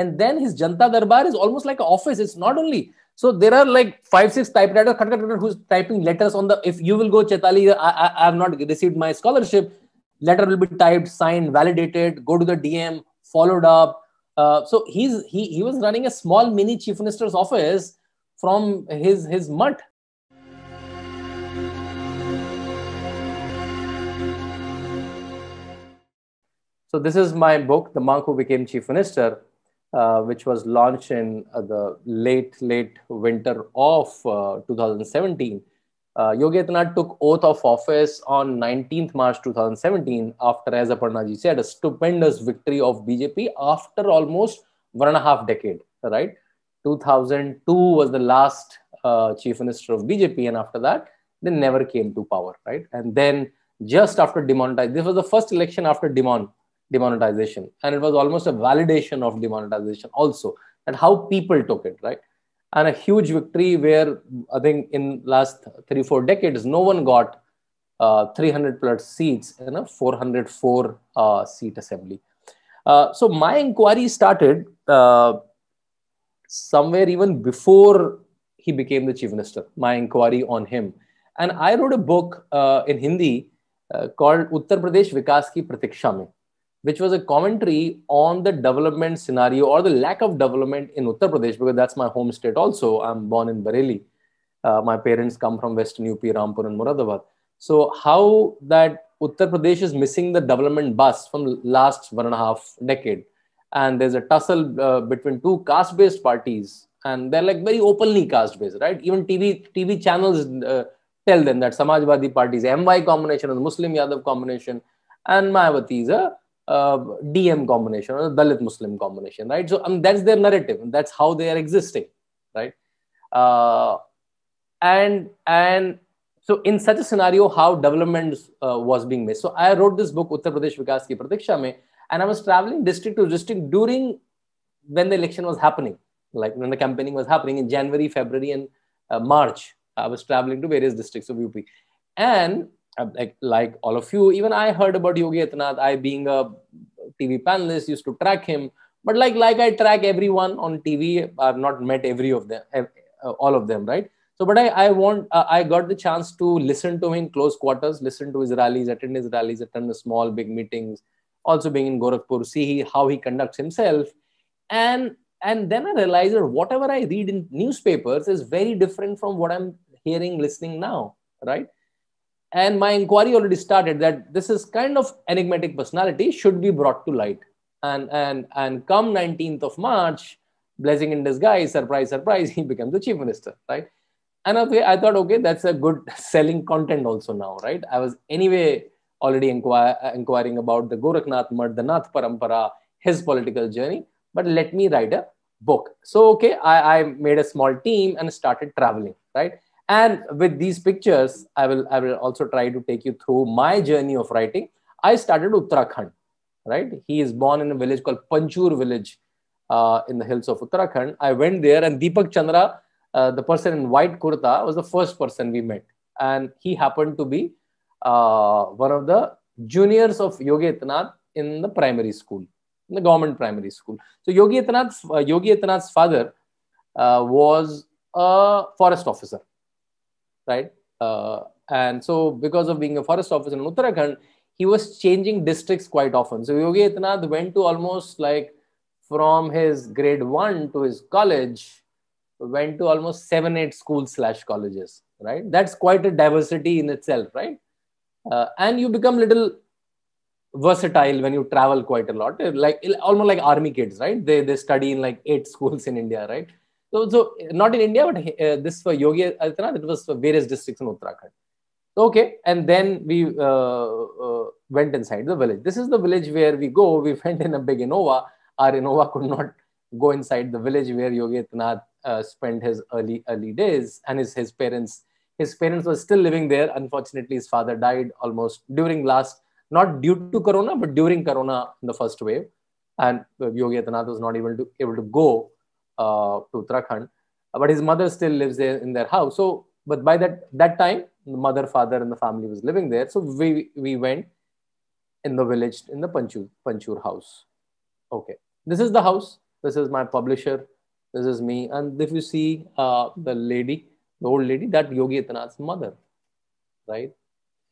And then his Janta Darbar is almost like an office. It's not only so there are like five, six typewriters who's typing letters on the. If you will go Chetali, I, I, I have not received my scholarship. Letter will be typed, signed, validated. Go to the DM, followed up. Uh, so he's he he was running a small mini chief minister's office from his his mutt. So this is my book, The Monk Who Became Chief Minister uh, which was launched in uh, the late, late winter of uh, 2017. Uh, Yogyakarta took oath of office on 19th March 2017. after, as Aparnaji said, a stupendous victory of BJP after almost one and a half decade, right? 2002 was the last uh, chief minister of BJP, and after that, they never came to power, right? And then just after demonetization, this was the first election after demon demonetization and it was almost a validation of demonetization also and how people took it right and a huge victory where i think in last three four decades no one got uh, 300 plus seats in a 404 uh, seat assembly uh, so my inquiry started uh, somewhere even before he became the chief minister my inquiry on him and i wrote a book uh, in hindi uh, called uttar pradesh vikas ki pratiksha mein which was a commentary on the development scenario or the lack of development in Uttar Pradesh, because that's my home state also. I'm born in Bareilly. Uh, my parents come from Western UP, Rampur, and Muradabad. So, how that Uttar Pradesh is missing the development bus from last one and a half decade. And there's a tussle uh, between two caste based parties, and they're like very openly caste based, right? Even TV, TV channels uh, tell them that Samajwadi parties, MY combination or Muslim Yadav combination, and Mayawati is a uh, DM combination or Dalit Muslim combination, right? So um, that's their narrative, that's how they are existing, right? Uh, and and so in such a scenario, how development uh, was being made. So I wrote this book Uttar Pradesh Vikas Ki Pratiksha mein, and I was traveling district to district during when the election was happening, like when the campaigning was happening in January, February, and uh, March. I was traveling to various districts of UP, and like, like all of you, even I heard about Yogi Atnath. I, being a TV panelist, used to track him. But like, like I track everyone on TV, I've not met every of them, uh, all of them, right? So, but I, I want, uh, I got the chance to listen to him close quarters, listen to his rallies, attend his rallies, attend the small, big meetings. Also being in Gorakhpur, see he, how he conducts himself, and and then I realized that whatever I read in newspapers is very different from what I'm hearing, listening now, right? and my inquiry already started that this is kind of enigmatic personality should be brought to light and and and come 19th of march blessing in disguise surprise surprise he becomes the chief minister right and okay, i thought okay that's a good selling content also now right i was anyway already inquire, inquiring about the gorakhnath mud the nath parampara his political journey but let me write a book so okay I, I made a small team and started traveling right and with these pictures, I will, I will also try to take you through my journey of writing. I started Uttarakhand, right? He is born in a village called Panchur village uh, in the hills of Uttarakhand. I went there and Deepak Chandra, uh, the person in white kurta, was the first person we met. And he happened to be uh, one of the juniors of Yogi Etanath in the primary school, in the government primary school. So Yogi Etanath's, uh, Yogi Etanath's father uh, was a forest officer right? Uh, and so, because of being a forest officer in Uttarakhand, he was changing districts quite often. So, Yogi Atinath went to almost like from his grade one to his college, went to almost seven, eight schools slash colleges, right? That's quite a diversity in itself, right? Uh, and you become little versatile when you travel quite a lot like almost like army kids right they they study in like eight schools in india right so, so not in India, but uh, this for Yogi Adityanath, it was for various districts in Uttarakhand. okay, and then we uh, uh, went inside the village. This is the village where we go. We went in a big Innova. Our Innova could not go inside the village where Yogi Adityanath uh, spent his early early days, and his his parents his parents were still living there. Unfortunately, his father died almost during last not due to corona but during corona in the first wave and uh, yogi atanath was not even to able to go uh, to Uttarakhand. But his mother still lives there in their house. So, but by that that time, the mother, father, and the family was living there. So we we went in the village in the Panchur Panchur house. Okay, this is the house. This is my publisher. This is me. And if you see uh, the lady, the old lady, that Yogi Atanath's mother, right?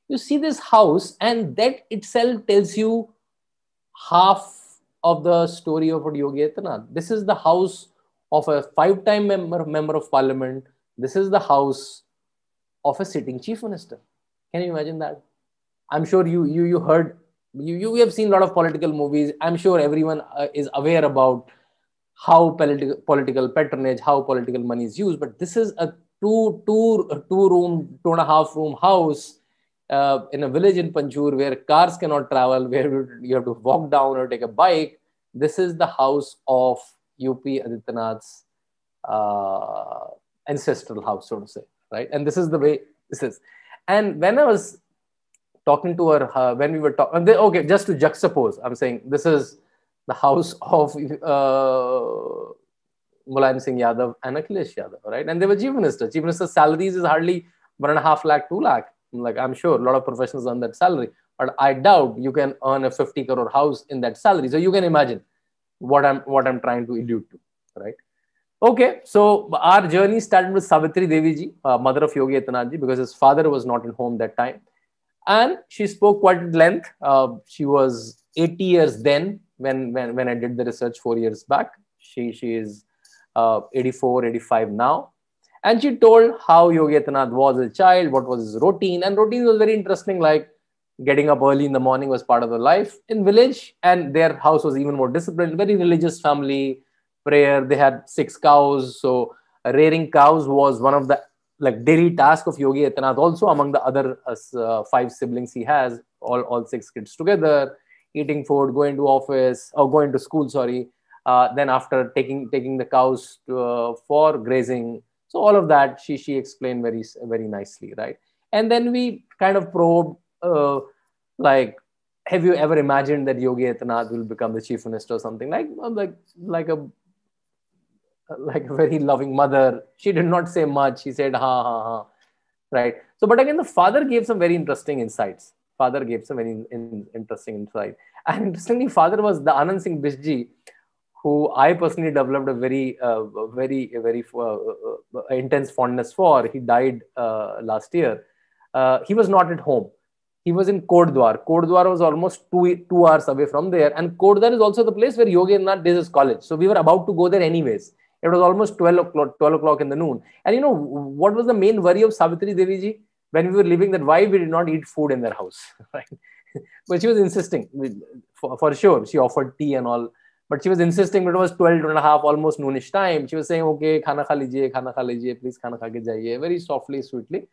You see this house, and that itself tells you half of the story of Yogi Atanath. This is the house of a five time member, member of parliament. This is the house of a sitting chief minister. Can you imagine that? I'm sure you, you, you heard, you, you have seen a lot of political movies. I'm sure everyone uh, is aware about how politi- political patronage, how political money is used. But this is a two, two, two room, two and a half room house uh, in a village in Panjur where cars cannot travel, where you have to walk down or take a bike. This is the house of UP Adityanath's uh, ancestral house, so to say, right? And this is the way this is. And when I was talking to her, when we were talking, okay, just to juxtapose, I'm saying this is the house of uh, Mulayam Singh Yadav and Akhilesh Yadav, right? And they were chief minister. Chief minister's salaries is hardly one and a half lakh, two lakh. Like I'm sure a lot of professionals earn that salary, but I doubt you can earn a 50 crore house in that salary. So you can imagine what i'm what i'm trying to allude to right okay so our journey started with savitri devi ji uh, mother of yogi atanaji because his father was not in home that time and she spoke quite at length uh, she was 80 years then when, when when i did the research 4 years back she she is uh, 84 85 now and she told how yogi atanath was a child what was his routine and routine was very interesting like getting up early in the morning was part of the life in village and their house was even more disciplined very religious family prayer they had six cows so rearing cows was one of the like daily task of yogi atanath also among the other uh, uh, five siblings he has all, all six kids together eating food going to office or going to school sorry uh, then after taking taking the cows to, uh, for grazing so all of that she she explained very very nicely right and then we kind of probed uh, like have you ever imagined that Yogi Atanath will become the chief minister or something like uh, like like a uh, like a very loving mother. She did not say much. She said ha ha ha, right? So, but again, the father gave some very interesting insights. Father gave some very in, in, interesting insight. And interestingly, father was the Anand Singh Bisji, who I personally developed a very, uh, very, very uh, uh, intense fondness for. He died uh, last year. he was not at home he was in Kodwar. Kodwar was almost two, two hours away from there. And Kodwar is also the place where Yogendra did his college. So we were about to go there anyways. It was almost 12 o'clock, 12 o'clock in the noon. And you know, what was the main worry of Savitri Devi ji when we were living that why we did not eat food in their house, right? but she was insisting for, for sure. She offered tea and all. But she was insisting it was 12 and a half, almost noonish time. She was saying, okay, khana kha lijiye, khana kha lijiye, please khana kha jaiye, very softly, sweetly.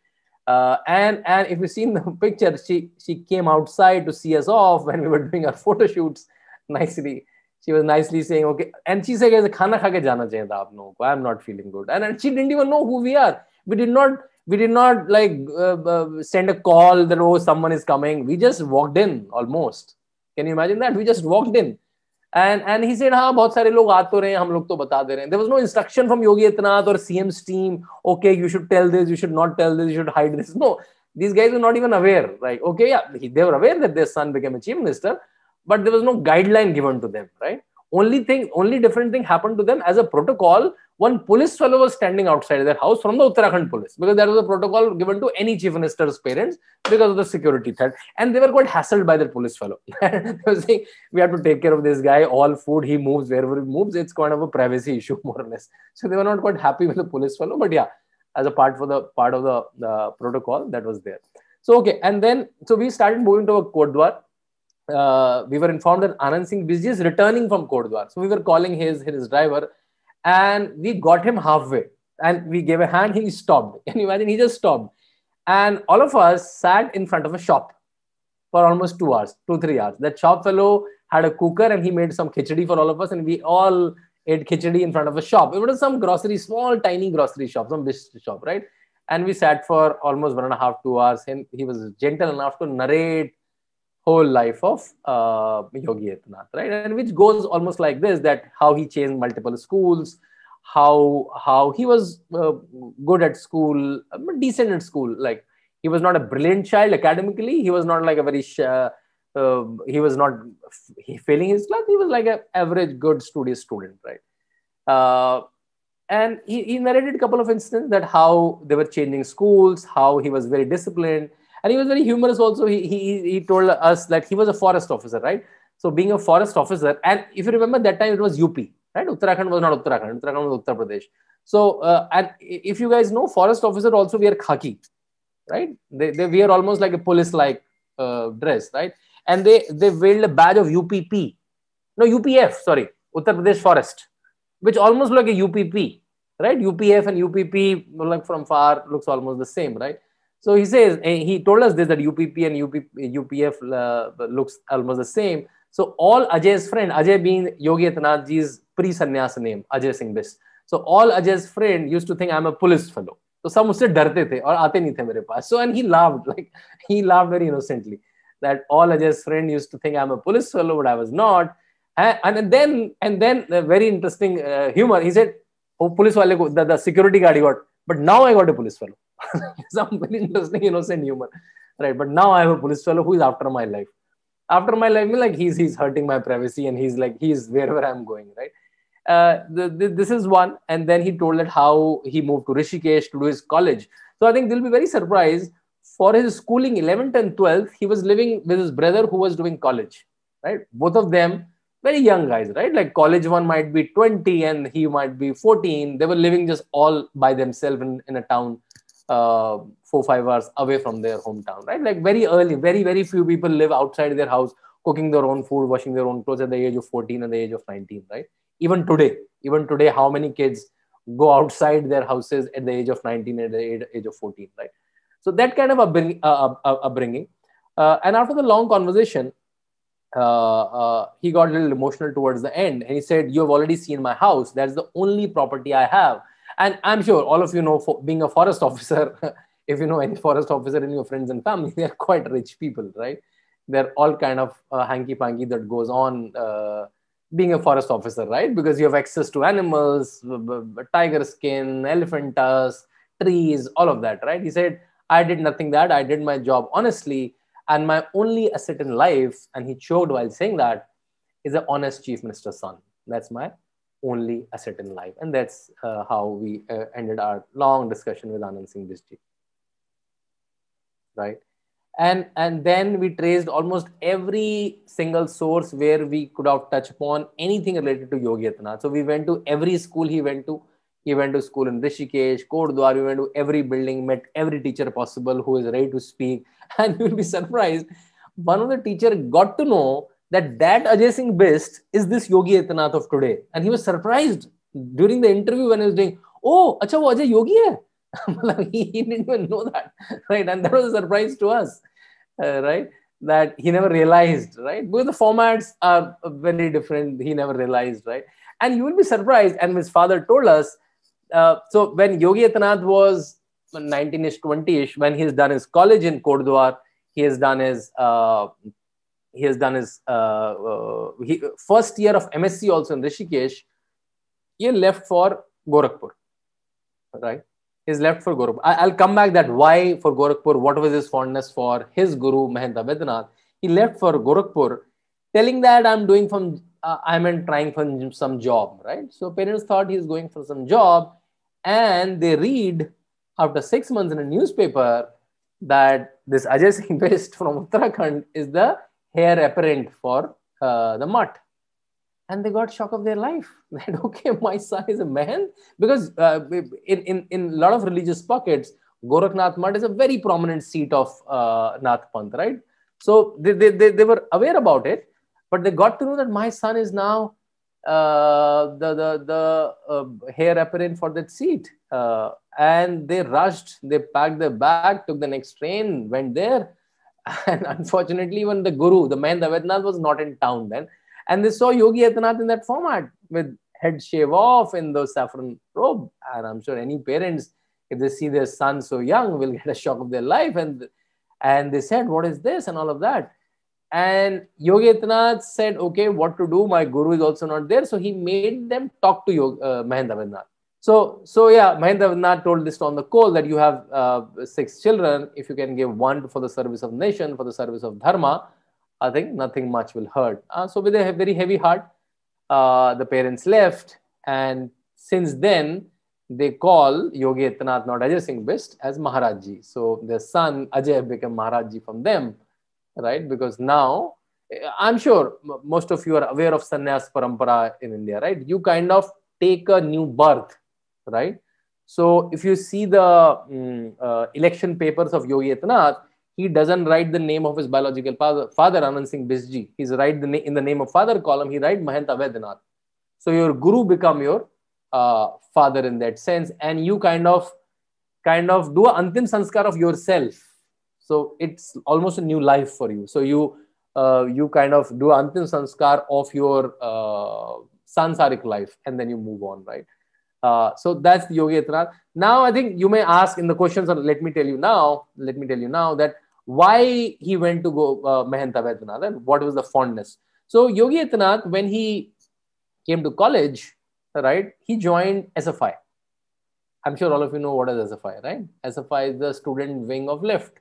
Uh, and and if you seen the picture, she she came outside to see us off when we were doing our photo shoots nicely. She was nicely saying, okay. And she said, guys, khana khake jana aap logo I'm not feeling good. And, and she didn't even know who we are. We did not we did not like uh, uh, send a call that oh someone is coming. We just walked in almost. Can you imagine that? We just walked in and and he said हाँ बहुत सारे लोग आ तो रहे हैं हम लोग तो बता दे रहे हैं there was no instruction from Yogi Adityanath और CM AIIMS team okay you should tell this you should not tell this you should hide this no this guys are not even aware right okay they're aware that this son became a minister but there was no guideline given to them right only thing only different thing happened to them as a protocol one police fellow was standing outside their house from the uttarakhand police because that was a protocol given to any chief minister's parents because of the security threat and they were quite hassled by the police fellow they were saying we have to take care of this guy all food he moves wherever he moves it's kind of a privacy issue more or less so they were not quite happy with the police fellow but yeah as a part for the part of the, the uh, protocol that was there so okay and then so we started moving to a kodwar uh, we were informed that Anand Singh Bisji is returning from Kodwar. So we were calling his his driver, and we got him halfway, and we gave a hand. He stopped. Can you imagine? He just stopped, and all of us sat in front of a shop for almost two hours, two three hours. That shop fellow had a cooker, and he made some khichdi for all of us, and we all ate khichdi in front of a shop. It was some grocery, small tiny grocery shop, some business shop, right? And we sat for almost one and a half, two hours. And he was gentle enough to narrate whole life of uh, Yogi Adinath, right? And which goes almost like this: that how he changed multiple schools, how how he was uh, good at school, um, decent at school. Like he was not a brilliant child academically. He was not like a very uh, um, he was not he failing his class. He was like an average good studious student, right? Uh, and he, he narrated a couple of instances that how they were changing schools, how he was very disciplined and he was very humorous also he, he, he told us that he was a forest officer right so being a forest officer and if you remember that time it was up right uttarakhand was not uttarakhand uttarakhand was uttar pradesh so uh, and if you guys know forest officer also wear khaki right they, they wear almost like a police like uh, dress right and they they wield a badge of UPP, no UPF, sorry, Uttar Pradesh Forest, which almost like a UPP, right? UPF and UPP, like from far, looks almost the same, right? So he says, he told us this that UPP and UPF uh, looks almost the same. So all Ajay's friend, Ajay being Yogi Atanadji's pre sannyasa name, Ajay Singh Bis. So all Ajay's friend used to think I'm a police fellow. So some usse darte the aur aate nahi the mere paas. So and he laughed, like he laughed very innocently that all Ajay's friend used to think I'm a police fellow, but I was not. And, then, and then the very interesting uh, humor, he said, oh, police wale ko, the, the security guard he got, but now I got a police fellow. some very interesting innocent human right but now i have a police fellow who is after my life after my life like he's he's hurting my privacy and he's like he's wherever i'm going right uh, the, the, this is one and then he told that how he moved to rishikesh to do his college so i think they'll be very surprised for his schooling 11th and 12th he was living with his brother who was doing college right both of them very young guys right like college one might be 20 and he might be 14 they were living just all by themselves in, in a town uh, four five hours away from their hometown right like very early very very few people live outside their house cooking their own food washing their own clothes at the age of 14 and the age of 19 right even today even today how many kids go outside their houses at the age of 19 at the age of 14 right so that kind of a uh, upbringing. Uh, and after the long conversation uh, uh, he got a little emotional towards the end and he said you have already seen my house that's the only property i have and I'm sure all of you know, for being a forest officer, if you know any forest officer in your friends and family, they're quite rich people, right? They're all kind of uh, hanky-panky that goes on uh, being a forest officer, right? Because you have access to animals, tiger skin, elephant tusks, trees, all of that, right? He said, I did nothing that, I did my job honestly, and my only asset in life, and he choked while saying that, is an honest chief minister's son. That's my only a certain life. And that's uh, how we uh, ended our long discussion with Anand Singh Bisji. Right? And, and then we traced almost every single source where we could have touched upon anything related to Yogi Atana. So we went to every school he went to. He went to school in Rishikesh, Kodwar. We went to every building, met every teacher possible who is ready to speak. And you'll be surprised. One of the teacher got to know that that Ajay Singh Best is this Yogi Etanath of today. And he was surprised during the interview when he was doing, oh, acha wo Ajay Yogi hai. he, he didn't even know that, right? And that was a surprise to us, uh, right? That he never realized, right? Because the formats are very different. He never realized, right? And you will be surprised. And his father told us. Uh, so when Yogi Etanath was 19ish, 20ish, when he's done his college in Kordwar, he has done his uh, he has done his uh, uh, he, first year of MSc also in Rishikesh. He left for Gorakhpur, right? He's left for Gorakhpur. I, will come back that why for Gorakhpur, what was his fondness for his guru, Mahendra Vedanath. He left for Gorakhpur telling that I'm doing from, uh, I'm in trying for some job, right? So parents thought he's going for some job and they read after six months in a newspaper that this Ajay Singh based from Uttarakhand is the hair apparent for uh, the mutt. And they got shock of their life that, okay, my son is a man. Because uh, in, in, in a lot of religious pockets, Goraknath Mutt is a very prominent seat of uh, Nath Panth, right? So they, they, they, they were aware about it, but they got to know that my son is now uh, the, the, the uh, hair apparent for that seat. Uh, and they rushed, they packed their bag, took the next train, went there, And unfortunately, when the guru, the Mahenda Vednath, was not in town then. And they saw Yogi Atinath in that format with head shave off in the saffron robe. And I'm sure any parents, if they see their son so young, will get a shock of their life. And, and they said, What is this? and all of that. And Yogi Atinath said, Okay, what to do? My guru is also not there. So he made them talk to Yogi, uh, Vednath. So, so yeah, Mahendra Vinath told this on the call that you have uh, six children. If you can give one for the service of nation, for the service of dharma, I think nothing much will hurt. Uh, so, with a very heavy heart, uh, the parents left, and since then they call Yogi Etanath, not Ajay Singh best as Maharajji. So their son Ajay became Maharajji from them, right? Because now uh, I'm sure most of you are aware of sannyas parampara in India, right? You kind of take a new birth right? So if you see the um, uh, election papers of Yogi Atinath, he doesn't write the name of his biological father, father Anand Singh Bisji. He's write the in the name of father column, he write Mahanta Vedanath. So your guru become your uh, father in that sense, and you kind of kind of do an antim sanskar of yourself. So it's almost a new life for you. So you uh, you kind of do antim sanskar of your uh, sansarik life, and then you move on, right? Uh, so that's Yogi Yogetranath. Now, I think you may ask in the questions, or let me tell you now, let me tell you now that why he went to go uh, Mahanta Vaidyanath and what was the fondness. So Yogi Atanath, when he came to college, right, he joined SFI. I'm sure all of you know what is SFI, right? SFI is the student wing of left,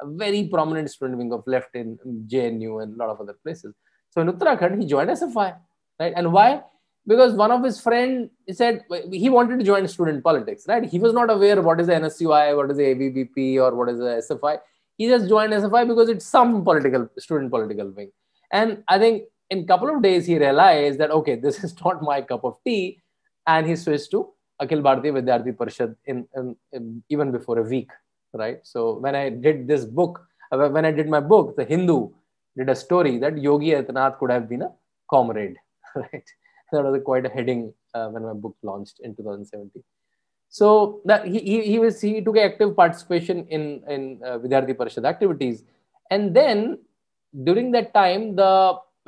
a very prominent student wing of left in JNU and a lot of other places. So in Uttarakhand, he joined SFI, right? And why? because one of his friend said he wanted to join student politics, right? He was not aware what is the NSUI, what is the ABBP, or what is the SFI. He just joined SFI because it's some political student political wing. And I think in a couple of days he realized that okay, this is not my cup of tea, and he switched to Akhil Bharatiya Vidyarthi Parishad in, in, in, even before a week, right? So when I did this book, uh, when I did my book, The Hindu did a story that Yogi Atanath could have been a comrade, right? that was quite a heading uh, when my book launched in 2017 so that he, he, he was he took active participation in in uh, vidyarthi parishad activities and then during that time the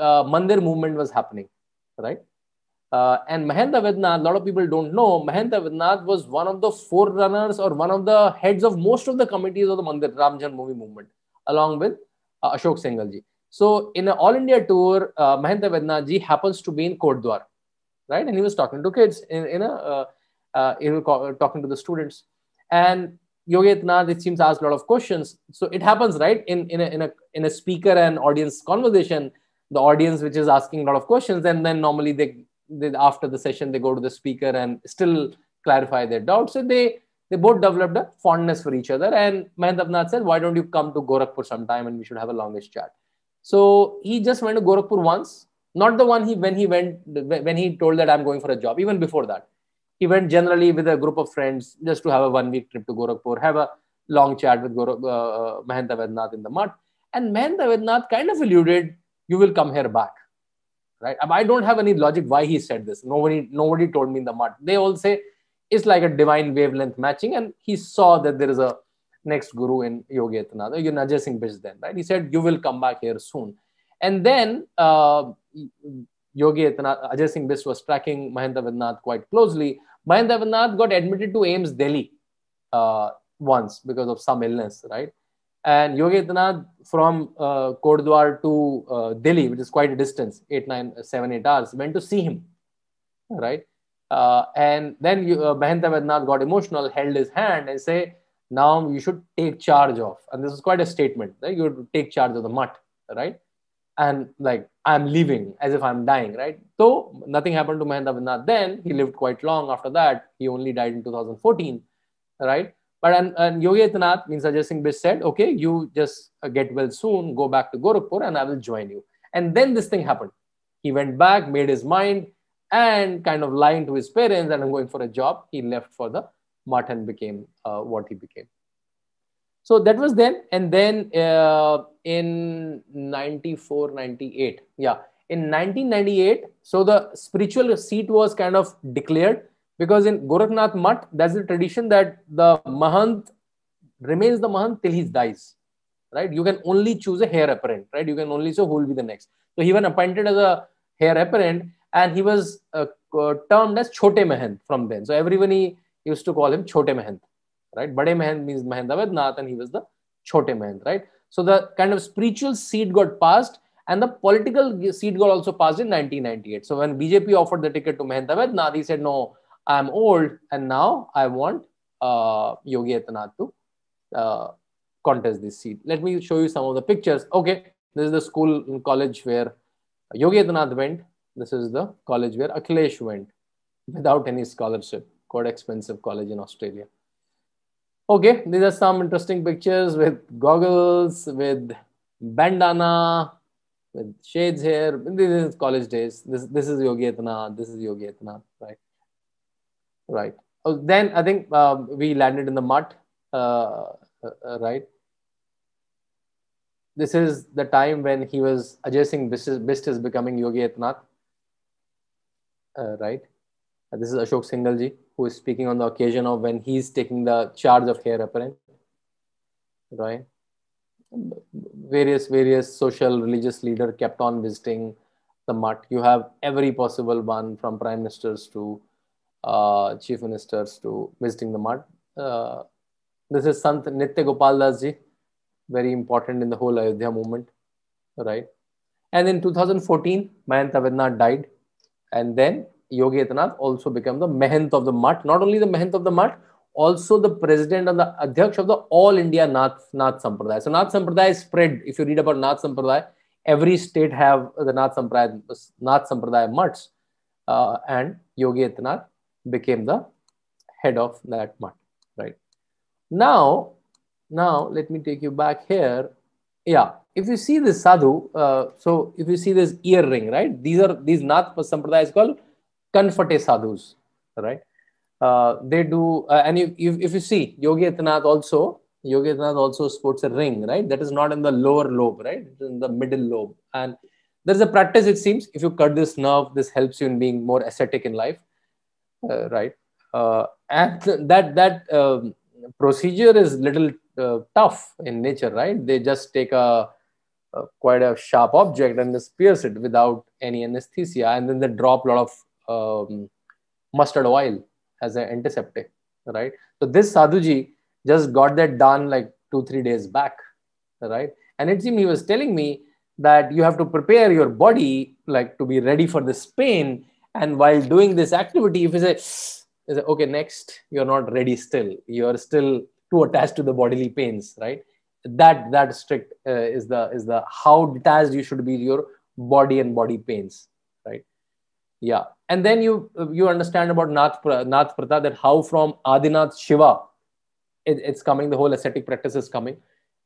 uh, mandir movement was happening right uh, and Mahendra Vednath, a lot of people don't know, Mahendra Vednath was one of the forerunners or one of the heads of most of the committees of the Mandir Ramjan movie movement, along with uh, Ashok Sengalji. So, in an all India tour, uh, Mahenda Vednath ji happens to be in Kotdwar right? And he was talking to kids in, in a, uh, uh, he was talking to the students. And Yogetnath, it seems, asked a lot of questions. So it happens, right? In, in, a, in, a, in a speaker and audience conversation, the audience which is asking a lot of questions, and then normally they, they after the session, they go to the speaker and still clarify their doubts. So they, they both developed a fondness for each other. And Mahendabnath said, why don't you come to Gorakhpur sometime and we should have a longest chat. So he just went to Gorakhpur once not the one he when he went when he told that i'm going for a job even before that he went generally with a group of friends just to have a one week trip to gorakhpur have a long chat with Goro, uh, uh vednath in the mud and Mahendra vednath kind of alluded you will come here back right i don't have any logic why he said this nobody nobody told me in the mud they all say it's like a divine wavelength matching and he saw that there is a next guru in yogetanath you are Ajay Singh Bish then right he said you will come back here soon and then uh, Yogi Atanath, Ajay Singh Biss was tracking Mahendra Vednath quite closely. Mahendra Vednath got admitted to Ames Delhi uh, once because of some illness, right? And Yogi Atanath from uh, Kordwar to uh, Delhi, which is quite a distance, eight, nine, seven, eight hours, went to see him, right? Uh, and then uh, Mahendra Vednath got emotional, held his hand, and say, "Now you should take charge of." And this is quite a statement. Right? You take charge of the mutt, right? and like I'm leaving as if I'm dying, right? So nothing happened to Mahendra Vinath then. He lived quite long after that. He only died in 2014, right? But and, and Yogi Atanath, means suggesting Bish said, okay, you just uh, get well soon, go back to Gorakhpur and I will join you. And then this thing happened. He went back, made his mind, and kind of lying to his parents that I'm going for a job. He left for the Martin became uh, what he became so that was then and then uh, in 94 98 yeah in 1998 so the spiritual seat was kind of declared because in goraknath mutt that's the tradition that the mahant remains the mahant till he dies right you can only choose a heir apparent right you can only say who will be the next so he was appointed as a heir apparent and he was uh, termed as chote mahant from then so everyone he used to call him chote mahant right? Bade Mahend means Mahendavadnath and he was the Chote Mahend, right? So the kind of spiritual seed got passed and the political seed got also passed in 1998. So when BJP offered the ticket to Mahendra Mahendavadnath, he said, no, I'm old and now I want uh, Yogi Atanath to uh, contest this seat. Let me show you some of the pictures. Okay, this is the school and college where Yogi Atanath went. This is the college where Akhilesh went without any scholarship. Quite expensive college in Australia. Okay, these are some interesting pictures with goggles, with bandana, with shades here. This is college days. This this is Yogetana. This is Yogi Yogetana, right? Right. Oh, then I think um, we landed in the mud, uh, uh, uh, right? This is the time when he was adjusting. This is becoming Yogi Atnath, uh, right? Uh, this is Ashok Singhalji, who is speaking on the occasion of when he's taking the charge of Hair Apparent, right? Various, various social, religious leader kept on visiting the mutt. You have every possible one from prime ministers to uh, chief ministers to visiting the mutt. Uh, this is Sant Nitya Gopal Ji, very important in the whole Ayodhya movement, right? And in 2014, Mayantavedna died. And then Yogetanath also become the Mahant of the Mutt. Not only the Mahant of the Mutt, also the president and the Adhyaksh of the All India Nath, Nath Sampradaya. So Nath Sampradaya is spread. If you read about Nath Sampradaya, every state have the Nath Sampradaya, Nath Sampradaya Mutts. Uh, and Yogetanath became the head of that mutt, right? Now, now let me take you back here. Yeah, if you see this sadhu, uh, so if you see this ear ring, right? These are these Nath Sampradaya is called Kanfate sadhus, right? Uh, they do, uh, and if, if, if you see Yogi Atanath also, Yogi Atanath also sports a ring, right? That is not in the lower lobe, right? It's in the middle lobe. And there's a practice, it seems, if you cut this nerve, this helps you in being more ascetic in life, uh, right? Uh, and that, that um, procedure is little uh, tough in nature, right? They just take a, a quite a sharp object and just pierce it without any anesthesia, and then they drop a lot of um, mustard oil as an antiseptic, right? So this Sadhuji just got that done like two, three days back, right? And it seemed he was telling me that you have to prepare your body like to be ready for this pain. And while doing this activity, if you say, you say okay, next, you're not ready still. You're still too attached to the bodily pains, right? That that strict uh, is the is the how detached you should be your body and body pains, right? Yeah and then you you understand about Nath, Nath Pratha that how from Adinath Shiva it, it's coming, the whole ascetic practice is coming,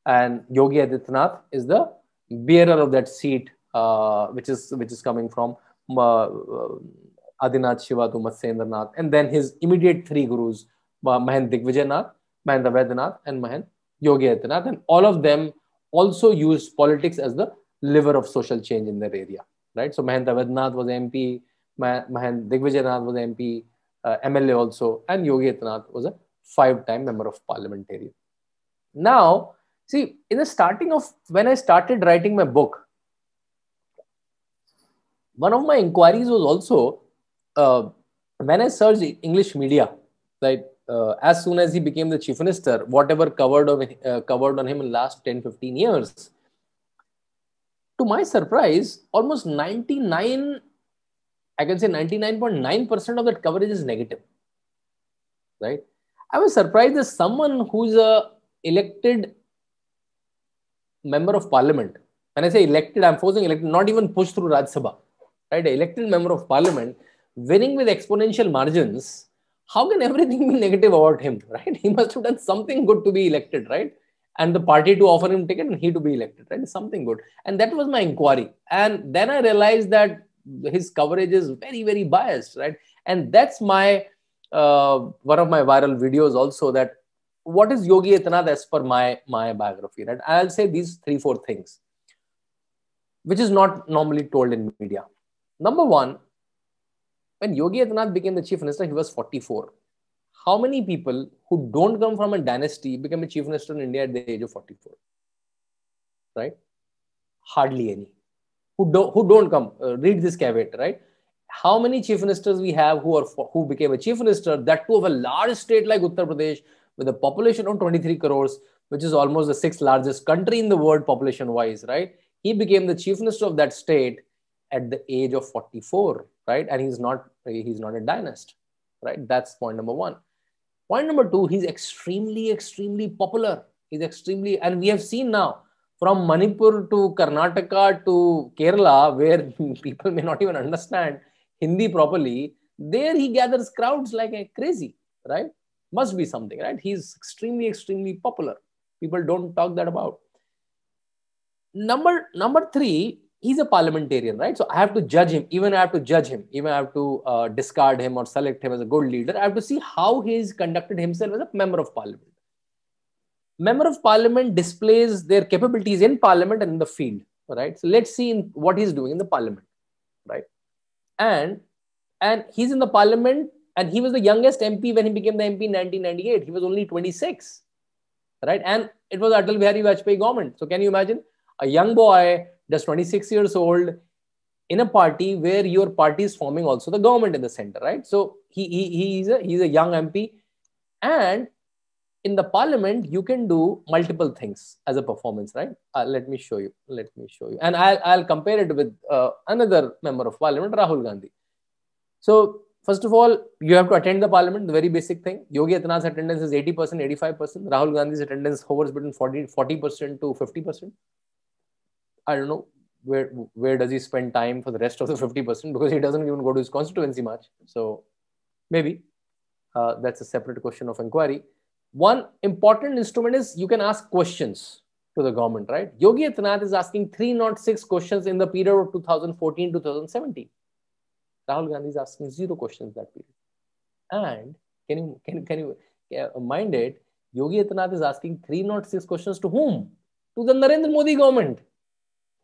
and Yogi Adityanath is the bearer of that seat, uh, which is which is coming from uh, uh Adinath Shiva to Matsendranath, and then his immediate three gurus, uh, Mahan Digvijayanath, Mahendra Vaidanath, and Mahan Yogi Adityanath, and all of them also used politics as the liver of social change in their area, right? So Mahendra Vaidanath was MP. Mahan Digvijayanath was MP, uh, MLA also, and Yogi Atanath was a five-time member of parliamentarian. Now, see, in the starting of when I started writing my book, one of my inquiries was also uh, when I searched English media, like uh, as soon as he became the chief minister, whatever covered, of, uh, covered on him in last 10, 15 years, to my surprise, almost 99 I can say 99.9% of that coverage is negative. Right? I was surprised that someone who's a elected member of parliament, when I say elected, I'm forcing elected, not even pushed through Raj Sabha, right? elected member of parliament winning with exponential margins. How can everything be negative about him, right? He must have done something good to be elected, right? and the party to offer him ticket and he to be elected right something good and that was my inquiry and then i realized that his coverage is very very biased right and that's my uh, one of my viral videos also that what is yogi etanath as per my my biography right i'll say these three four things which is not normally told in media number one when yogi etanath became the chief minister he was 44 how many people who don't come from a dynasty become a chief minister in india at the age of 44 right hardly any who don't who don't come uh, read this caveat right how many chief ministers we have who are who became a chief minister that too of a large state like uttar pradesh with a population of 23 crores which is almost the sixth largest country in the world population wise right he became the chief minister of that state at the age of 44 right and he's not he's not a dynast right that's point number 1 point number 2 he's extremely extremely popular he's extremely and we have seen now from Manipur to Karnataka to Kerala, where people may not even understand Hindi properly, there he gathers crowds like a crazy, right? Must be something, right? He's extremely, extremely popular. People don't talk that about. Number number three, he's a parliamentarian, right? So I have to judge him. Even I have to judge him. Even I have to uh, discard him or select him as a good leader. I have to see how he's conducted himself as a member of parliament member of parliament displays their capabilities in parliament and in the field right so let's see in what he's doing in the parliament right and and he's in the parliament and he was the youngest mp when he became the mp in 1998 he was only 26 right and it was atal bihari vajpayee government so can you imagine a young boy just 26 years old in a party where your party is forming also the government in the center right so he, he he's a he's a young mp and in the parliament you can do multiple things as a performance right uh, let me show you let me show you and i'll, I'll compare it with uh, another member of parliament rahul gandhi so first of all you have to attend the parliament the very basic thing yogi atnana's attendance is 80% 85% rahul gandhi's attendance hovers between 40 40% to 50% i don't know where where does he spend time for the rest of the 50% because he doesn't even go to his constituency much so maybe uh, that's a separate question of inquiry one important instrument is you can ask questions to the government, right? Yogi Atanath is asking 306 questions in the period of 2014 to 2017. Rahul Gandhi is asking zero questions that period. And can you, can, can you uh, mind it? Yogi Atanath is asking 306 questions to whom? To the Narendra Modi government,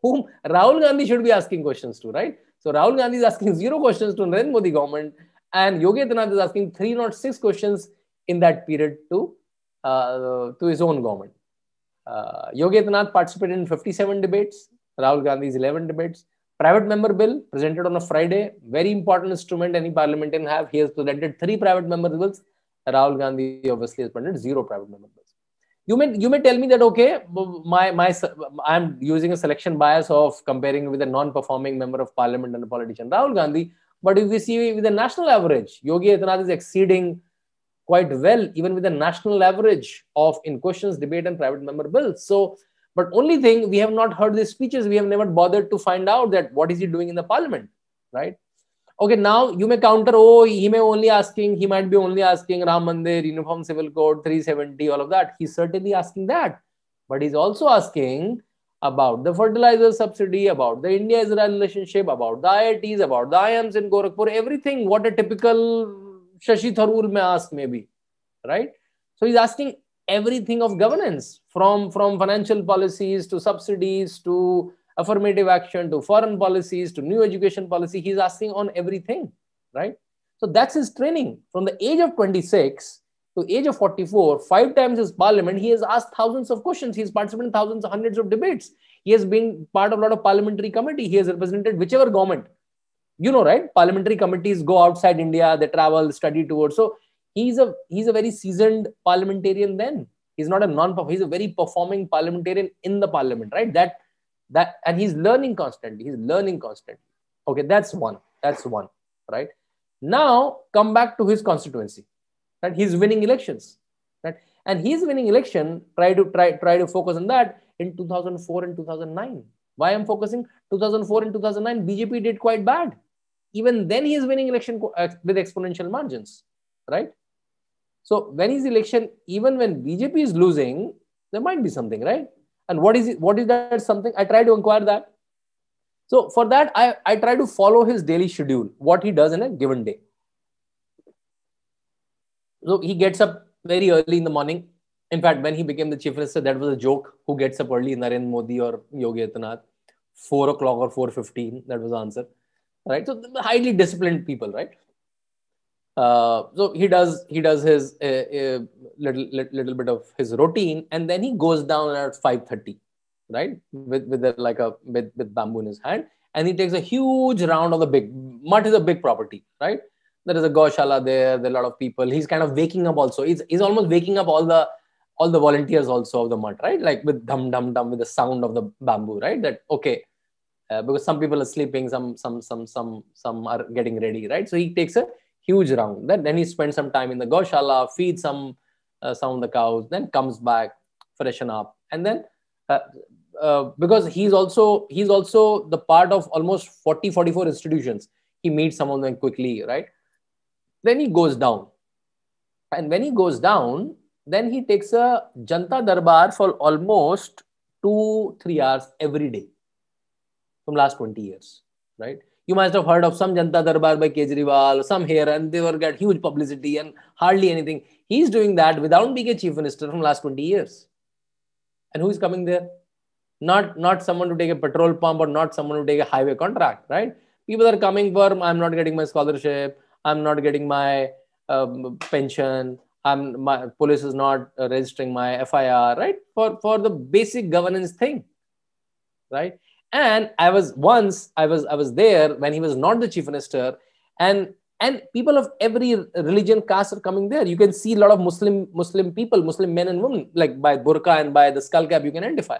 whom Rahul Gandhi should be asking questions to, right? So Rahul Gandhi is asking zero questions to Narendra Modi government, and Yogi Atanath is asking 306 questions in that period to uh, to his own government. Uh, Yogetanath participated in 57 debates, Rahul Gandhi's 11 debates. Private member bill presented on a Friday, very important instrument any parliamentarian have. He has presented three private member bills. Rahul Gandhi obviously has presented zero private member bills. You may you may tell me that okay, my my I'm using a selection bias of comparing with a non-performing member of parliament and a politician, Rahul Gandhi. But if we see with the national average, Yogi Adityanath is exceeding quite well, even with the national average of in questions, debate, and private member bills. So, but only thing we have not heard these speeches. We have never bothered to find out that what is he doing in the parliament, right? Okay, now you may counter, oh, he may only asking, he might be only asking Ram Mandir, Uniform Civil Code, 370, all of that. He's certainly asking that. But he's also asking about the fertilizer subsidy, about the India Israel relationship, about the IITs, about the IAMs in Gorakhpur, everything, what a typical Shashi Tharoor may ask maybe, right? So he's asking everything of governance from, from financial policies to subsidies to affirmative action to foreign policies to new education policy. He's asking on everything, right? So that's his training. From the age of 26 to age of 44, five times his parliament, he has asked thousands of questions. He's participated in thousands, hundreds of debates. He has been part of a lot of parliamentary committee. He has represented whichever government you know right parliamentary committees go outside india they travel study towards so he's a he's a very seasoned parliamentarian then he's not a non he's a very performing parliamentarian in the parliament right that that and he's learning constantly he's learning constantly okay that's one that's one right now come back to his constituency that he's winning elections right and he's winning election try to try try to focus on that in 2004 and 2009 why i'm focusing 2004 and 2009 bjp did quite bad even then he is winning election uh, with exponential margins, right? So when is election, even when BJP is losing, there might be something, right? And what is it, what is that something? I try to inquire that. So for that, I, I try to follow his daily schedule, what he does in a given day. So he gets up very early in the morning. In fact, when he became the chief minister, that was a joke. Who gets up early? Narendra Modi or Yogi Atanath? Four o'clock or four fifteen? That was the answer right? So highly disciplined people, right? Uh, so he does he does his uh, uh, little, little, little bit of his routine, and then he goes down at five thirty, right? With with a, like a with, with bamboo in his hand, and he takes a huge round of the big mutt is a big property, right? There is a goshala there. There are a lot of people. He's kind of waking up also. He's he's almost waking up all the all the volunteers also of the mutt, right? Like with dum dum dum with the sound of the bamboo, right? That okay, uh, because some people are sleeping some some some some some are getting ready right so he takes a huge round then, then he spends some time in the goshala feeds some uh, some of the cows then comes back freshen up and then uh, uh because he's also he's also the part of almost 40 44 institutions he meets some of them quickly right then he goes down and when he goes down then he takes a janta darbar for almost 2 3 hours every day from last 20 years, right? You must have heard of some Janta Darbar by Kejriwal, some here, and they were get huge publicity and hardly anything. He's doing that without being a chief minister from last 20 years. And who is coming there? Not, not someone to take a petrol pump or not someone to take a highway contract, right? People are coming for, I'm not getting my scholarship, I'm not getting my um, pension, I'm, my police is not uh, registering my FIR, right? For for the basic governance thing, right? And I was once I was I was there when he was not the chief minister, and and people of every religion caste are coming there. You can see a lot of Muslim Muslim people, Muslim men and women, like by burqa and by the skull cap, you can identify,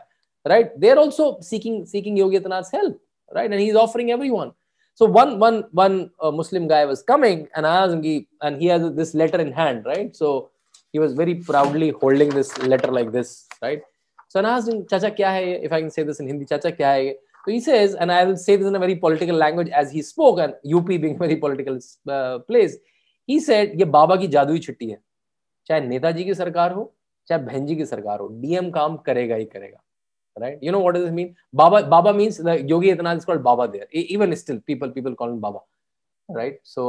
right? They're also seeking seeking Yogyatanath's help, right? And he's offering everyone. So one one one uh, Muslim guy was coming, and I asked him, and he has this letter in hand, right? So he was very proudly holding this letter like this, right? So I asked him, Chacha, kya hai? If I can say this in Hindi, Chacha, kya hai? So he says, and I will say this in a very political language as he spoke, and UP being a very political uh, place, he said, Ye Baba ki बाबा hi chutti hai. Chahe Neta ji ki sarkar ho, chahe बहन ji ki sarkar ho, DM काम karega hi karega. right you know what does it mean baba baba means the yogi adinath is called baba there even still people people call him baba right so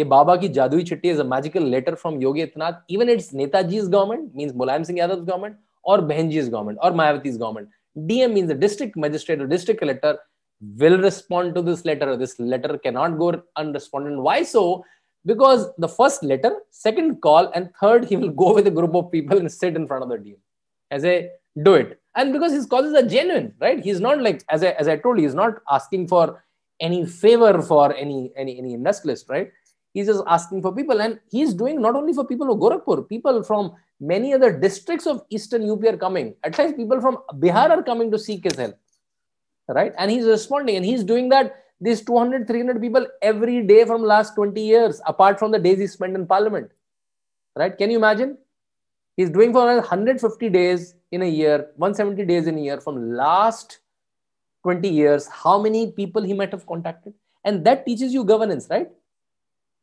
ये बाबा की जादुई jadui chitti is a magical letter from yogi adinath even its netaji's government means mulayam singh yadav's government or Behenji's government or Mayavati's government, DM means the district magistrate or district collector will respond to this letter. This letter cannot go unresponded. Why so? Because the first letter, second call, and third, he will go with a group of people and sit in front of the DM as a do it. And because his causes are genuine, right? He's not like, as I, as I told you, he's not asking for any favor for any, any, any industrialist, right? He's just asking for people. And he's doing not only for people of Gorakhpur, people from many other districts of Eastern UP are coming. At times, people from Bihar are coming to seek his help. Right? And he's responding and he's doing that. These 200, 300 people every day from last 20 years, apart from the days he spent in parliament. Right? Can you imagine? He's doing for 150 days in a year, 170 days in a year from last 20 years, how many people he might have contacted. And that teaches you governance, right?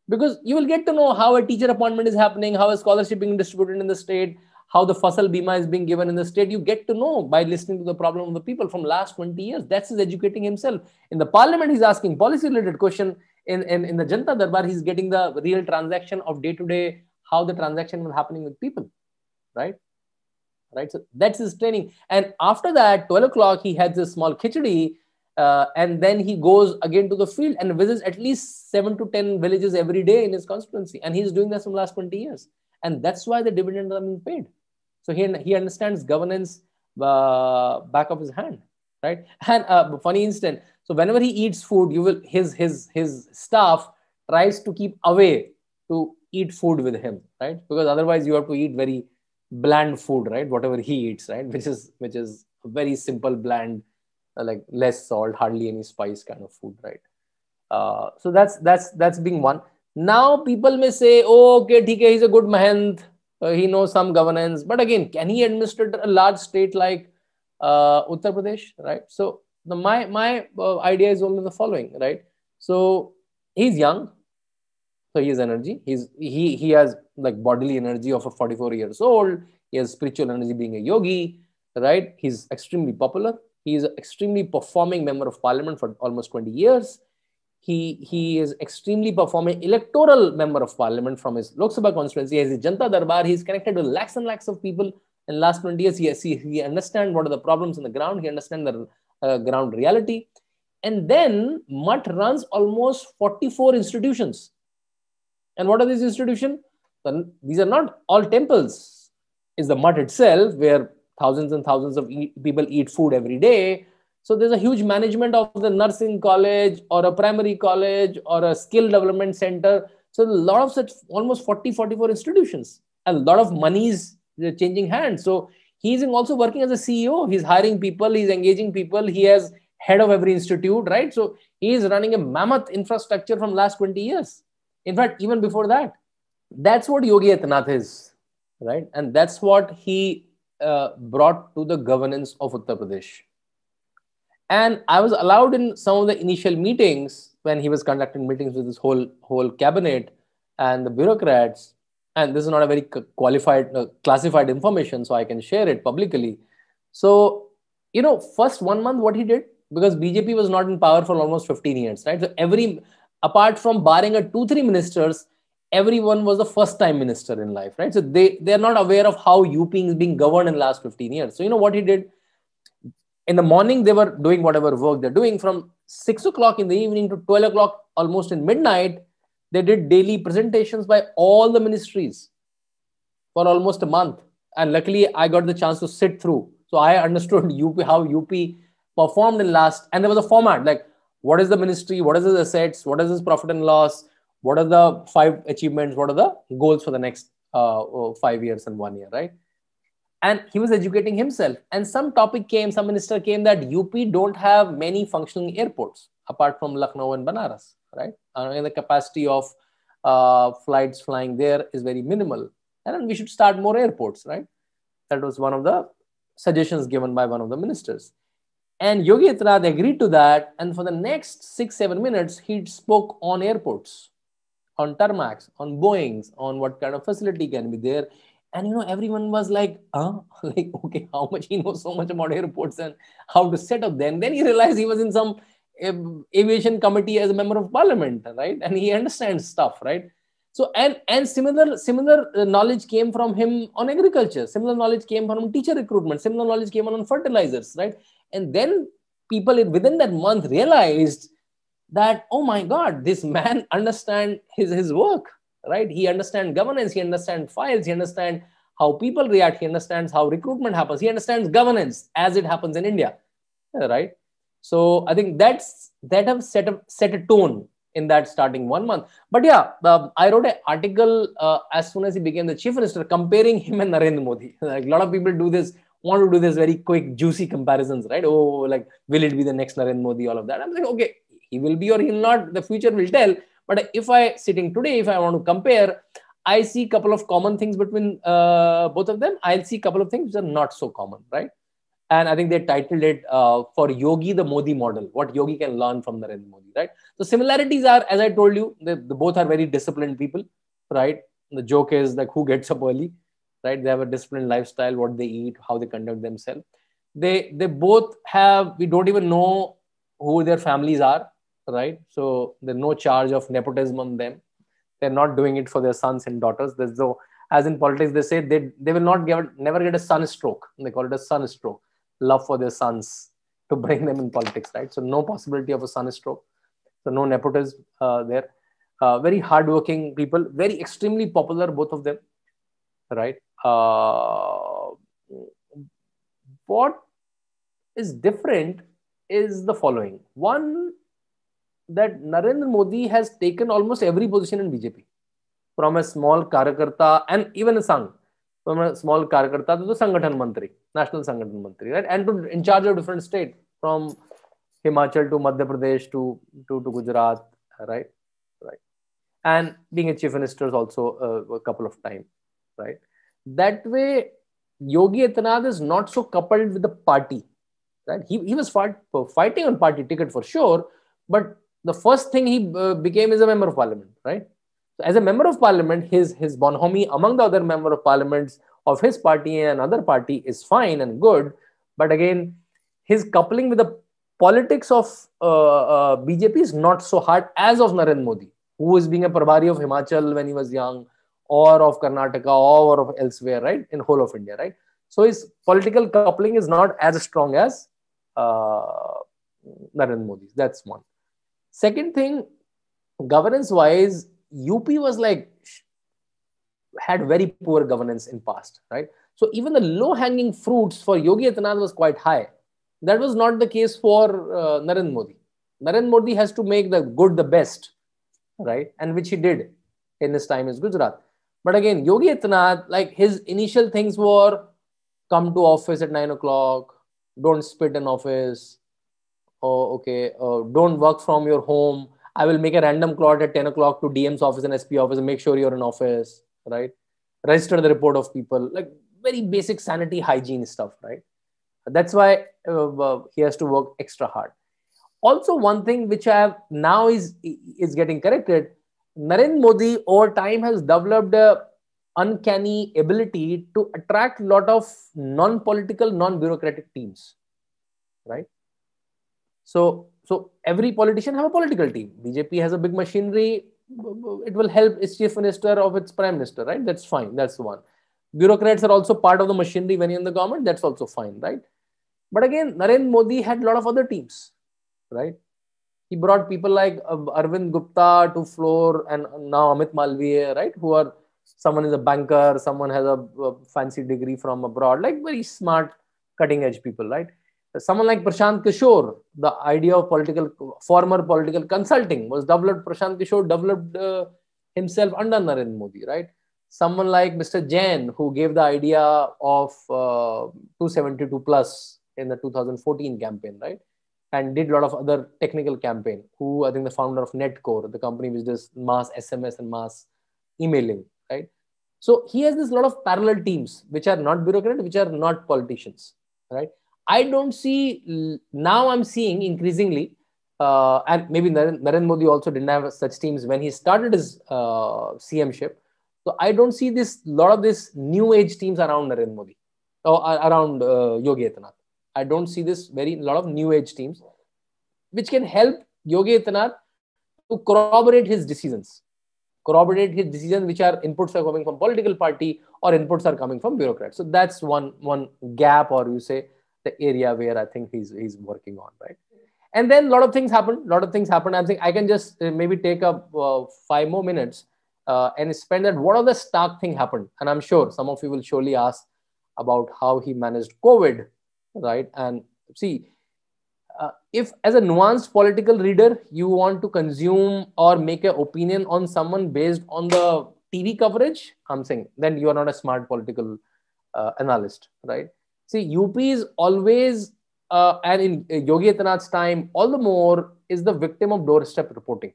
because you will get to know how a teacher appointment is happening, how a scholarship being distributed in the state, how the Fasal Bima is being given in the state. You get to know by listening to the problem of the people from last 20 years. That's his educating himself. In the parliament, he's asking policy related question. In, in, in the Janta Darbar, he's getting the real transaction of day to day, how the transaction was happening with people, right? Right. So that's his training. And after that, 12 o'clock, he had this small khichdi uh, and then he goes again to the field and visits at least seven to ten villages every day in his constituency, and he's doing that from the last twenty years, and that's why the dividends are being paid. So he he understands governance uh, back of his hand, right? And uh, funny incident. So whenever he eats food, you will his his his staff tries to keep away to eat food with him, right? Because otherwise you have to eat very bland food, right? Whatever he eats, right? Which is which is very simple bland uh, like less salt, hardly any spice kind of food, right? Uh, so that's that's that's being one. Now people may say, oh, okay, okay, he's a good mahant. Uh, he knows some governance, but again, can he administer a large state like uh, Uttar Pradesh, right? So the, my my uh, idea is only the following, right? So he's young, so he has energy. He's he he has like bodily energy of a 44 years old. He has spiritual energy being a yogi, right? He's extremely popular. He is an extremely performing member of parliament for almost 20 years. He, he is extremely performing electoral member of parliament from his Lok Sabha constituency. He is a Janta Darbar. He is connected with lakhs and lakhs of people. In last 20 years, he, he, he understands what are the problems on the ground. He understands the uh, ground reality. And then Mutt runs almost 44 institutions. And what are these institutions? These are not all temples. It's the Mutt itself where thousands and thousands of eat, people eat food every day so there's a huge management of the nursing college or a primary college or a skill development center so a lot of such almost 40 44 institutions a lot of money's uh, changing hands so he's also working as a ceo he's hiring people he's engaging people he has head of every institute right so he is running a mammoth infrastructure from last 20 years in fact even before that that's what yogi atanath is right and that's what he uh, brought to the governance of Uttar Pradesh. And I was allowed in some of the initial meetings when he was conducting meetings with his whole whole cabinet and the bureaucrats. And this is not a very qualified, uh, classified information, so I can share it publicly. So, you know, first one month, what he did because BJP was not in power for almost 15 years, right? So every apart from barring a two three ministers, everyone was the first time minister in life right so they they are not aware of how up is being governed in the last 15 years so you know what he did in the morning they were doing whatever work they're doing from 6 o'clock in the evening to 12 o'clock almost in midnight they did daily presentations by all the ministries for almost a month and luckily i got the chance to sit through so i understood up how up performed in last and there was a format like what is the ministry what is his assets what is his profit and loss what are the five achievements what are the goals for the next uh, oh, five years and one year right and he was educating himself and some topic came some minister came that up don't have many functioning airports apart from lucknow and banaras right uh, and the capacity of uh, flights flying there is very minimal and we should start more airports right that was one of the suggestions given by one of the ministers and Yogi Yatinath agreed to that. And for the next six, seven minutes, he spoke on airports on tarmacs, on Boeings, on what kind of facility can be there. And you know, everyone was like, huh? like, okay, how much he knows so much about airports and how to set up Then, Then he realized he was in some aviation committee as a member of parliament, right? And he understands stuff, right? So and and similar similar uh, knowledge came from him on agriculture. Similar knowledge came from teacher recruitment. Similar knowledge came on, on fertilizers, right? And then people within that month realized that oh my god this man understand his his work right he understand governance he understand files he understand how people react he understands how recruitment happens he understands governance as it happens in india right so i think that's that have set a set a tone in that starting one month but yeah uh, i wrote an article uh, as soon as he became the chief minister comparing him and narendra modi like a lot of people do this want to do this very quick juicy comparisons right oh like will it be the next narendra modi all of that i'm like okay he will be or he'll not the future will tell but if i sitting today if i want to compare i see couple of common things between uh, both of them i'll see couple of things which are not so common right and i think they titled it uh, for yogi the modi model what yogi can learn from narendra modi right so similarities are as i told you the both are very disciplined people right the joke is like who gets up early right they have a disciplined lifestyle what they eat how they conduct themselves they they both have we don't even know who their families are right? So there's no charge of nepotism on them. They're not doing it for their sons and daughters. There's no, as in politics, they say they, they will not give, never get a sunstroke. They call it a sunstroke, love for their sons to bring them in politics, right? So no possibility of a sunstroke. So no nepotism uh, there. Uh, very hardworking people, very extremely popular, both of them, right? Uh, what is different is the following. One that Narendra Modi has taken almost every position in BJP from a small Karakarta and even a Sangh, from a small Karakarta to the Sangathan Mantri, National Sangathan Mantri, right? And to in charge of different state from Himachal to Madhya Pradesh to, to, to Gujarat, right? Right. And being a chief minister is also a couple of times, right? That way, Yogi Atanath is not so coupled with the party, right? He, he was fight, fighting on party ticket for sure, but the first thing he uh, became is a member of parliament, right? So as a member of parliament, his his bonhomie among the other member of parliaments of his party and another party is fine and good, but again, his coupling with the politics of uh, uh, BJP is not so hard as of Narendra Modi, who was being a Prabhari of Himachal when he was young, or of Karnataka, or of elsewhere, right, in whole of India, right. So his political coupling is not as strong as uh, Narendra Modi's. That's one. Second thing, governance wise, UP was like had very poor governance in past, right? So even the low hanging fruits for Yogi Adityanath was quite high. That was not the case for uh, Narendra Modi. Narendra Modi has to make the good the best, right? And which he did in his time is Gujarat. But again, Yogi Adityanath, like his initial things were come to office at nine o'clock, don't spit in office, oh, okay, uh, don't work from your home. I will make a random call at 10 o'clock to DM's office and SP office and make sure you're in office, right? Register the report of people, like very basic sanity hygiene stuff, right? That's why uh, uh, he has to work extra hard. Also, one thing which I have now is is getting corrected. Narendra Modi over time has developed a uncanny ability to attract lot of non-political, non-bureaucratic teams, right? So, so every politician have a political team. BJP has a big machinery. It will help its chief minister of its prime minister, right? That's fine. That's one. Bureaucrats are also part of the machinery when you're in the government. That's also fine, right? But again, Narendra Modi had a lot of other teams, right? He brought people like uh, Arvind Gupta to floor and now Amit Malviya, right? Who are someone is a banker, someone has a, a fancy degree from abroad, like very smart, cutting edge people, right? someone like Prashant Kishore, the idea of political former political consulting was developed. Prashant Kishore developed uh, himself under Narendra Modi, right? Someone like Mr. Jain, who gave the idea of uh, 272 plus in the 2014 campaign, right? And did a lot of other technical campaign. Who I think the founder of Netcore, the company which does mass SMS and mass emailing, right? So he has this lot of parallel teams which are not bureaucrats, which are not politicians, right? I don't see now. I'm seeing increasingly, uh, and maybe Narendra Modi also didn't have such teams when he started his uh, ship. So I don't see this lot of this new age teams around Narendra Modi or around uh, Yogi Atanath. I don't see this very lot of new age teams, which can help Yogi Atanath to corroborate his decisions, corroborate his decisions, which are inputs are coming from political party or inputs are coming from bureaucrats. So that's one one gap, or you say the area where I think he's he's working on, right? And then a lot of things happen. A lot of things happen. I'm saying I can just uh, maybe take up uh, five more minutes uh, and spend that. What are the stark thing happened? And I'm sure some of you will surely ask about how he managed COVID, right? And see, uh, if as a nuanced political reader you want to consume or make an opinion on someone based on the TV coverage, I'm saying then you are not a smart political uh, analyst, right? See, UP is always, uh, and in uh, Yogi Atanat's time, all the more is the victim of doorstep reporting.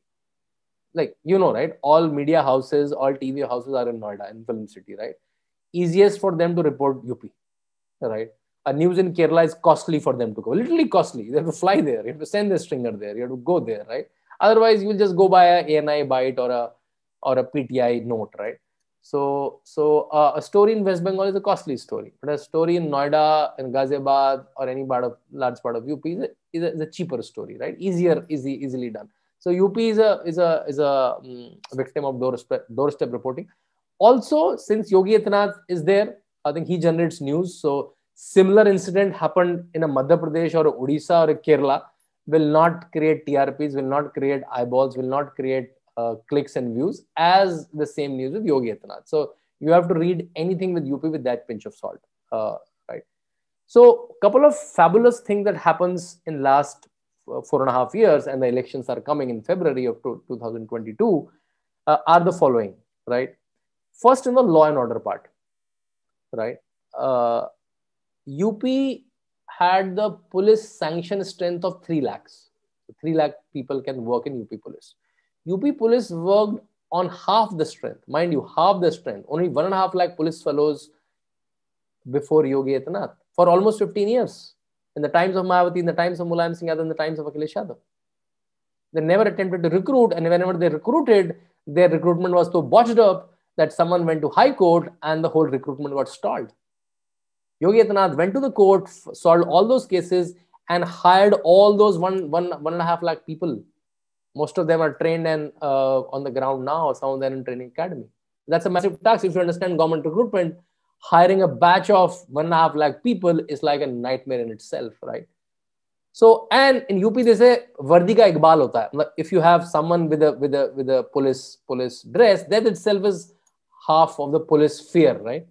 Like, you know, right? All media houses, all TV houses are in Noida, in Film City, right? Easiest for them to report UP, right? A news in Kerala is costly for them to go, literally costly. They have to fly there, you have to send the stringer there, you have to go there, right? Otherwise, you'll just go buy a ANI bite or a or a PTI note, right? So, so uh, a story in West Bengal is a costly story, but a story in Noida and Ghaziabad or any part of large part of UP is a, is a, is a cheaper story, right? Easier, easy, easily done. So UP is a is a is a um, victim of doorstep doorstep reporting. Also, since Yogi Atinath is there, I think he generates news. So similar incident happened in a Madhya Pradesh or Odisha or Kerala will not create TRPs, will not create eyeballs, will not create uh, clicks and views as the same news with Yogi Adinath. So you have to read anything with UP with that pinch of salt, uh, right? So couple of fabulous things that happens in last uh, four and a half years, and the elections are coming in February of 2022, uh, are the following, right? First, in the law and order part, right? UP uh, had the police sanction strength of 3 lakhs. 3 lakh people can work in UP police. UP police worked on half the strength. Mind you, half the strength. Only one and a half lakh police fellows before Yogi Atanath for almost 15 years. In the times of Mayawati, in the times of Mulayam Singh Yadav, in the times of Akhilesh Yadav. They never attempted to recruit and whenever they recruited, their recruitment was so botched up that someone went to high court and the whole recruitment got stalled. Yogi Atanath went to the court, solved all those cases and hired all those one, one, one and a half lakh people most of them are trained and uh, on the ground now some of them in training academy that's a massive task if you understand government recruitment hiring a batch of one and a half lakh people is like a nightmare in itself right so and in up they say vardika ikbal hota hai if you have someone with a with a with a police police dress that itself is half of the police fear right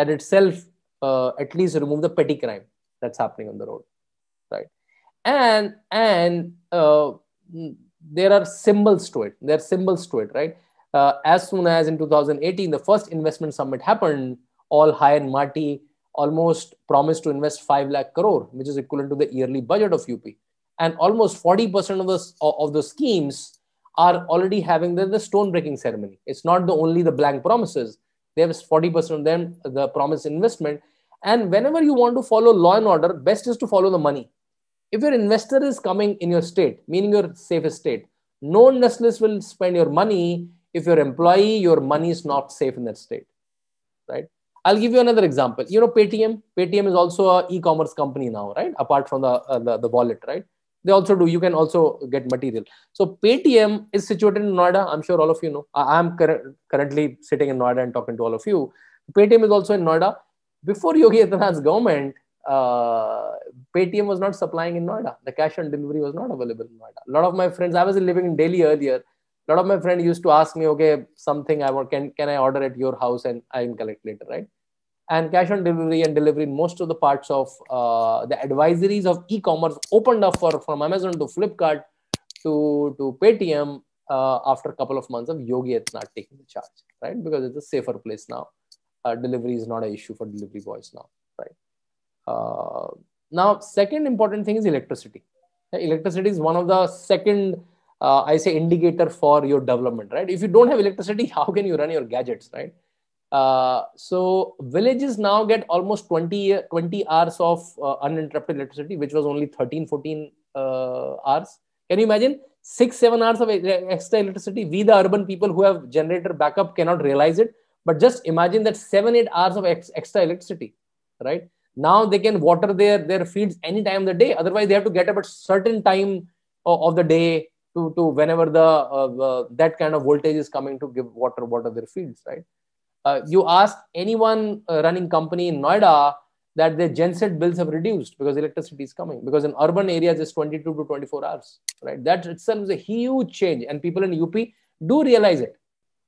that itself uh, at least remove the petty crime that's happening on the road right and and uh, there are symbols to it. There are symbols to it, right? Uh, as soon as in 2018, the first investment summit happened, all high and Marty almost promised to invest 5 lakh crore, which is equivalent to the yearly budget of UP. And almost 40% of the, of the schemes are already having the, the stone breaking ceremony. It's not the only the blank promises. There's 40% of them, the promise investment. And whenever you want to follow law and order, best is to follow the money if your investor is coming in your state, meaning your safest state, no nestless will spend your money if your employee, your money is not safe in that state, right? I'll give you another example. You know, Paytm. Paytm is also a e-commerce company now, right? Apart from the, uh, the, the wallet, right? They also do. You can also get material. So Paytm is situated in Noida. I'm sure all of you know. I am cur- currently sitting in Noida and talking to all of you. Paytm is also in Noida. Before Yogi Adityanath's government, uh, Paytm was not supplying in Noida. The cash on delivery was not available in Noida. A lot of my friends, I was living in Delhi earlier. A lot of my friends used to ask me, okay, something I want, can, can I order at your house and I will collect later, right? And cash on delivery and delivery in most of the parts of uh, the advisories of e-commerce opened up for from Amazon to Flipkart to, to Paytm uh, after a couple of months of Yogi not taking the charge, right? Because it's a safer place now. Uh, delivery is not an issue for delivery boys now. Uh, now, second important thing is electricity. Electricity is one of the second, uh, I say, indicator for your development, right? If you don't have electricity, how can you run your gadgets, right? Uh, so villages now get almost 20, 20 hours of uh, uninterrupted electricity, which was only 13, 14 uh, hours. Can you imagine? Six, seven hours of uh, extra electricity. We, the urban people who have generator backup, cannot realize it. But just imagine that seven, eight hours of ex extra electricity, right? now they can water their their fields any time of the day otherwise they have to get up at certain time of, uh, of the day to, to whenever the uh, uh, that kind of voltage is coming to give water water their fields right uh, you ask anyone uh, running company in noida that their genset bills have reduced because electricity is coming because in urban areas it's 22 to 24 hours right that itself is a huge change and people in up do realize it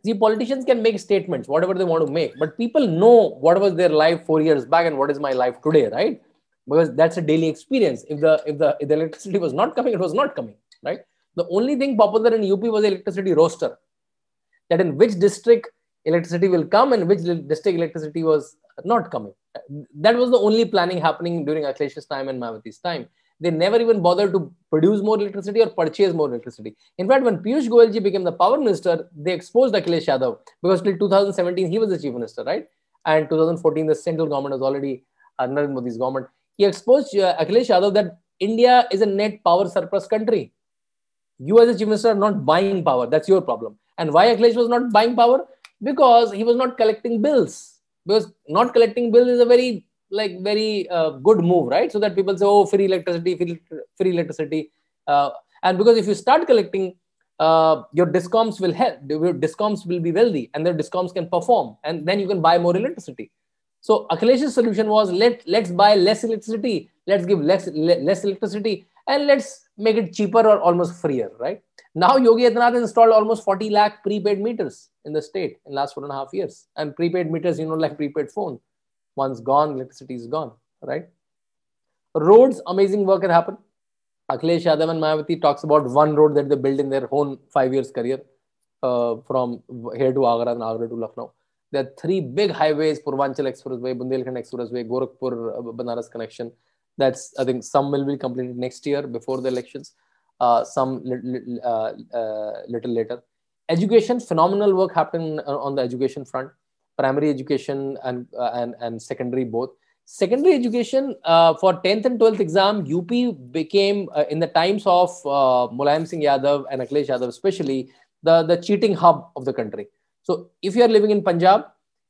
See, politicians can make statements, whatever they want to make, but people know what was their life four years back and what is my life today, right? Because that's a daily experience. If the if the if the electricity was not coming, it was not coming, right? The only thing popular in UP was the electricity roster, that in which district electricity will come and which district electricity was not coming. That was the only planning happening during Akhilesh's time and Mavati's time they never even bothered to produce more electricity or purchase more electricity. In fact, when Piyush Goyalji became the power minister, they exposed Akhilesh Yadav because till 2017 he was the chief minister, right? And 2014 the central government was already uh, Narendra Modi's government. He exposed uh, Akhilesh Yadav that India is a net power surplus country. You as a chief minister are not buying power. That's your problem. And why Akhilesh was not buying power? Because he was not collecting bills. Because not collecting bills is a very like very uh, good move, right? So that people say, oh, free electricity, free, free electricity. Uh, and because if you start collecting, uh, your discoms will help. Your discoms will be wealthy, and their discoms can perform, and then you can buy more electricity. So Akhlesh's solution was let let's buy less electricity, let's give less le, less electricity, and let's make it cheaper or almost freer, right? Now Yogi Adinath installed almost 40 lakh prepaid meters in the state in last four and a half years, and prepaid meters, you know, like prepaid phone once gone, electricity is gone, right? Roads, amazing work had happened. Akhilesh Yadav and Mayawati talks about one road that they built in their own five years career uh, from here to Agra and Agra to Lucknow. There are three big highways, Purvanchal Expressway, Bundelkhand Expressway, Gorakhpur-Banaras uh, connection. That's, I think, some will be completed next year before the elections, uh, some little, uh, uh, little later. Education, phenomenal work happened uh, on the education front primary education and, uh, and, and secondary both. Secondary education uh, for 10th and 12th exam, UP became, uh, in the times of uh, Mulayam Singh Yadav and Akhilesh Yadav especially, the, the cheating hub of the country. So if you are living in Punjab,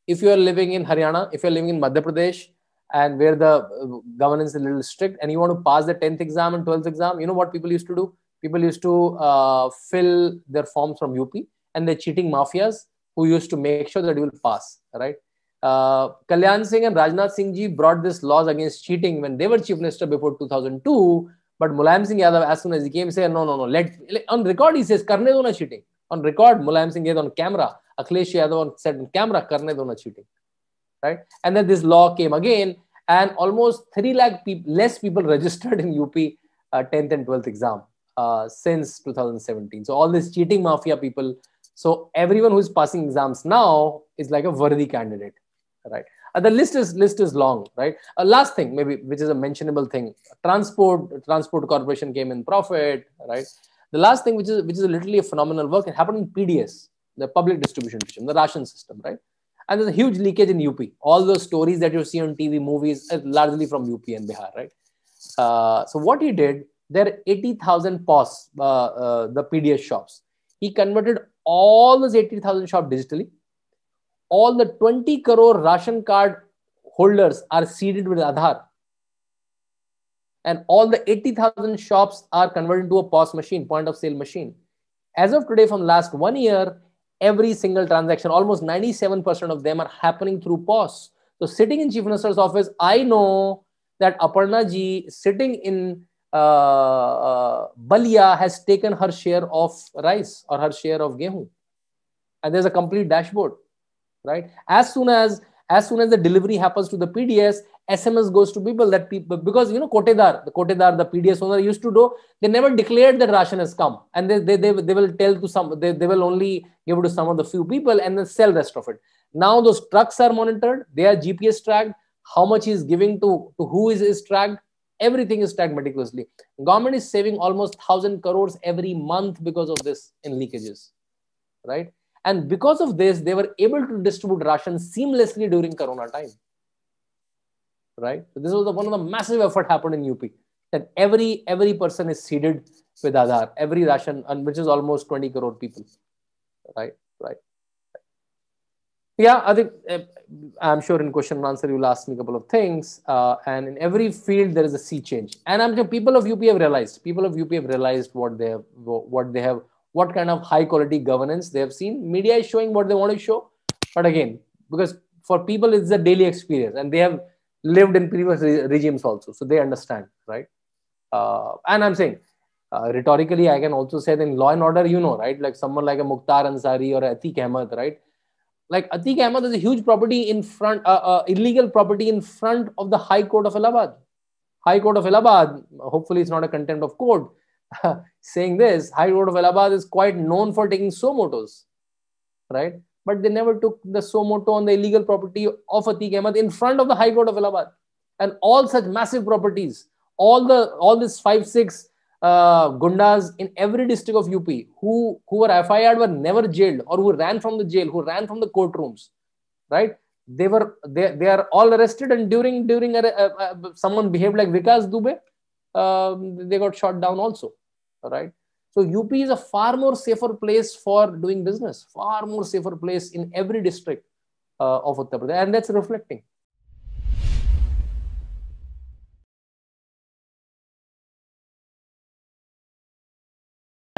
if you are living in Haryana, if you're living in Madhya Pradesh, and where the uh, governance is a little strict and you want to pass the 10th exam and 12th exam you know what people used to do people used to uh, fill their forms from up and the cheating mafias who used to make sure that you will pass, right? Uh, Kalyan Singh and Rajnath Singh ji brought this laws against cheating when they were chief minister before 2002. But Mulayam Singh Yadav, as soon as he came, said, no, no, no, let, on record, he says, karne do na cheating. On record, Mulayam Singh Yadav on camera, Akhilesh Yadav said on camera, karne do na cheating, right? And then this law came again, and almost 3 lakh pe- less people registered in UP uh, 10th and 12th exam uh, since 2017. So all this cheating mafia people so everyone who is passing exams now is like a worthy candidate, right? Uh, the list is list is long, right? Uh, last thing, maybe which is a mentionable thing, transport transport corporation came in profit, right? The last thing, which is which is literally a phenomenal work, it happened in PDS, the public distribution system, the ration system, right? And there's a huge leakage in UP. All those stories that you see on TV, movies, largely from UP and Bihar, right? Uh, so what he did, there are 80,000 POS, uh, uh, the PDS shops. He converted all those 80,000 shops digitally. All the 20 crore ration card holders are seeded with Aadhaar. And all the 80,000 shops are converted into a POS machine, point of sale machine. As of today, from last one year, every single transaction, almost 97% of them are happening through POS. So sitting in Chief Minister's office, I know that Aparna ji sitting in uh, uh, Balia has taken her share of rice or her share of gehu. And there's a complete dashboard, right? As soon as as soon as the delivery happens to the PDS, SMS goes to people that people because you know Kotedar, the Kotedar, the PDS owner used to do, they never declared that ration has come. And they they, they, they will tell to some, they, they will only give it to some of the few people and then sell rest of it. Now those trucks are monitored, they are GPS tracked, how much is giving to, to who is, is tracked, everything is tagged meticulously government is saving almost 1000 crores every month because of this in leakages right and because of this they were able to distribute rations seamlessly during corona time right so this was the, one of the massive effort happened in up that every every person is seeded with Aadhaar, every ration, and which is almost 20 crore people, right? Right. Yeah, I think eh, I'm sure in question and answer you'll ask me a couple of things. Uh, and in every field there is a sea change. And I'm sure people of UP have realized. People of UP have realized what they have, what they have, what kind of high quality governance they have seen. Media is showing what they want to show, but again, because for people it's a daily experience, and they have lived in previous re- regimes also, so they understand, right? Uh, and I'm saying. Uh, rhetorically, I can also say that in law and order, you know, right? Like someone like a Mukhtar Ansari or Atik Ahmed, right? like Atik Ahmed is a huge property in front, uh, uh, illegal property in front of the High Court of Allahabad. High Court of Allahabad, hopefully it's not a contempt of court, saying this, High Court of Allahabad is quite known for taking somotos, right? But they never took the somoto moto on the illegal property of Atik Ahmed in front of the High Court of Allahabad. And all such massive properties, all the all this five, six uh, gundas in every district of UP who who were fir were never jailed or who ran from the jail, who ran from the courtrooms, right? They were they, they are all arrested and during during someone behaved like Vikas Dubey, um, they got shot down also, right? So UP is a far more safer place for doing business, far more safer place in every district uh, of Uttar Pradesh, and that's reflecting.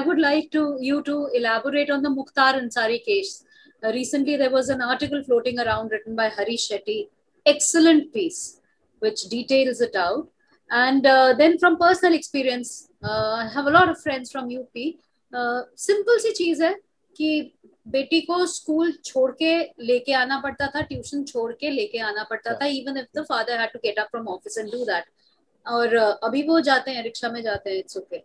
I would like to you to elaborate on the Mukhtar Ansari case. Uh, recently, there was an article floating around written by Hari Shetty, excellent piece, which details it out. And uh, then from personal experience, uh, I have a lot of friends from UP. Uh, simple si cheez hai ki beti ko school chhod ke leke aana padta tha, tuition chhod ke leke aana padta tha, even if the father had to get up from office and do that. और अभी वो जाते हैं rickshaw में जाते हैं it's okay okay.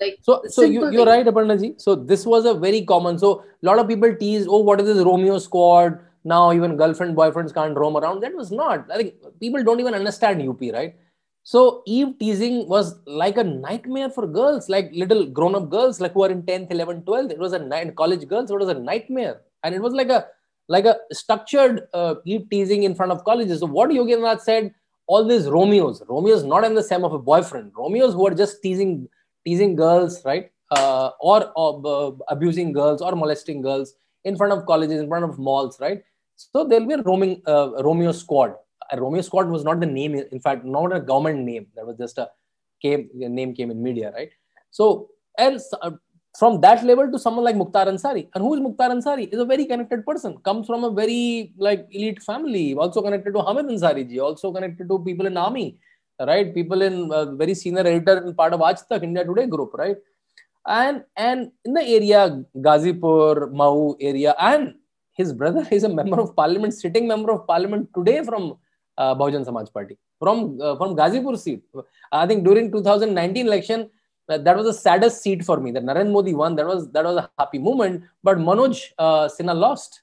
like so so you, you're right Aparnaji. so this was a very common so a lot of people tease. oh what is this romeo squad now even girlfriend boyfriends can't roam around that was not i think people don't even understand up right so eve teasing was like a nightmare for girls like little grown up girls like who are in 10th 11th 12th it was a night college girls it was a nightmare and it was like a like a structured uh, eve teasing in front of colleges so what yogendra said all these romeos romeos not in the same of a boyfriend romeos who are just teasing teasing girls, right? Uh, or, or uh, abusing girls or molesting girls in front of colleges, in front of malls, right? So there'll be a roaming uh, Romeo squad. A Romeo squad was not the name, in fact, not a government name. That was just a came a name came in media, right? So and uh, from that level to someone like Mukhtar Ansari. And who is Mukhtar Ansari? Is a very connected person, comes from a very like elite family, also connected to Hamid Ansari ji, also connected to people in army right? People in uh, very senior editor in part of Ajit Tak, India Today group, right? And and in the area Ghazipur, Mau area, and his brother is a member of parliament, sitting member of parliament today from uh, Bahujan Samaj Party from uh, from Ghazipur seat. I think during 2019 election, uh, that was the saddest seat for me. That Narendra Modi won. That was that was a happy moment. But Manoj uh, Sinha lost.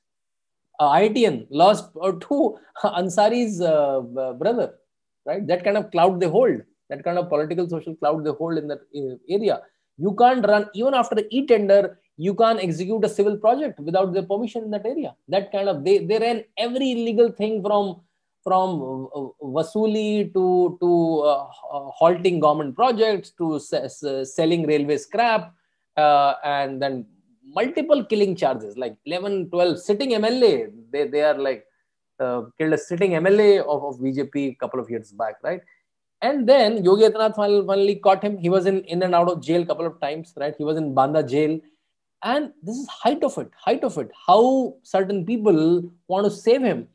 Uh, ITN lost to Ansari's uh, uh, brother right? That kind of cloud they hold, that kind of political social cloud they hold in that area. You can't run, even after the e tender, you can't execute a civil project without their permission in that area. That kind of, they, they ran every illegal thing from from uh, Vasuli to, to uh, uh, halting government projects to selling railway scrap uh, and then multiple killing charges like 11 12 sitting mla they, they are like uh, killed a sitting MLA of, of BJP a couple of years back, right? And then Yogi Adinath finally caught him. He was in, in and out of jail a couple of times, right? He was in Banda jail. And this is height of it, height of it, how certain people want to save him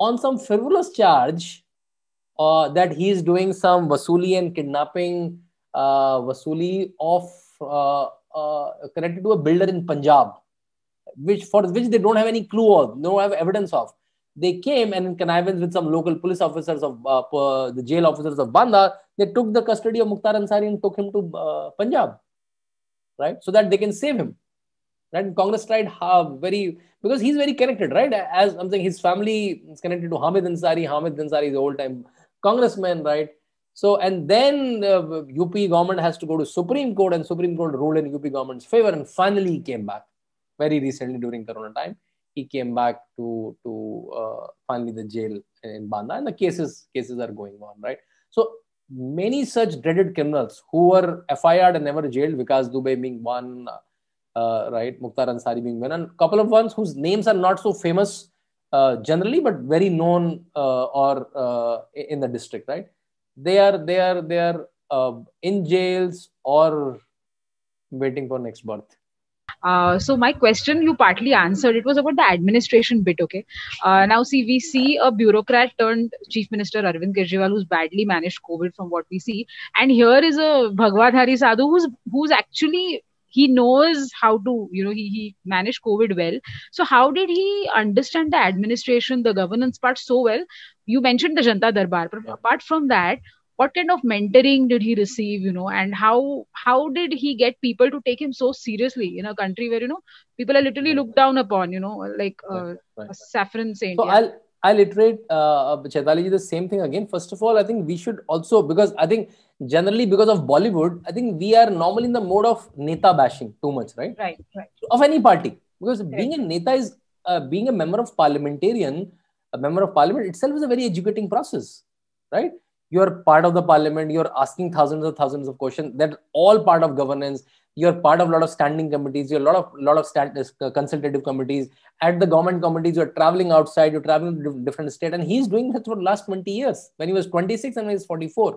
on some frivolous charge uh, that he is doing some vasuli and kidnapping uh, vasuli of uh, uh, connected to a builder in Punjab, which for which they don't have any clue of, no have evidence of they came and in connivance with some local police officers of uh, the jail officers of Banda, they took the custody of Mukhtar Ansari and took him to uh, Punjab, right? So that they can save him, right? And Congress tried how uh, very, because he's very connected, right? As I'm saying, his family is connected to Hamid Ansari. Hamid Ansari is old time congressman, right? So, and then the UP uh, government has to go to Supreme Court and Supreme Court ruled in UP government's favor and finally he came back very recently during Corona time he came back to to uh, finally the jail in Banda, and the cases cases are going on, right? So many such dreaded criminals who were FIR'd and never jailed, Vikas Dubey being one, uh, right? Mukhtar Ansari being one, and a couple of ones whose names are not so famous uh, generally, but very known uh, or uh, in the district, right? They are they are they are uh, in jails or waiting for next birth uh, so my question you partly answered. It was about the administration bit. Okay. Uh, now see, we see a bureaucrat turned Chief Minister Arvind Kejriwal who's badly managed COVID from what we see, and here is a Bhagwadhari sadhu who's who's actually he knows how to you know he, he managed covid well so how did he understand the administration the governance part so well you mentioned the janta darbar but apart from that what kind of mentoring did he receive you know and how how did he get people to take him so seriously in a country where you know people are literally looked down upon you know like uh, right, right. a saffron saint so yeah. i'll I'll iterate, uh, uh the same thing again. First of all, I think we should also, because I think generally because of Bollywood, I think we are normally in the mode of neta bashing too much, right? Right, right. Of any party. Because right. being a neta is, uh, being a member of parliamentarian, a member of parliament itself is a very educating process, right? you're part of the parliament you're asking thousands and thousands of questions that all part of governance you're part of a lot of standing committees you're a lot of lot of stand uh, consultative committees at the government committees you're traveling outside you're traveling to different state and he's doing that for the last 20 years when he was 26 and when he's 44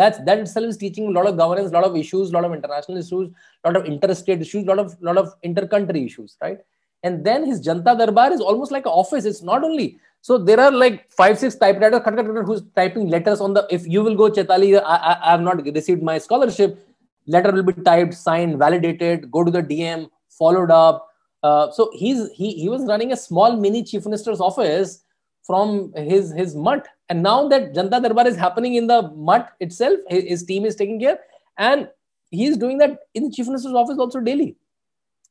that's that itself is teaching a lot of governance a lot of issues a lot of international issues a lot of interstate issues a lot of lot of intercountry issues right and then his janta darbar is almost like an office it's not only so there are like five, six typewriters who's typing letters on the. If you will go, Chetali, I, I, I have not received my scholarship. Letter will be typed, signed, validated. Go to the DM, followed up. Uh, so he's he he was running a small mini chief minister's office from his his mutt, and now that Janta Darbar is happening in the mutt itself, his, his team is taking care, and he is doing that in the chief minister's office also daily,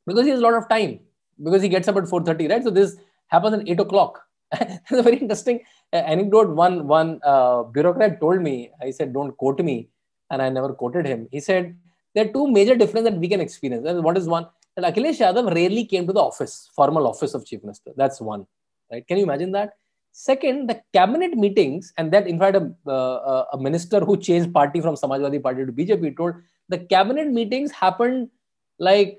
because he has a lot of time because he gets up at four thirty, right? So this happens at eight o'clock That's a very interesting uh, anecdote. One one uh, bureaucrat told me. I said, "Don't quote me," and I never quoted him. He said, "There are two major differences that we can experience. And what is one? That Akhilesh Yadav rarely came to the office, formal office of chief minister. That's one, right? Can you imagine that? Second, the cabinet meetings, and that in fact, a, uh, uh a minister who changed party from Samajwadi Party to BJP told the cabinet meetings happened like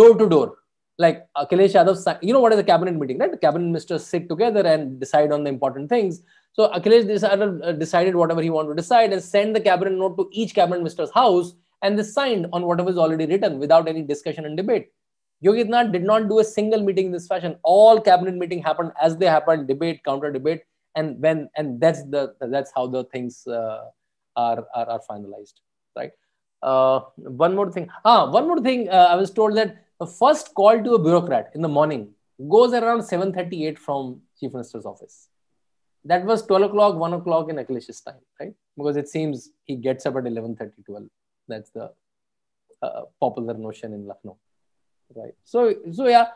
door to door like Akhilesh Yadav, you know what is a cabinet meeting, right? The cabinet ministers sit together and decide on the important things. So Akhilesh decided, uh, decided whatever he wanted to decide and send the cabinet note to each cabinet minister's house and they signed on whatever is already written without any discussion and debate. Yoginath did not do a single meeting in this fashion. All cabinet meeting happened as they happened, debate, counter debate, and when and that's the that's how the things uh, are, are, are finalized, right? Uh, one more thing. Ah, one more thing. Uh, I was told that the first call to a bureaucrat in the morning goes around 7.38 from Chief Minister's office. That was 12 o'clock, 1 o'clock in Akilesh's time, right? Because it seems he gets up at 11.30, 12. That's the uh, popular notion in Lucknow, right? So, so yeah,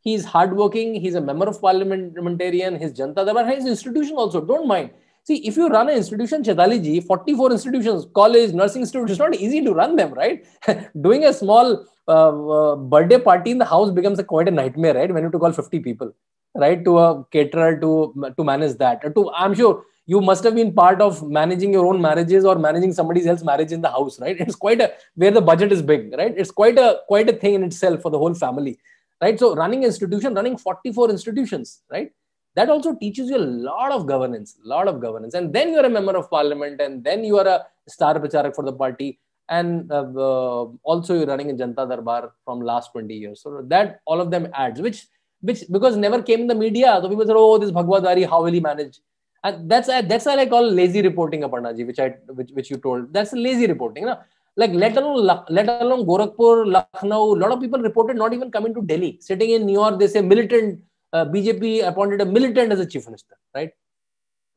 he's hardworking. He's a member of parliamentarian. His Janta Darbar, his institution also. Don't mind. See, if you run an institution, Chetali ji, 44 institutions, college, nursing institute, it's not easy to run them, right? Doing a small uh, uh, birthday party in the house becomes a, quite a nightmare, right? When you have to call 50 people, right? To a uh, caterer to to manage that. To I'm sure you must have been part of managing your own marriages or managing somebody else's marriage in the house, right? It's quite a where the budget is big, right? It's quite a quite a thing in itself for the whole family, right? So running institution, running 44 institutions, right? That also teaches you a lot of governance, lot of governance, and then you are a member of parliament, and then you are a star pracharak for the party and uh, uh, also you're running in Janta Darbar from last 20 years. So that all of them adds, which which because never came in the media, so people said, oh, this Bhagwadari, how will he manage? And that's uh, that's what I call lazy reporting, Aparnaji, which I which, which you told. That's lazy reporting, na? Like let alone let alone Gorakhpur, Lucknow. A lot of people reported not even coming to Delhi, sitting in New York. They say militant uh, BJP appointed a militant as a chief minister, right?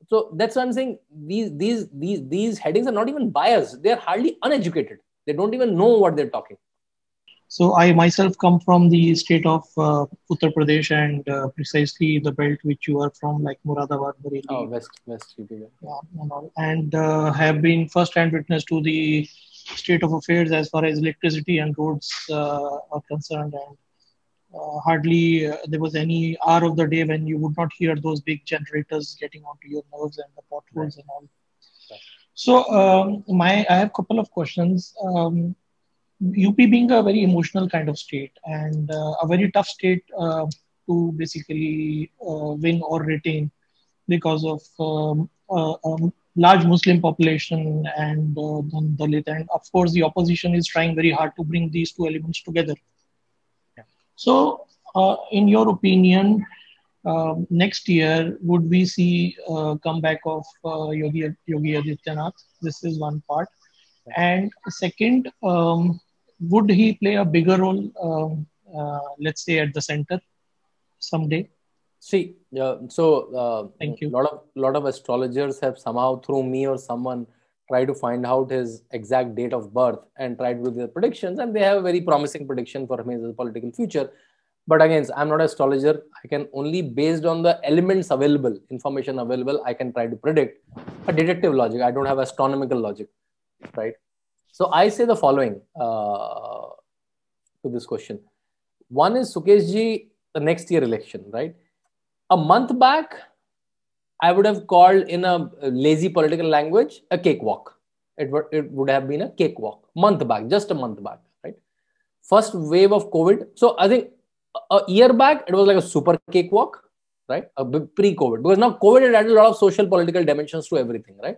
so that's why i'm saying these these these these headings are not even biased they're hardly uneducated they don't even know what they're talking so i myself come from the state of uh, uttar pradesh and uh, precisely the belt which you are from like muradabad Bareilly, oh, west west yeah. and uh, have been first hand witness to the state of affairs as far as electricity and roads uh, are concerned and uh, hardly uh, there was any hour of the day when you would not hear those big generators getting onto your nerves and the potholes right. and all. So um, my I have a couple of questions. Um, UP being a very emotional kind of state and uh, a very tough state uh, to basically uh, win or retain because of um, um, large Muslim population and uh, Dalit and of course the opposition is trying very hard to bring these two elements together. So, uh, in your opinion, uh, next year would we see a comeback of uh, Yogi Yogi Adityanath? This is one part, and second, um, would he play a bigger role? Um, uh, let's say at the center someday. See, uh, so thank you. A lot of lot of astrologers have somehow through me or someone try to find out his exact date of birth and try to do their predictions. And they have a very promising prediction for him his political future. But again, I'm not an astrologer. I can only, based on the elements available, information available, I can try to predict a deductive logic. I don't have astronomical logic, right? So I say the following uh, to this question. One is Sukesh ji, the next year election, right? A month back, I would have called in a uh, lazy political language a cakewalk. It, w- it would have been a cakewalk month back, just a month back, right? First wave of COVID. So I think a year back, it was like a super cakewalk, right? A pre COVID, because now COVID had added a lot of social political dimensions to everything, right?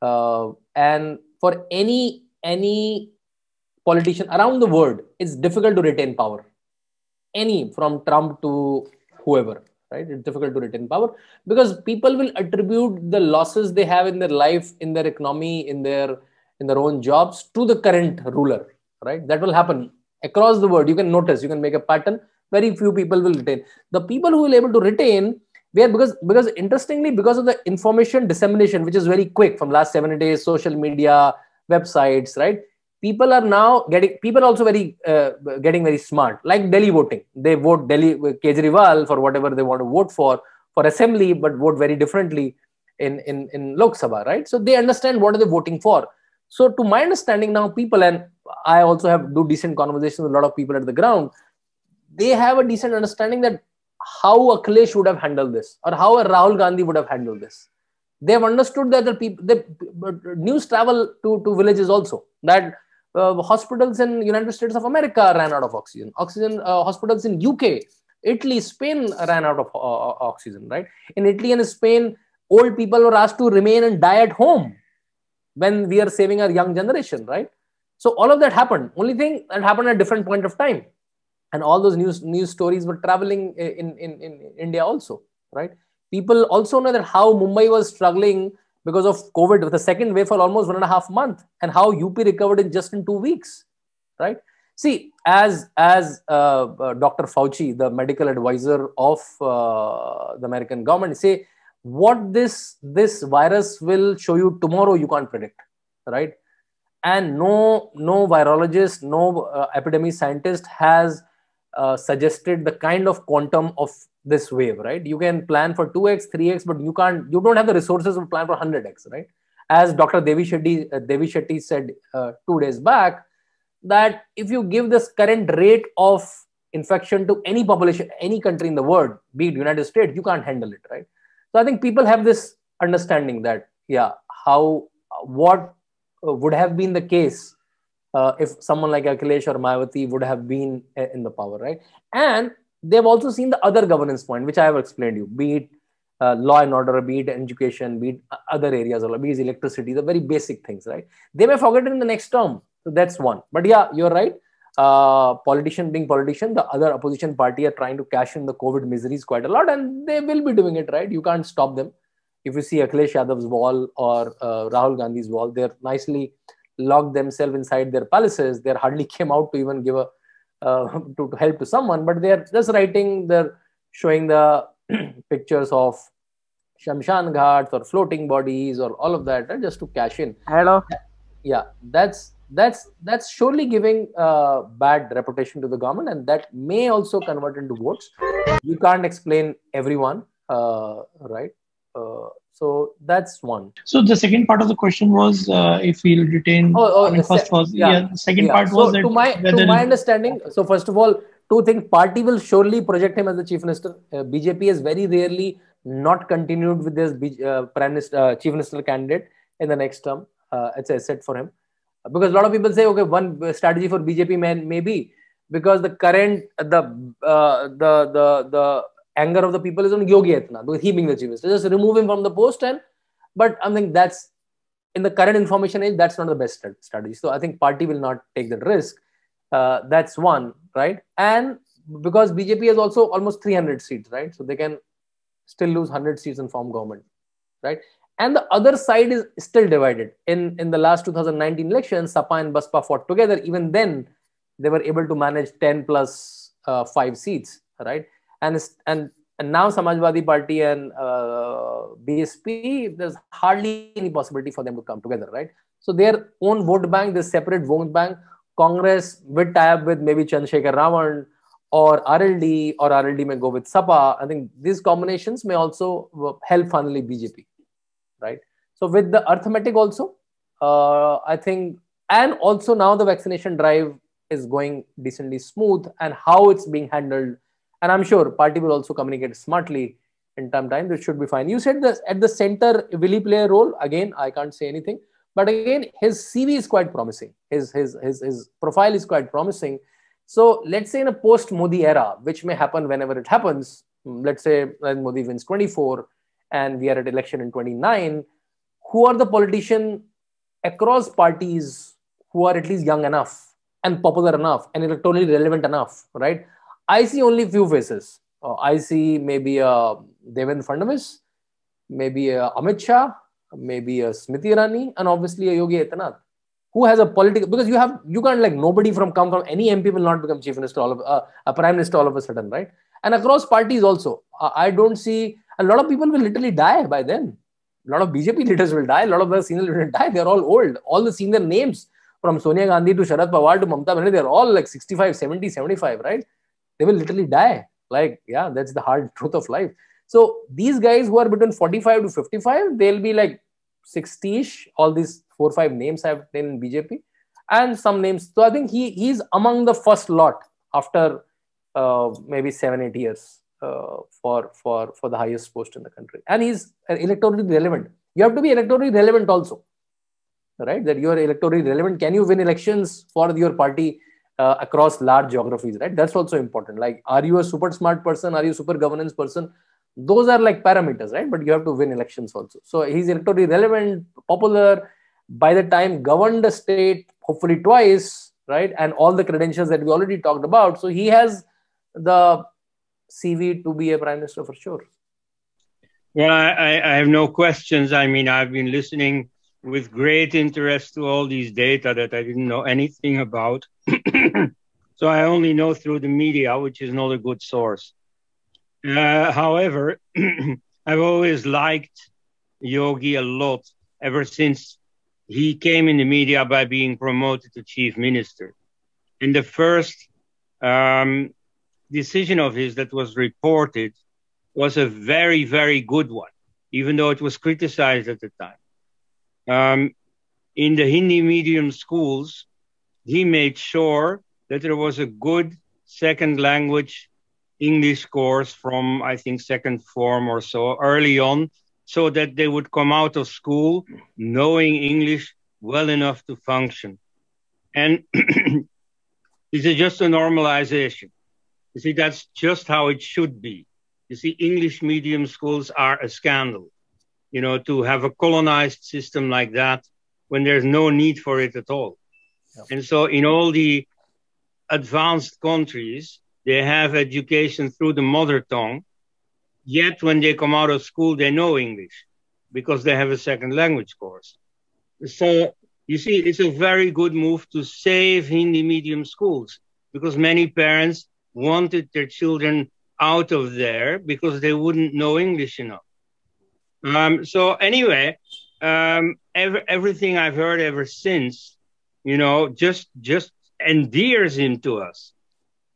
Uh, and for any any politician around the world, it's difficult to retain power. Any from Trump to whoever, right it's difficult to retain power because people will attribute the losses they have in their life in their economy in their in their own jobs to the current ruler right that will happen across the world you can notice you can make a pattern very few people will retain the people who will able to retain where because because interestingly because of the information dissemination which is very quick from last seven days social media websites right people are now getting people are also very uh, getting very smart like delhi voting they vote delhi uh, kejriwal for whatever they want to vote for for assembly but vote very differently in in in lok sabha right so they understand what are they voting for so to my understanding now people and i also have do decent conversations with a lot of people at the ground they have a decent understanding that how akhilesh would have handled this or how a rahul gandhi would have handled this they have understood that the people the news travel to to villages also that uh, hospitals in United States of America ran out of oxygen. Oxygen uh, hospitals in UK, Italy, Spain ran out of uh, uh, oxygen. Right in Italy and Spain, old people were asked to remain and die at home when we are saving our young generation. Right. So all of that happened. Only thing that happened at different point of time, and all those news news stories were traveling in in, in India also. Right. People also know that how Mumbai was struggling because of COVID with the second wave for almost one and a half month, and how UP recovered in just in two weeks, right? See, as as uh, uh, Dr. Fauci, the medical advisor of uh, the American government, say what this this virus will show you tomorrow, you can't predict, right? And no no virologist, no uh, epidemic scientist has uh, suggested the kind of quantum of this wave, right? You can plan for 2x, 3x, but you can't, you don't have the resources to plan for 100x, right? As Dr. Devi Shetty, uh, Devi Shetty said uh, two days back, that if you give this current rate of infection to any population, any country in the world, be it United States, you can't handle it, right? So I think people have this understanding that, yeah, how, what uh, would have been the case uh, if someone like Akhilesh or Mayawati would have been uh, in the power, right? And they've also seen the other governance point, which I have explained you, be it uh, law and order, be it education, be it other areas, or be it electricity, the very basic things, right? They may forget it in the next term. So that's one. But yeah, you're right. Uh, politician being politician, the other opposition party are trying to cash in the COVID miseries quite a lot, and they will be doing it, right? You can't stop them. If you see Akhilesh Yadav's wall or uh, Rahul Gandhi's wall, they're nicely locked themselves inside their palaces. They hardly came out to even give a uh, to, to, help to someone, but they are just writing, they're showing the pictures of Shamshan Ghats or floating bodies or all of that, right? just to cash in. Hello. Yeah, that's that's that's surely giving a bad reputation to the government, and that may also convert into votes. You can't explain everyone, uh, right? Uh, so that's one so the second part of the question was uh, if we'll retain oh, oh I mean, first was yeah, yeah second yeah. part so was to my to my understanding so first of all two things party will surely project him as the chief minister uh, bjp has very rarely not continued with this uh, prime minister uh, chief minister candidate in the next term uh, it's a asset for him because a lot of people say okay one strategy for bjp man maybe because the current the uh, the the the, the anger of the people is on Yogi Atinath because he being the chief minister. Just remove him from the post and but I think that's in the current information age, that's not the best strategy. So I think party will not take that risk. Uh, that's one, right? And because BJP has also almost 300 seats, right? So they can still lose 100 seats and form government, right? And the other side is still divided. In in the last 2019 election, Sapa and Baspa fought together. Even then, they were able to manage 10 plus, uh, 5 seats, right? and and and now Samajwadi Party and uh, BSP, there's hardly any possibility for them to come together, right? So their own vote bank, this separate vote bank, Congress will tie up with maybe Chandrasekhar Ravan or RLD, or RLD may go with Sapa. I think these combinations may also uh, help finally BJP, right? So with the arithmetic also, uh, I think, and also now the vaccination drive is going decently smooth and how it's being handled and i'm sure party will also communicate smartly in time time this should be fine you said this at the center will he play a role again i can't say anything but again his cv is quite promising his his his, his profile is quite promising so let's say in a post modi era which may happen whenever it happens mm, let's say when modi wins 24 and we are at election in 29 who are the politician across parties who are at least young enough and popular enough and electorally relevant enough right I see only few faces. Uh, I see maybe uh, Devan Fernandes, maybe uh, Amit Shah, maybe uh, Smriti Irani, and obviously a uh, Yogi Atinath, who has a political because you have you can't like nobody from come from any MP will not become chief minister all of uh, a prime minister all of a sudden, right? And across parties also, uh, I don't see a lot of people will literally die by then. A lot of BJP leaders will die. A lot of the senior leaders will die. They're all old. All the senior names from Sonia Gandhi to Sharad Pawar to Mamta Banerjee, they're all like 65, 70, 75, right? they will literally die. Like, yeah, that's the hard truth of life. So these guys who are between 45 to 55, they'll be like 60-ish. All these four five names I've in BJP, and some names. So I think he he's among the first lot after uh, maybe seven eight years uh, for for for the highest post in the country, and he's electorally relevant. You have to be electorally relevant also, right? That you are electorally relevant. Can you win elections for your party? uh, across large geographies right that's also important like are you a super smart person are you super governance person those are like parameters right but you have to win elections also so he's electorally relevant popular by the time governed the state hopefully twice right and all the credentials that we already talked about so he has the cv to be a prime minister for sure well i, I have no questions i mean i've been listening with great interest to all these data that I didn't know anything about. so I only know through the media, which is not a good source. Uh, however, I've always liked Yogi a lot ever since he came in the media by being promoted to chief minister. And the first um, decision of his that was reported was a very, very good one, even though it was criticized at the time um, in the Hindi medium schools, he made sure that there was a good second language English course from, I think, second form or so early on, so that they would come out of school knowing English well enough to function. And this is just a normalization. You see, that's just how it should be. You see, English medium schools are a scandal you know, to have a colonized system like that when there's no need for it at all. Yep. And so in all the advanced countries, they have education through the mother tongue, yet when they come out of school, they know English because they have a second language course. So you see, it's a very good move to save Hindi medium schools because many parents wanted their children out of there because they wouldn't know English enough. Um, so anyway, um, every, everything I've heard ever since, you know, just just endears him to us,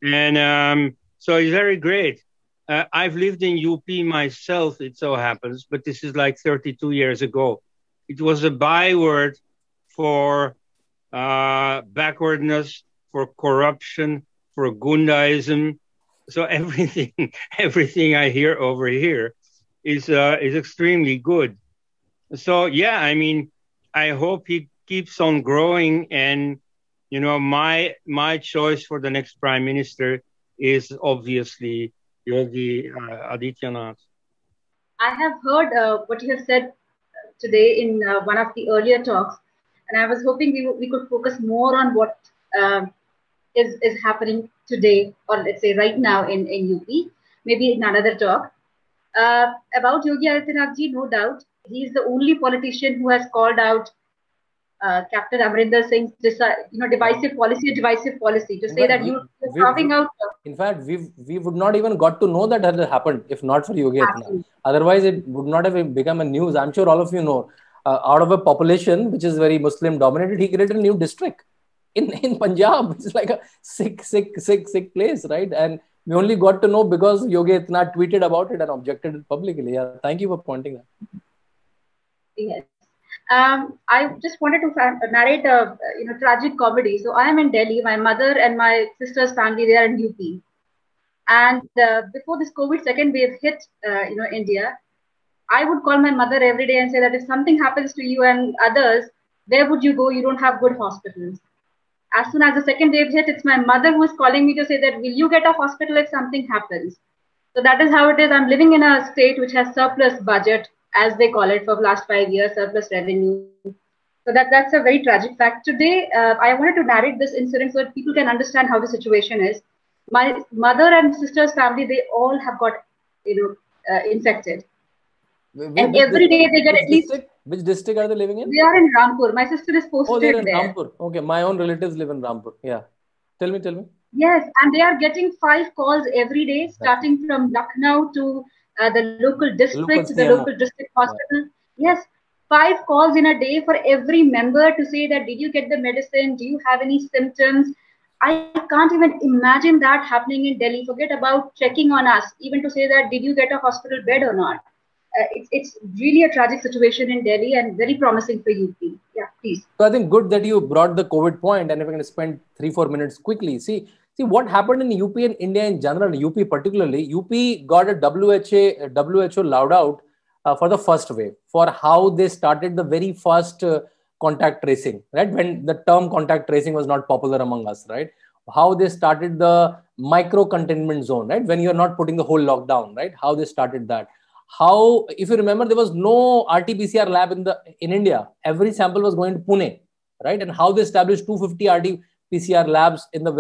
and um, so he's very great. Uh, I've lived in UP myself, it so happens, but this is like 32 years ago. It was a byword for uh, backwardness, for corruption, for Gundaism. So everything, everything I hear over here is uh, is extremely good. So yeah, I mean, I hope he keeps on growing. And you know, my my choice for the next prime minister is obviously Yogi uh, Adityanath. I have heard uh, what you have said today in uh, one of the earlier talks, and I was hoping we, w- we could focus more on what um, is is happening today, or let's say right now in in UP. Maybe in another talk. Uh, about Yogi Adityanath ji, no doubt, he is the only politician who has called out uh, Captain Amrinder Singh's you know divisive policy, divisive policy, to say that you are carving out. In fact, we we would not even got to know that had happened if not for Yogi Adityanath. Otherwise, it would not have become a news. I'm sure all of you know. Uh, out of a population which is very Muslim dominated, he created a new district in in Punjab, which is like a sick, sick, sick, sick place, right? And we only got to know because Yogetnath tweeted about it and objected publicly. Yeah, thank you for pointing that. Yes. Um, I just wanted to narrate a you know tragic comedy. So I am in Delhi. My mother and my sister's family they are in UP. And uh, before this COVID second wave hit, uh, you know India, I would call my mother every day and say that if something happens to you and others, where would you go? You don't have good hospitals as soon as the second is hit, it's my mother who is calling me to say that, will you get a hospital if something happens? So that is how it is. I'm living in a state which has surplus budget, as they call it, for last five years, surplus revenue. So that, that's a very tragic fact. Today, uh, I wanted to narrate this incident so that people can understand how the situation is. My mother and sister's family, they all have got, you know, uh, infected. Wait, wait, and every day they get at least... Which district are they living in? They are in Rampur. My sister is posted oh, they're in there. Rampur. Okay, my own relatives live in Rampur. Yeah. Tell me, tell me. Yes, and they are getting five calls every day, starting from Lucknow to uh, the local district, local the local district hospital. Yes, five calls in a day for every member to say that did you get the medicine? Do you have any symptoms? I can't even imagine that happening in Delhi. Forget about checking on us, even to say that did you get a hospital bed or not. Uh, it's, it's really a tragic situation in Delhi and very promising for UP. Yeah, please. So I think good that you brought the COVID point, and if we can spend three four minutes quickly, see. See what happened in UP and India in general, UP particularly. UP got a WHA, WHO loud out uh, for the first wave for how they started the very first uh, contact tracing, right? When the term contact tracing was not popular among us, right? How they started the micro containment zone, right? When you're not putting the whole lockdown, right? How they started that how if you remember there was no rt-pcr lab in the in india every sample was going to pune right and how they established 250 rt-pcr labs in the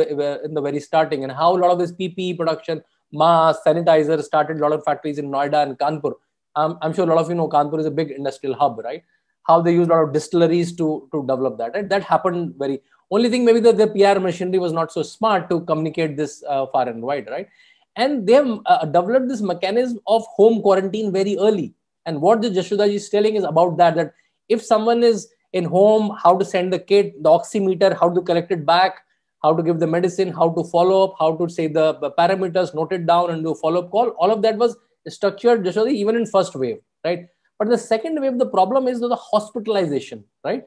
in the very starting and how a lot of this ppe production mass sanitizer started a lot of factories in noida and kanpur um, i'm sure a lot of you know kanpur is a big industrial hub right how they used a lot of distilleries to to develop that right that happened very only thing maybe that the pr machinery was not so smart to communicate this uh, far and wide right and they have uh, developed this mechanism of home quarantine very early. And what the Jashodaji is telling is about that, that if someone is in home, how to send the kid, the oximeter, how to collect it back, how to give the medicine, how to follow up, how to say the parameters, note it down and do follow-up call. All of that was structured Jashodaji even in first wave, right? But the second wave, the problem is the hospitalization, right?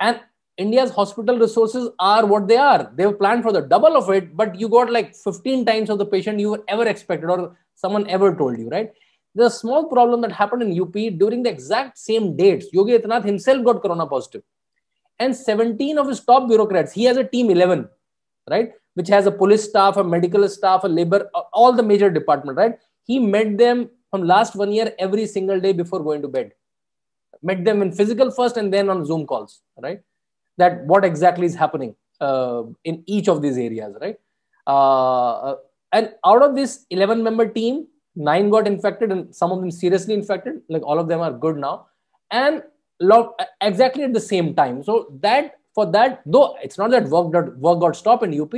And India's hospital resources are what they are. They've planned for the double of it, but you got like 15 times of the patient you ever expected or someone ever told you, right? There's a small problem that happened in UP during the exact same dates. Yogi Atinath himself got corona positive. And 17 of his top bureaucrats, he has a team 11, right? Which has a police staff, a medical staff, a labor, all the major department, right? He met them from last one year every single day before going to bed. Met them in physical first and then on Zoom calls, right? that what exactly is happening uh, in each of these areas, right? Uh, uh, and out of this 11 member team, nine got infected and some of them seriously infected. Like all of them are good now. And uh, exactly at the same time. So that for that, though it's not that work got, work got stopped in UP,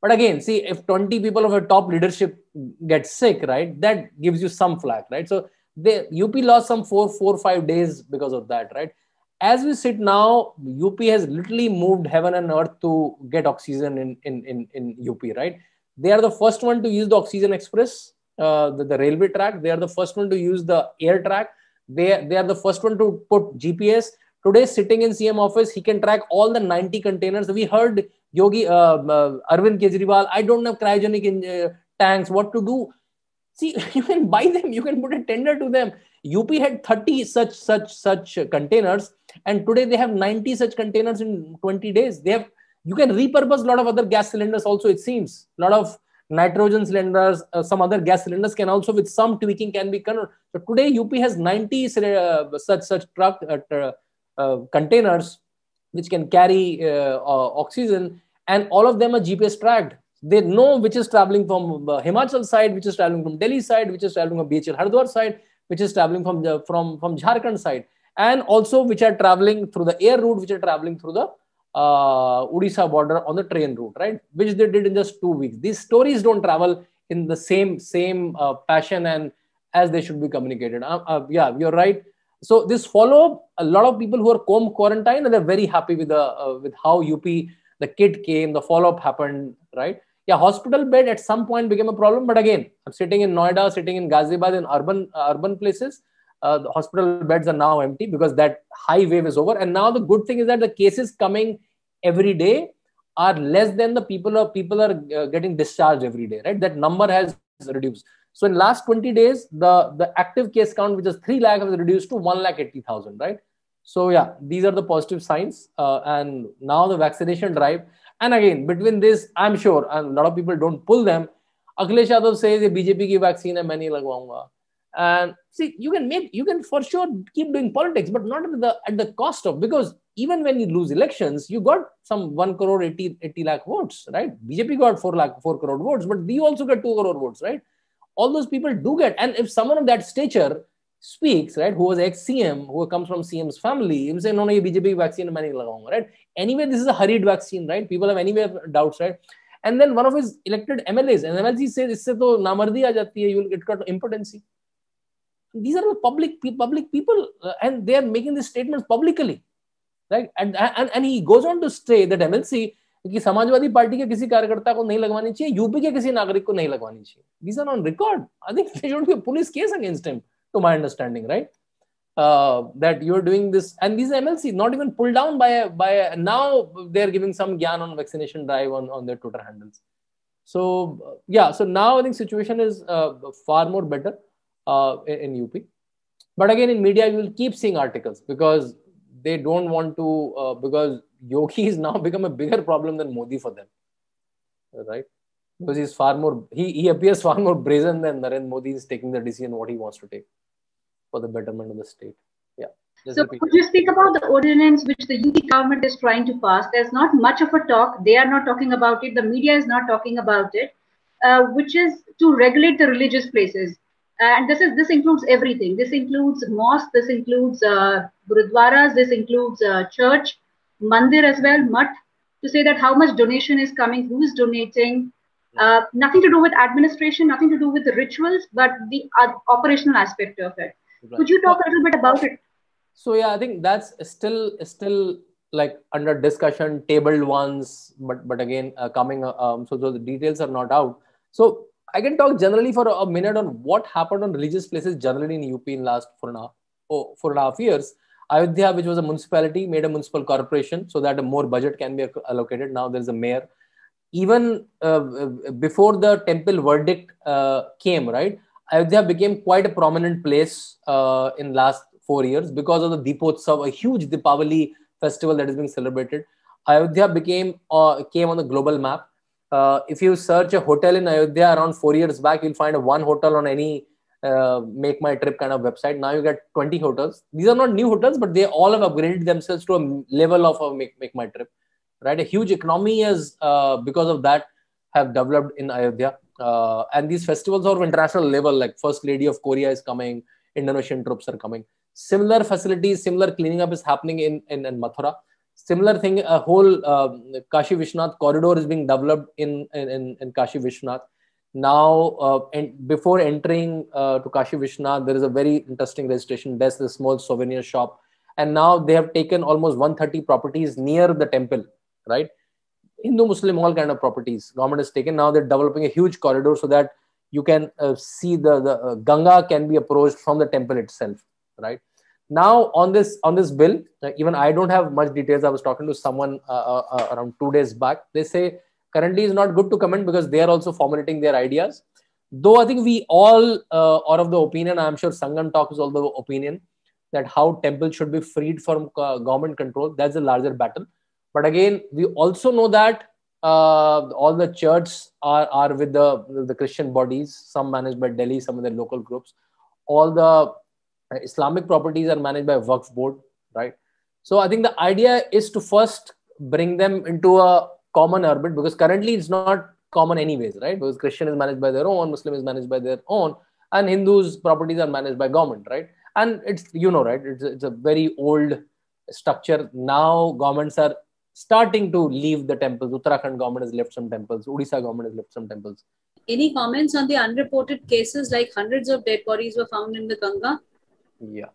but again, see if 20 people of a top leadership get sick, right? That gives you some flack, right? So they UP lost some four, four, five days because of that, right? as we sit now, UP has literally moved heaven and earth to get oxygen in, in, in, in UP, right? They are the first one to use the oxygen express, uh, the, the railway track. They are the first one to use the air track. They, they are the first one to put GPS. Today, sitting in CM office, he can track all the 90 containers. We heard Yogi, uh, uh, Arvind Kejriwal, I don't have cryogenic in, uh, tanks, what to do? See, you can buy them, you can put a tender to them. UP had 30 such, such, such containers and today they have 90 such containers in 20 days. They have you can repurpose a lot of other gas cylinders also, it seems. A lot of nitrogen cylinders, uh, some other gas cylinders can also, with some tweaking, can be converted. So today, UP has 90 uh, such such truck uh, uh containers which can carry uh, oxygen, and all of them are GPS tracked. They know which is traveling from uh, Himachal side, which is traveling from Delhi side, which is traveling from BHL Hardwar side, which is traveling from from from Jharkhand side and also which are traveling through the air route, which are traveling through the uh, Odisha border on the train route, right? Which they did in just two weeks. These stories don't travel in the same same uh, passion and as they should be communicated. Uh, uh, yeah, you're right. So this follow a lot of people who are home quarantine and they're very happy with the uh, with how UP the kid came, the follow up happened, right? Yeah, hospital bed at some point became a problem, but again, I'm sitting in Noida, sitting in Ghaziabad, in urban uh, urban places uh, the hospital beds are now empty because that high wave is over. And now the good thing is that the cases coming every day are less than the people are people are uh, getting discharged every day. Right, that number has reduced. So in last 20 days, the the active case count, which is three lakh, has reduced to one lakh eighty thousand. Right. So yeah, these are the positive signs. Uh, and now the vaccination drive. And again, between this, I'm sure, and a lot of people don't pull them. Akhilesh Yadav says, "ये BJP की vaccine है मैं नहीं लगवाऊंगा." Uh, see, you can make, you can for sure keep doing politics, but not at the at the cost of because even when you lose elections, you got some one crore 80, 80 lakh votes, right? BJP got four lakh four crore votes, but we also got two crore votes, right? All those people do get, and if someone of that stature speaks, right, who was ex-CM, who comes from CM's family, he will say, no, no, ye BJP vaccine main lagaunga, right? Anyway, this is a hurried vaccine, right? People have anyway doubts, right? And then one of his elected MLAs, and MLC says, isse to namardi aa hai, you will get impotency these are the public public people, uh, and they are making these statements publicly, right? And and and he goes on to say that MLC कि Samajwadi party के किसी कार्यकर्ता को नहीं लगवानी चाहिए UP के किसी नागरिक को नहीं लगवानी चाहिए these are on record I think there should be police case against him to my understanding right uh, that you're doing this and these mlc not even pulled down by by now they're giving some gyan on vaccination drive on, on their twitter handles so yeah so now i think situation is uh, far more better uh, in UP. But again, in media, you will keep seeing articles because they don't want to, uh, because Yogi is now become a bigger problem than Modi for them, right? Because he's far more, he, he appears far more brazen than Narendra Modi is taking the decision what he wants to take for the betterment of the state. Yeah. Just so could you speak about the ordinance which the UP government is trying to pass? There's not much of a talk. They are not talking about it. The media is not talking about it, uh, which is to regulate the religious places. Uh, and this is this includes everything this includes mosque this includes uh, gurudwaras this includes uh, church mandir as well mutt to say that how much donation is coming who is donating uh, nothing to do with administration nothing to do with the rituals but the operational aspect of it right. could you talk a little bit about it so yeah i think that's still still like under discussion tabled ones but but again uh, coming uh, um, so, so the details are not out so I can talk generally for a minute on what happened on religious places generally in UP in last oh, four and a half years. Ayodhya, which was a municipality, made a municipal corporation so that more budget can be allocated. Now there's a mayor. Even uh, uh, before the temple verdict uh, came, right, Ayodhya became quite a prominent place uh, in last four years because of the Deepotsav, a huge Deepavali festival that is being celebrated. Ayodhya became uh, came on the global map uh, if you search a hotel in Ayodhya around four years back, you'll find one hotel on any uh, make my trip kind of website. Now you get 20 hotels. These are not new hotels, but they all have upgraded themselves to a level of a make, make my trip, right? A huge economy is uh, because of that have developed in Ayodhya. Uh, and these festivals are of international level, like First Lady of Korea is coming, Indonesian troops are coming. Similar facilities, similar cleaning up is happening in, in, in Mathura. Similar thing, a whole uh, Kashi Vishnath corridor is being developed in, in, in Kashi Vishnath. Now, uh, and before entering uh, to Kashi Vishnath, there is a very interesting registration desk, a small souvenir shop. And now they have taken almost 130 properties near the temple, right? Hindu, Muslim, all kind of properties. Government has taken. Now they're developing a huge corridor so that you can uh, see the, the uh, Ganga can be approached from the temple itself, right? now on this on this bill even i don't have much details i was talking to someone uh, uh, uh around 2 days back they say currently is not good to comment because they are also formulating their ideas though i think we all uh, are of the opinion i'm sure sangam talk is all the opinion that how temple should be freed from uh, government control that's a larger battle but again we also know that uh, all the churches are, are with the the christian bodies some managed by delhi some of the local groups all the Islamic properties are managed by works Board, right? So I think the idea is to first bring them into a common orbit because currently it's not common anyways, right? Because Christian is managed by their own, Muslim is managed by their own, and Hindus' properties are managed by government, right? And it's you know, right? It's it's a very old structure. Now governments are starting to leave the temples. Uttarakhand government has left some temples. Odisha government has left some temples. Any comments on the unreported cases like hundreds of dead bodies were found in the Ganga? Yeah.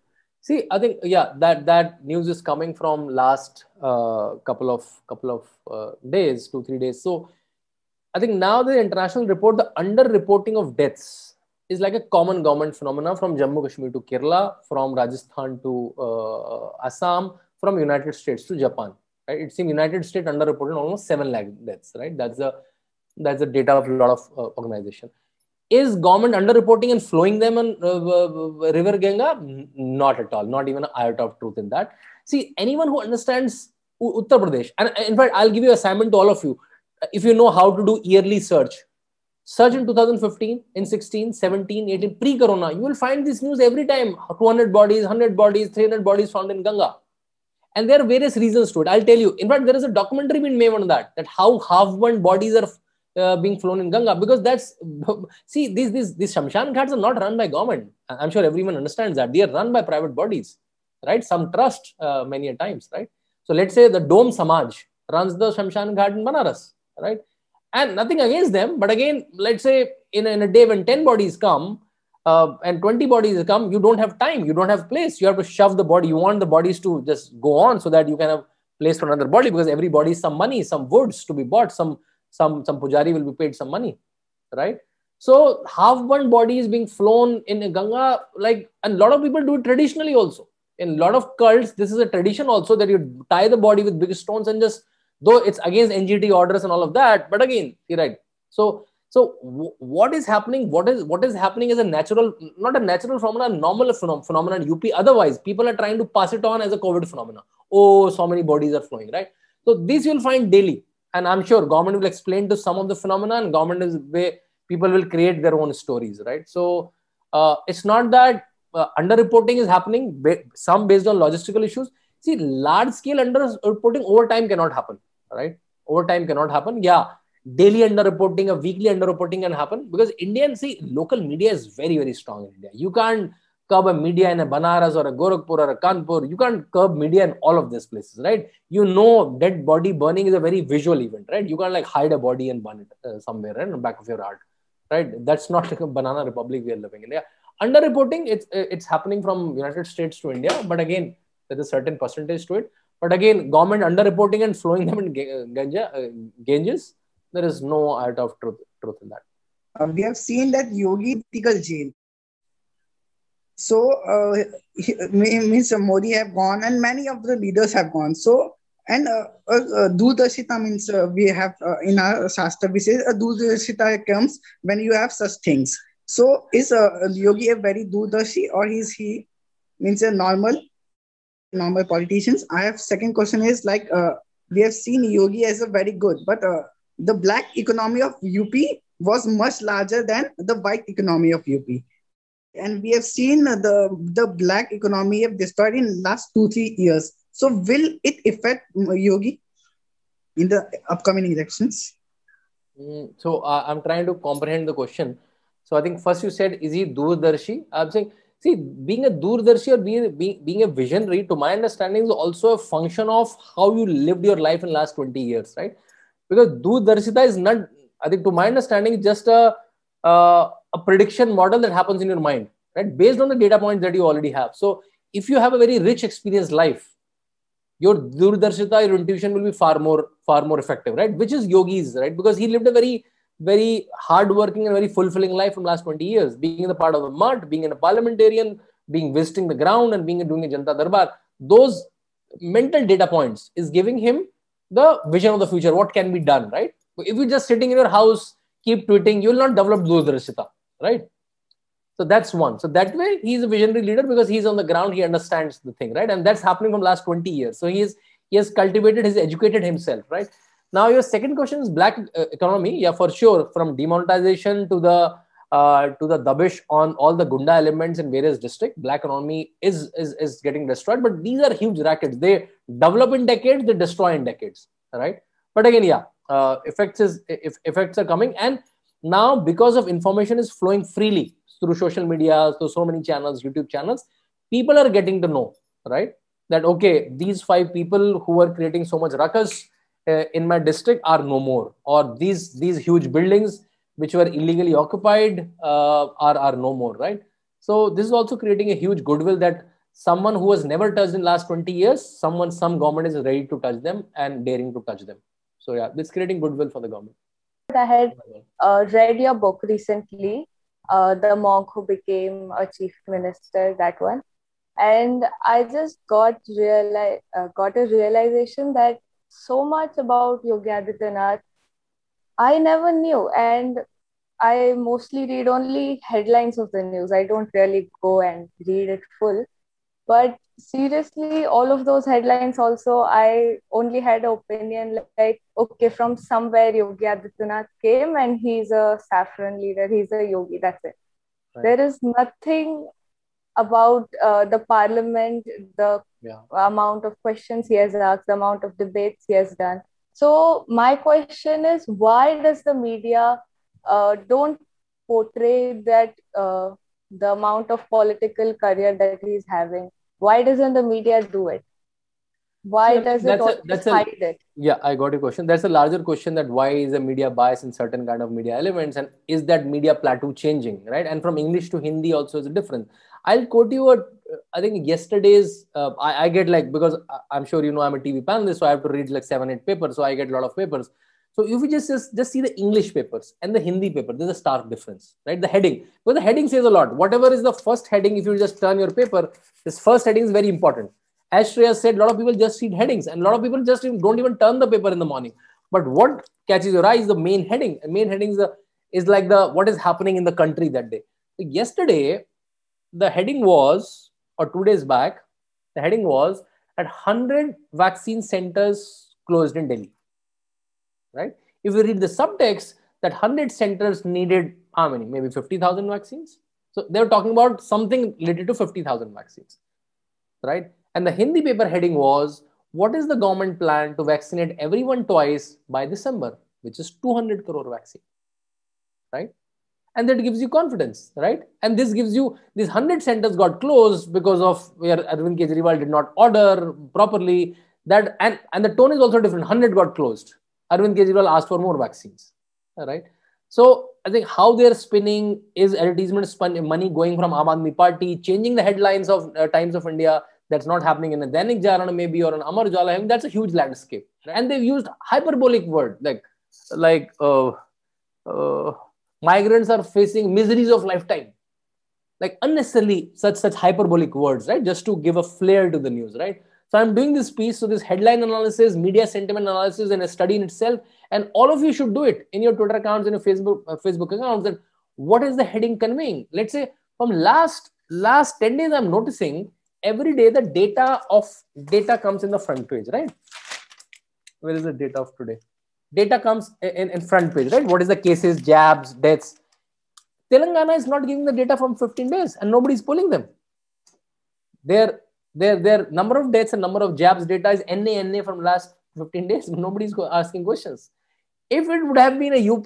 See, I think yeah that that news is coming from last uh, couple of couple of uh, days, two three days. So I think now the international report the underreporting of deaths is like a common government phenomena from Jammu Kashmir to Kerala, from Rajasthan to uh, Assam, from United States to Japan. Right? It seems United States underreported almost seven lakh deaths. Right? That's the that's the data of a lot of uh, organization is government underreporting and flowing them on uh, uh, river ganga not at all not even an iota of truth in that see anyone who understands uttar pradesh and in fact i'll give you assignment to all of you if you know how to do yearly search search in 2015 in 16 17 18 pre corona you will find this news every time 200 bodies 100 bodies 300 bodies found in ganga and there are various reasons to it i'll tell you in fact there is a documentary being made on that that how half burned bodies are uh, being flown in Ganga because that's see these these these Shamshan Ghats are not run by government. I'm sure everyone understands that they are run by private bodies, right? Some trust uh, many a times, right? So let's say the Dome Samaj runs the Shamshan Ghat in Banaras, right? And nothing against them, but again, let's say in, in a day when ten bodies come uh, and twenty bodies come, you don't have time, you don't have place. You have to shove the body. You want the bodies to just go on so that you can have place for another body because every body is some money, some woods to be bought, some some some pujari will be paid some money right so half one body is being flown in a ganga like and a lot of people do it traditionally also in a lot of cults this is a tradition also that you tie the body with big stones and just though it's against ngt orders and all of that but again you're right so so w- what is happening what is what is happening is a natural not a natural phenomenon normal phenom- phenomenon up otherwise people are trying to pass it on as a covid phenomenon oh so many bodies are flowing right so this you'll find daily and i'm sure government will explain to some of the phenomena and government is way people will create their own stories right so uh, it's not that uh, underreporting is happening ba- some based on logistical issues see large scale underreporting over time cannot happen right over time cannot happen yeah daily underreporting or weekly underreporting can happen because indian see local media is very very strong in india you can't curb a media in a Banaras or a Gorakhpur or a Kanpur. You can't curb media in all of these places, right? You know, dead body burning is a very visual event, right? You can't like hide a body and burn it uh, somewhere right, in the back of your heart, right? That's not like a banana republic we are living in. Yeah. Underreporting, it's uh, it's happening from United States to India, but again, there's a certain percentage to it. But again, government underreporting and flowing them in uh, Ganja, uh, Ganges, there is no art of truth, truth in that. Uh, we have seen that Yogi Jail so uh, he, Mr. Modi have gone, and many of the leaders have gone. So and uh, uh, uh, Dudashita means uh, we have uh, in our Shastra, we say uh, Dudashita comes when you have such things. So is a uh, yogi a very Dudashi or is he means a normal, normal politicians? I have second question is like uh, we have seen yogi as a very good, but uh, the black economy of UP was much larger than the white economy of UP and we have seen uh, the the black economy have destroyed in last two three years. So will it affect uh, Yogi in the upcoming elections? Mm, so uh, I'm trying to comprehend the question. So I think first you said is he doordarshi? I'm saying see being a doordarshi or being, being being a visionary to my understanding is also a function of how you lived your life in last 20 years right because doordarshita is not i think to my understanding just a uh, a prediction model that happens in your mind, right? Based on the data points that you already have. So if you have a very rich experience life, your durdarshita, your intuition will be far more, far more effective, right? Which is yogis, right? Because he lived a very, very hardworking and very fulfilling life from last 20 years, being in the part of the mud, being in a parliamentarian, being visiting the ground, and being doing a janta darbar. Those mental data points is giving him the vision of the future, what can be done, right? If you're just sitting in your house, keep tweeting, you will not develop those right? So that's one. So that way he's a visionary leader because he's on the ground, he understands the thing, right? And that's happening from last 20 years. So he is he has cultivated, he's educated himself, right? Now your second question is black uh, economy. Yeah, for sure. From demonetization to the uh, to the dabish on all the gunda elements in various districts, black economy is, is is getting destroyed. But these are huge rackets. They develop in decades, they destroy in decades, right? But again, yeah, uh, effects is if effects are coming and now because of information is flowing freely through social media through so many channels youtube channels people are getting to know right that okay these five people who are creating so much ruckus uh, in my district are no more or these these huge buildings which were illegally occupied uh, are are no more right so this is also creating a huge goodwill that someone who was never touched in last 20 years someone some government is ready to touch them and daring to touch them so yeah is creating goodwill for the government ahead uh, read your book recently, uh, The Monk Who Became a Chief Minister, that one. And I just got reali- uh, got a realization that so much about Yogi Adityanath I never knew. And I mostly read only headlines of the news. I don't really go and read it full. But seriously all of those headlines also i only had an opinion like okay from somewhere yogi adityanath came and he's a saffron leader he's a yogi that's it right. there is nothing about uh, the parliament the yeah. amount of questions he has asked the amount of debates he has done so my question is why does the media uh, don't portray that uh, the amount of political career that he's having why doesn't the media do it why so does it a, that's hide a, it yeah i got a question that's a larger question that why is the media bias in certain kind of media elements and is that media plateau changing right and from mm-hmm. english to hindi also is a difference i'll quote you a I think yesterday's uh, I, I, get like because uh, I, am sure you know I'm a TV panelist, so I have to read like seven eight papers, so I get a lot of papers. So if you just, just, just see the English papers and the Hindi paper, there's a stark difference, right? The heading, because the heading says a lot. Whatever is the first heading, if you just turn your paper, this first heading is very important. As Shreya said, a lot of people just read headings and a lot of people just don't even turn the paper in the morning. But what catches your eye is the main heading. The main heading is, the, is like the what is happening in the country that day. So yesterday, the heading was, or two days back, the heading was at 100 vaccine centers closed in Delhi right? If we read the subtext, that 100 centers needed how many? Maybe 50,000 vaccines. So they are talking about something related to 50,000 vaccines, right? And the Hindi paper heading was, what is the government plan to vaccinate everyone twice by December, which is 200 crore vaccine, right? And that gives you confidence, right? And this gives you, these 100 centers got closed because of where Arvind Kejriwal did not order properly. That and, and the tone is also different. 100 got closed, Arvind Kejriwal asked for more vaccines, right? So I think how they're spinning is advertisement spend money going from Aam Aadmi Party, changing the headlines of uh, Times of India. That's not happening in a Dainik Jaran maybe or an Amar Jala. I mean, that's a huge landscape. Right? And they've used hyperbolic word like like uh, uh, migrants are facing miseries of lifetime. Like unnecessarily such such hyperbolic words, right? Just to give a flair to the news, right? So I'm doing this piece. So this headline analysis, media sentiment analysis, and a study in itself. And all of you should do it in your Twitter accounts, in your Facebook uh, Facebook accounts. And what is the heading conveying? Let's say from last last 10 days, I'm noticing every day the data of data comes in the front page, right? Where is the data of today? Data comes in, in front page, right? What is the cases, jabs, deaths? Telangana is not giving the data from 15 days and nobody's pulling them. They're their their number of deaths and number of jabs data is NA NA from last 15 days. Nobody's asking questions. If it would have been a UP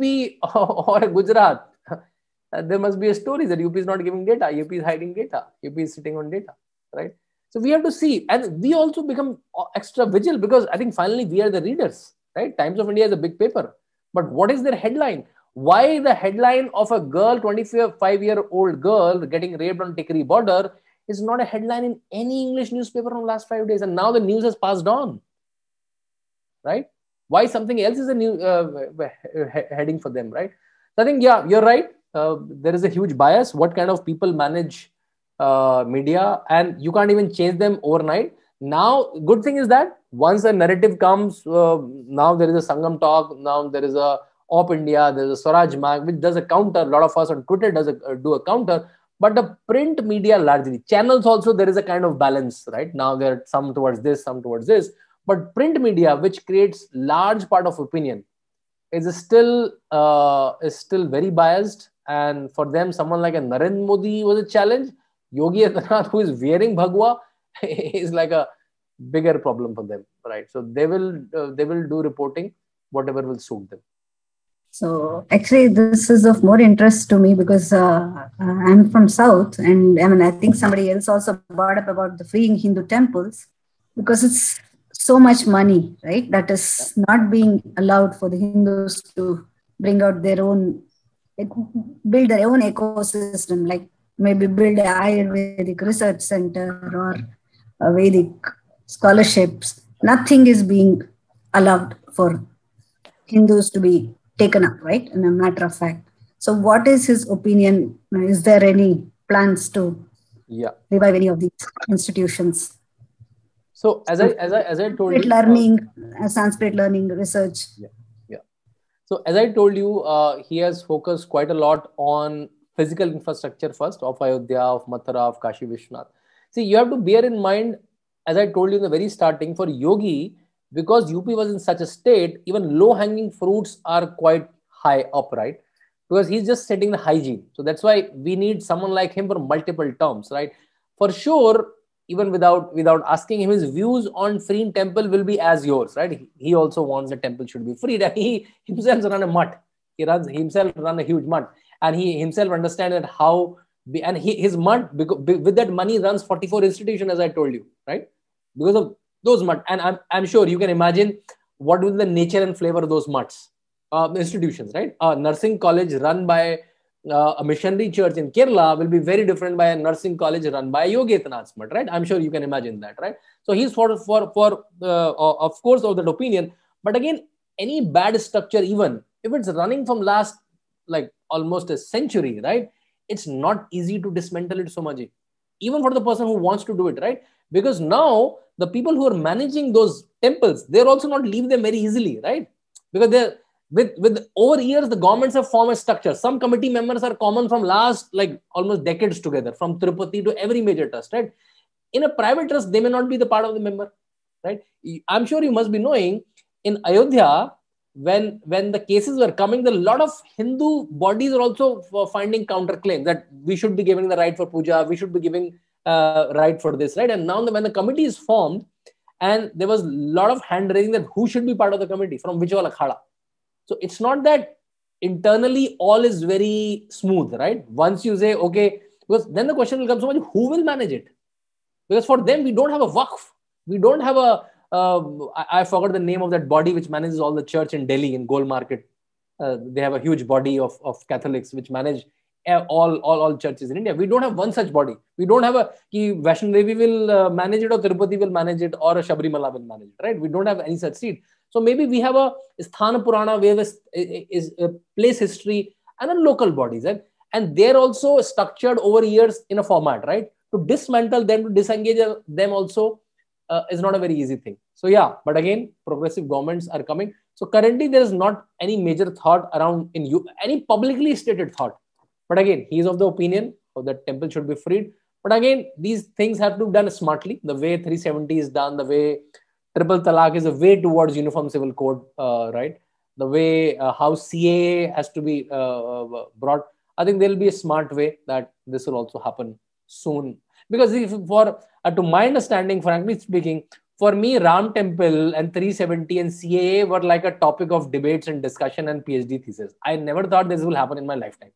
or a Gujarat, there must be a story that UP is not giving data, UP is hiding data, UP is sitting on data, right? So we have to see, and we also become uh, extra vigilant because I think finally we are the readers, right? Times of India is a big paper, but what is their headline? Why the headline of a girl, 25 year old girl, getting raped on Tikri border is not a headline in any English newspaper from last five days. And now the news has passed on. Right? Why something else is a new uh, uh heading for them, right? So I think, yeah, you're right. Uh, there is a huge bias. What kind of people manage uh, media? And you can't even change them overnight. Now, good thing is that once a narrative comes, uh, now there is a Sangam talk, now there is a op India, there's a Swaraj Mag, which does a counter. A lot of us on Twitter does a, uh, do a counter but the print media largely channels also there is a kind of balance right now there are some towards this some towards this but print media which creates large part of opinion is still uh, is still very biased and for them someone like a narendra modi was a challenge yogi Adinath, who is wearing bhagwa is like a bigger problem for them right so they will uh, they will do reporting whatever will suit them so actually, this is of more interest to me because uh, uh, I'm from South, and I mean I think somebody else also brought up about the freeing Hindu temples because it's so much money, right? That is not being allowed for the Hindus to bring out their own, build their own ecosystem, like maybe build a Ayurvedic research center or a Vedic scholarships. Nothing is being allowed for Hindus to be taken up, right? In a matter of fact. So, what is his opinion? Is there any plans to yeah. revive any of these institutions? So, as I as I as I told Sanskrit you, uh, learning, uh, Sanskrit learning research. Yeah, yeah. So, as I told you, uh, he has focused quite a lot on physical infrastructure first of Ayodhya, of Mathura, of Kashi Vishwanath. See, you have to bear in mind, as I told you in the very starting, for yogi, because UP was in such a state, even low hanging fruits are quite high up, right? Because he's just setting the hygiene. So that's why we need someone like him for multiple terms, right? For sure, even without without asking him, his views on freeing temple will be as yours, right? He also wants the temple should be freed. And he himself run a mutt. He runs himself run a huge mutt. And he himself understands that how and he, his mutt with that money runs 44 institution, as I told you, right? Because of those mutts. And I'm, I'm sure you can imagine what was the nature and flavor of those mutts. Uh, institutions, right? A uh, nursing college run by uh, a missionary church in Kerala will be very different by a nursing college run by Yogetanath Mutt, right? I'm sure you can imagine that, right? So he's for, for, for uh, of course, of that opinion. But again, any bad structure, even if it's running from last like almost a century, right? It's not easy to dismantle it so much even for the person who wants to do it, right? Because now the people who are managing those temples, they're also not leave them very easily, right? Because they're with with over years, the governments have formed a structure. Some committee members are common from last like almost decades together, from Tirupati to every major trust, right? In a private trust, they may not be the part of the member, right? I'm sure you must be knowing in Ayodhya, when when the cases were coming, a lot of Hindu bodies are also uh, finding counterclaim that we should be giving the right for puja, we should be giving uh, right for this, right? And now when the committee is formed, and there was a lot of hand raising that who should be part of the committee from which akhada. So it's not that internally all is very smooth, right? Once you say okay, because then the question will come so much: who will manage it? Because for them we don't have a wakf, we don't have a uh, I, I, forgot the name of that body which manages all the church in Delhi in Gold Market. Uh, they have a huge body of, of Catholics which manage uh, all, all all churches in India. We don't have one such body. We don't have a key Vaishno Devi will uh, manage it or Tirupati will manage it or a Shabrimala will manage it, right? We don't have any such seat. So maybe we have a Sthana Purana where is, is uh, a place history and a local bodies, right? And they're also structured over years in a format, right? To dismantle them, to disengage them also uh, is not a very easy thing. So yeah, but again, progressive governments are coming. So currently, there is not any major thought around in you any publicly stated thought. But again, he is of the opinion that temple should be freed. But again, these things have to be done smartly. The way 370 is done, the way triple talaq is a way towards uniform civil code, uh, right? The way uh, how CAA has to be uh, uh, brought. I think there will be a smart way that this will also happen soon because if for uh, to my understanding frankly speaking for me ram temple and 370 and caa were like a topic of debates and discussion and phd thesis i never thought this will happen in my lifetime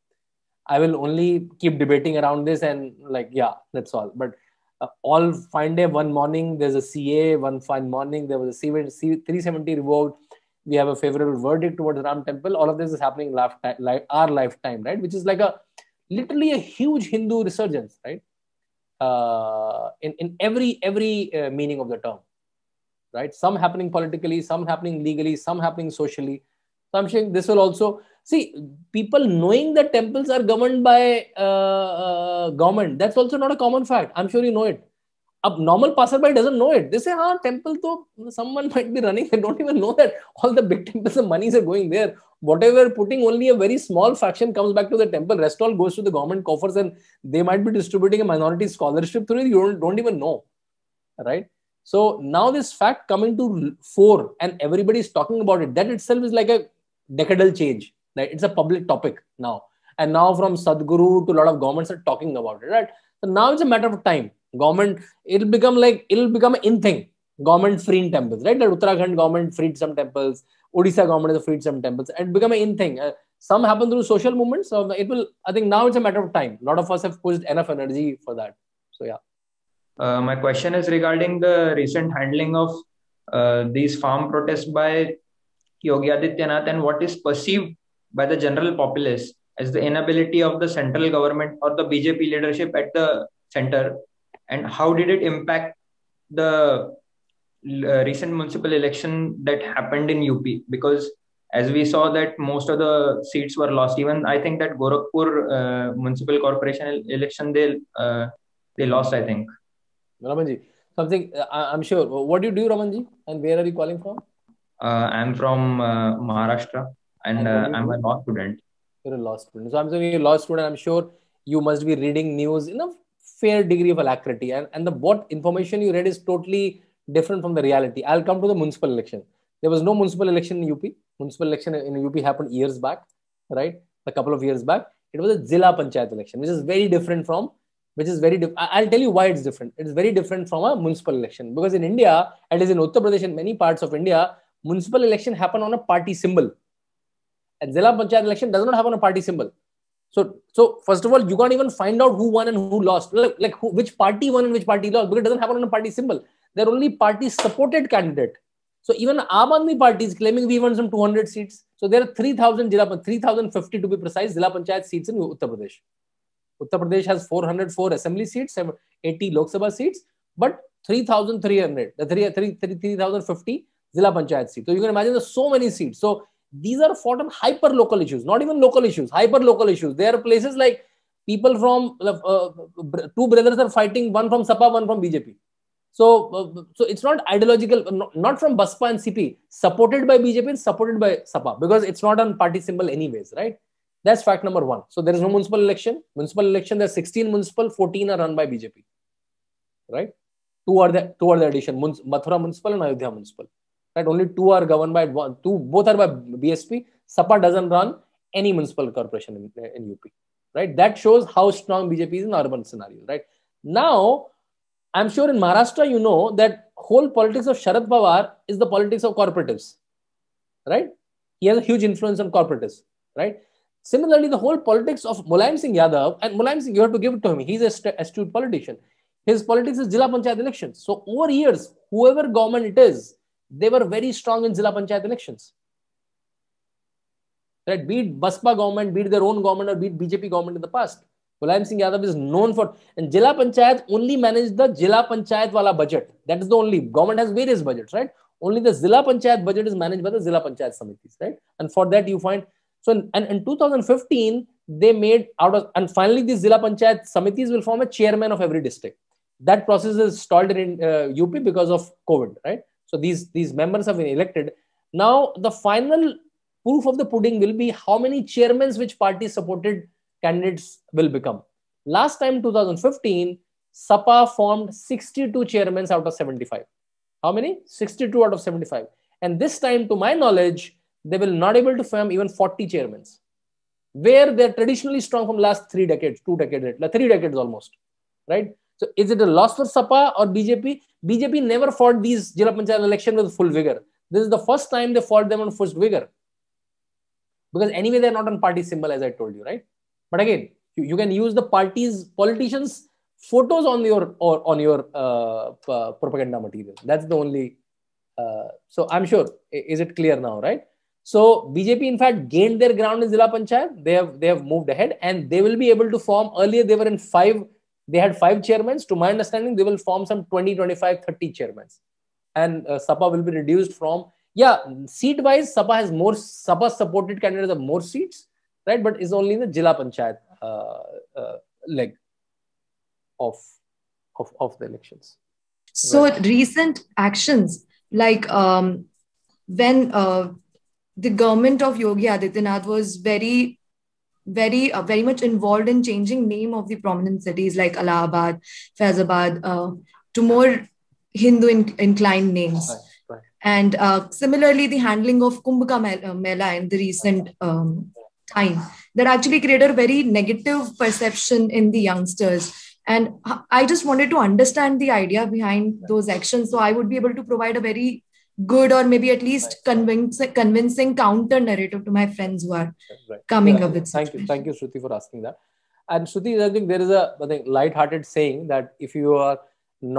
i will only keep debating around this and like yeah that's all but uh, all fine day one morning there's a ca one fine morning there was a C- C- 370 revoked we have a favorable verdict towards ram temple all of this is happening lifetime, li- our lifetime right which is like a literally a huge hindu resurgence right uh, in, in every every uh, meaning of the term right some happening politically some happening legally some happening socially so i'm saying this will also see people knowing that temples are governed by uh, uh government that's also not a common fact i'm sure you know it a normal passerby doesn't know it. They say, ah, temple, though someone might be running. They don't even know that all the big temples, the monies are going there. Whatever putting only a very small fraction comes back to the temple. Rest all goes to the government coffers and they might be distributing a minority scholarship through it. You don't, don't even know. Right? So now this fact coming to four, and everybody is talking about it. That itself is like a decadal change. Right? It's a public topic now. And now from Sadhguru to a lot of governments are talking about it. Right? So now it's a matter of time. Government, it'll become like it'll become in thing. Government freeing temples, right? The Uttarakhand government freed some temples. Odisha government has freed some temples. and become an in thing. Uh, some happen through social movements. So it will. I think now it's a matter of time. A lot of us have pushed enough energy for that. So yeah. Uh, my question is regarding the recent handling of uh, these farm protests by Yogi Adityanath and what is perceived by the general populace as the inability of the central government or the BJP leadership at the center, and how did it impact the uh, recent municipal election that happened in UP? Because as we saw that most of the seats were lost. Even I think that Gorakhpur uh, municipal corporation election they uh, they lost. I think. Ramanji, something uh, I'm sure. What do you do, Ramanji, and where are you calling from? Uh, I'm from uh, Maharashtra, and, and I'm a law student you're a law student. So I'm saying you're a law student. I'm sure you must be reading news in a fair degree of alacrity, and and the what information you read is totally different from the reality. I'll come to the municipal election. There was no municipal election in UP. Municipal election in UP happened years back, right? A couple of years back. It was a Zilla Panchayat election, which is very different from, which is very, dif- I'll tell you why it's different. It's very different from a municipal election because in India, and is in Uttar Pradesh and many parts of India, municipal election happen on a party symbol and Zilla Panchayat election does not have a party symbol. So, so first of all, you can't even find out who won and who lost, like, like who, which party won and which party lost, because it doesn't happen on a party symbol. They're only party supported candidate. So even Aam Aadmi party is claiming we won some 200 seats. So there are 3,000 Zilla, 3,050 to be precise, Zilla Panchayat seats in Uttar Pradesh. Uttar Pradesh has 404 assembly seats, 80 Lok Sabha seats, but 3,300, the 3,050 3, 3, Zilla Panchayat seats. So you can imagine there's so many seats. So these are fought on hyper local issues, not even local issues, hyper local issues. There are places like people from uh, two brothers are fighting, one from Sapa, one from BJP. So, uh, so it's not ideological, not, from Baspa and CP, supported by BJP and supported by Sapa because it's not on party symbol anyways, right? That's fact number one. So there is no municipal election. Municipal election, there are 16 municipal, 14 are run by BJP, right? Two are the two are the addition, Mathura municipal and Ayodhya municipal right? Only two are governed by one, two, both are by BSP. SAPA doesn't run any municipal corporation in, in UP, right? That shows how strong BJP is in urban scenario, right? Now, I'm sure in Maharashtra, you know that whole politics of Sharad Pawar is the politics of corporatives, right? He has a huge influence on corporatives, right? Similarly, the whole politics of Mulayam Singh Yadav, and Mulayam Singh, you have to give it to him. He's an astute politician. His politics is Jila Panchayat elections. So over years, whoever government it is, they were very strong in Zilla Panchayat elections. Right? Be it Baspa government, be it their own government, or be it BJP government in the past. Mulayam Singh Yadav is known for. And Jilla Panchayat only managed the Jilla Panchayat wala budget. That is the only. Government has various budgets, right? Only the Zilla Panchayat budget is managed by the Zilla Panchayat Samitis, right? And for that, you find. So, in, and in 2015, they made out of. And finally, these Zilla Panchayat Samitis will form a chairman of every district. That process is stalled in uh, UP because of COVID, right? So these, these members have been elected. Now the final proof of the pudding will be how many chairmen which party supported candidates will become. Last time 2015, SAPA formed 62 chairmen out of 75. How many? 62 out of 75. And this time, to my knowledge, they will not able to form even 40 chairmen, where they're traditionally strong from last three decades, two decades, three decades almost, right? So is it a loss for Sapa or BJP? BJP never fought these Jila Panchayat election with full vigor. This is the first time they fought them on full vigor. Because anyway, they're not on party symbol, as I told you, right? But again, you, you can use the parties, politicians' photos on your or on your uh, uh, propaganda material. That's the only. Uh, so I'm sure is it clear now, right? So BJP in fact gained their ground in Zilla Panchayat. They have they have moved ahead and they will be able to form. Earlier they were in five they had five chairmen. To my understanding, they will form some 20, 25, 30 chairmen. And uh, Sapa will be reduced from, yeah, seat wise, Sapa has more, Sapa supported candidates have more seats, right? But is only in the Jila Panchayat uh, uh, leg of, of, of the elections. So right. recent actions like um, when uh, the government of Yogi Adityanath was very very uh, very much involved in changing name of the prominent cities like Allahabad, Faizabad uh, to more Hindu in- inclined names. Right, And uh, similarly, the handling of Kumbh uh, Mela in the recent um, time that actually created a very negative perception in the youngsters. And I just wanted to understand the idea behind those actions so I would be able to provide a very good or maybe at least convincing convincing counter narrative to my friends who are right. coming yeah, up with thank you questions. thank you shruti for asking that and shruti i think there is a i think light-hearted saying that if you are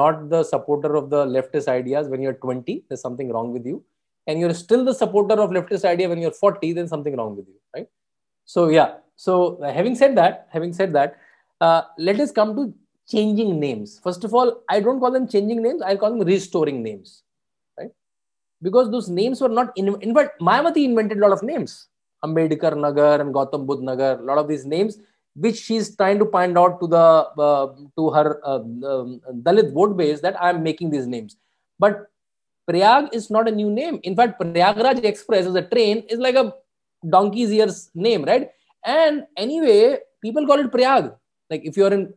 not the supporter of the leftist ideas when you're 20 there's something wrong with you and you're still the supporter of leftist idea when you're 40 then something wrong with you right so yeah so having said that having said that uh, let us come to changing names first of all i don't call them changing names i call them restoring names because those names were not in, in fact Mayawati invented a lot of names Ambedkar Nagar and Gautam Budh Nagar a lot of these names which she's trying to point out to the uh, to her uh, um, Dalit vote base that I'm making these names but Prayag is not a new name in fact Prayagraj Express is a train is like a donkey's ears name right and anyway people call it Prayag like if you're in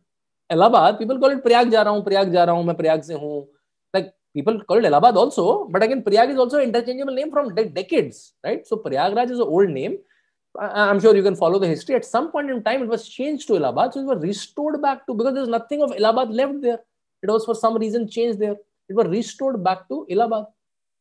Allahabad people call it Prayag ja raha Prayag ja raha hun, main Prayag se hun people call it Allahabad also, but again, Prayag is also an interchangeable name from de- decades, right? So Prayagraj is an old name. I- am sure you can follow the history. At some point in time, it was changed to Allahabad, so it was restored back to because there's nothing of Allahabad left there. It was for some reason changed there. It was restored back to Allahabad,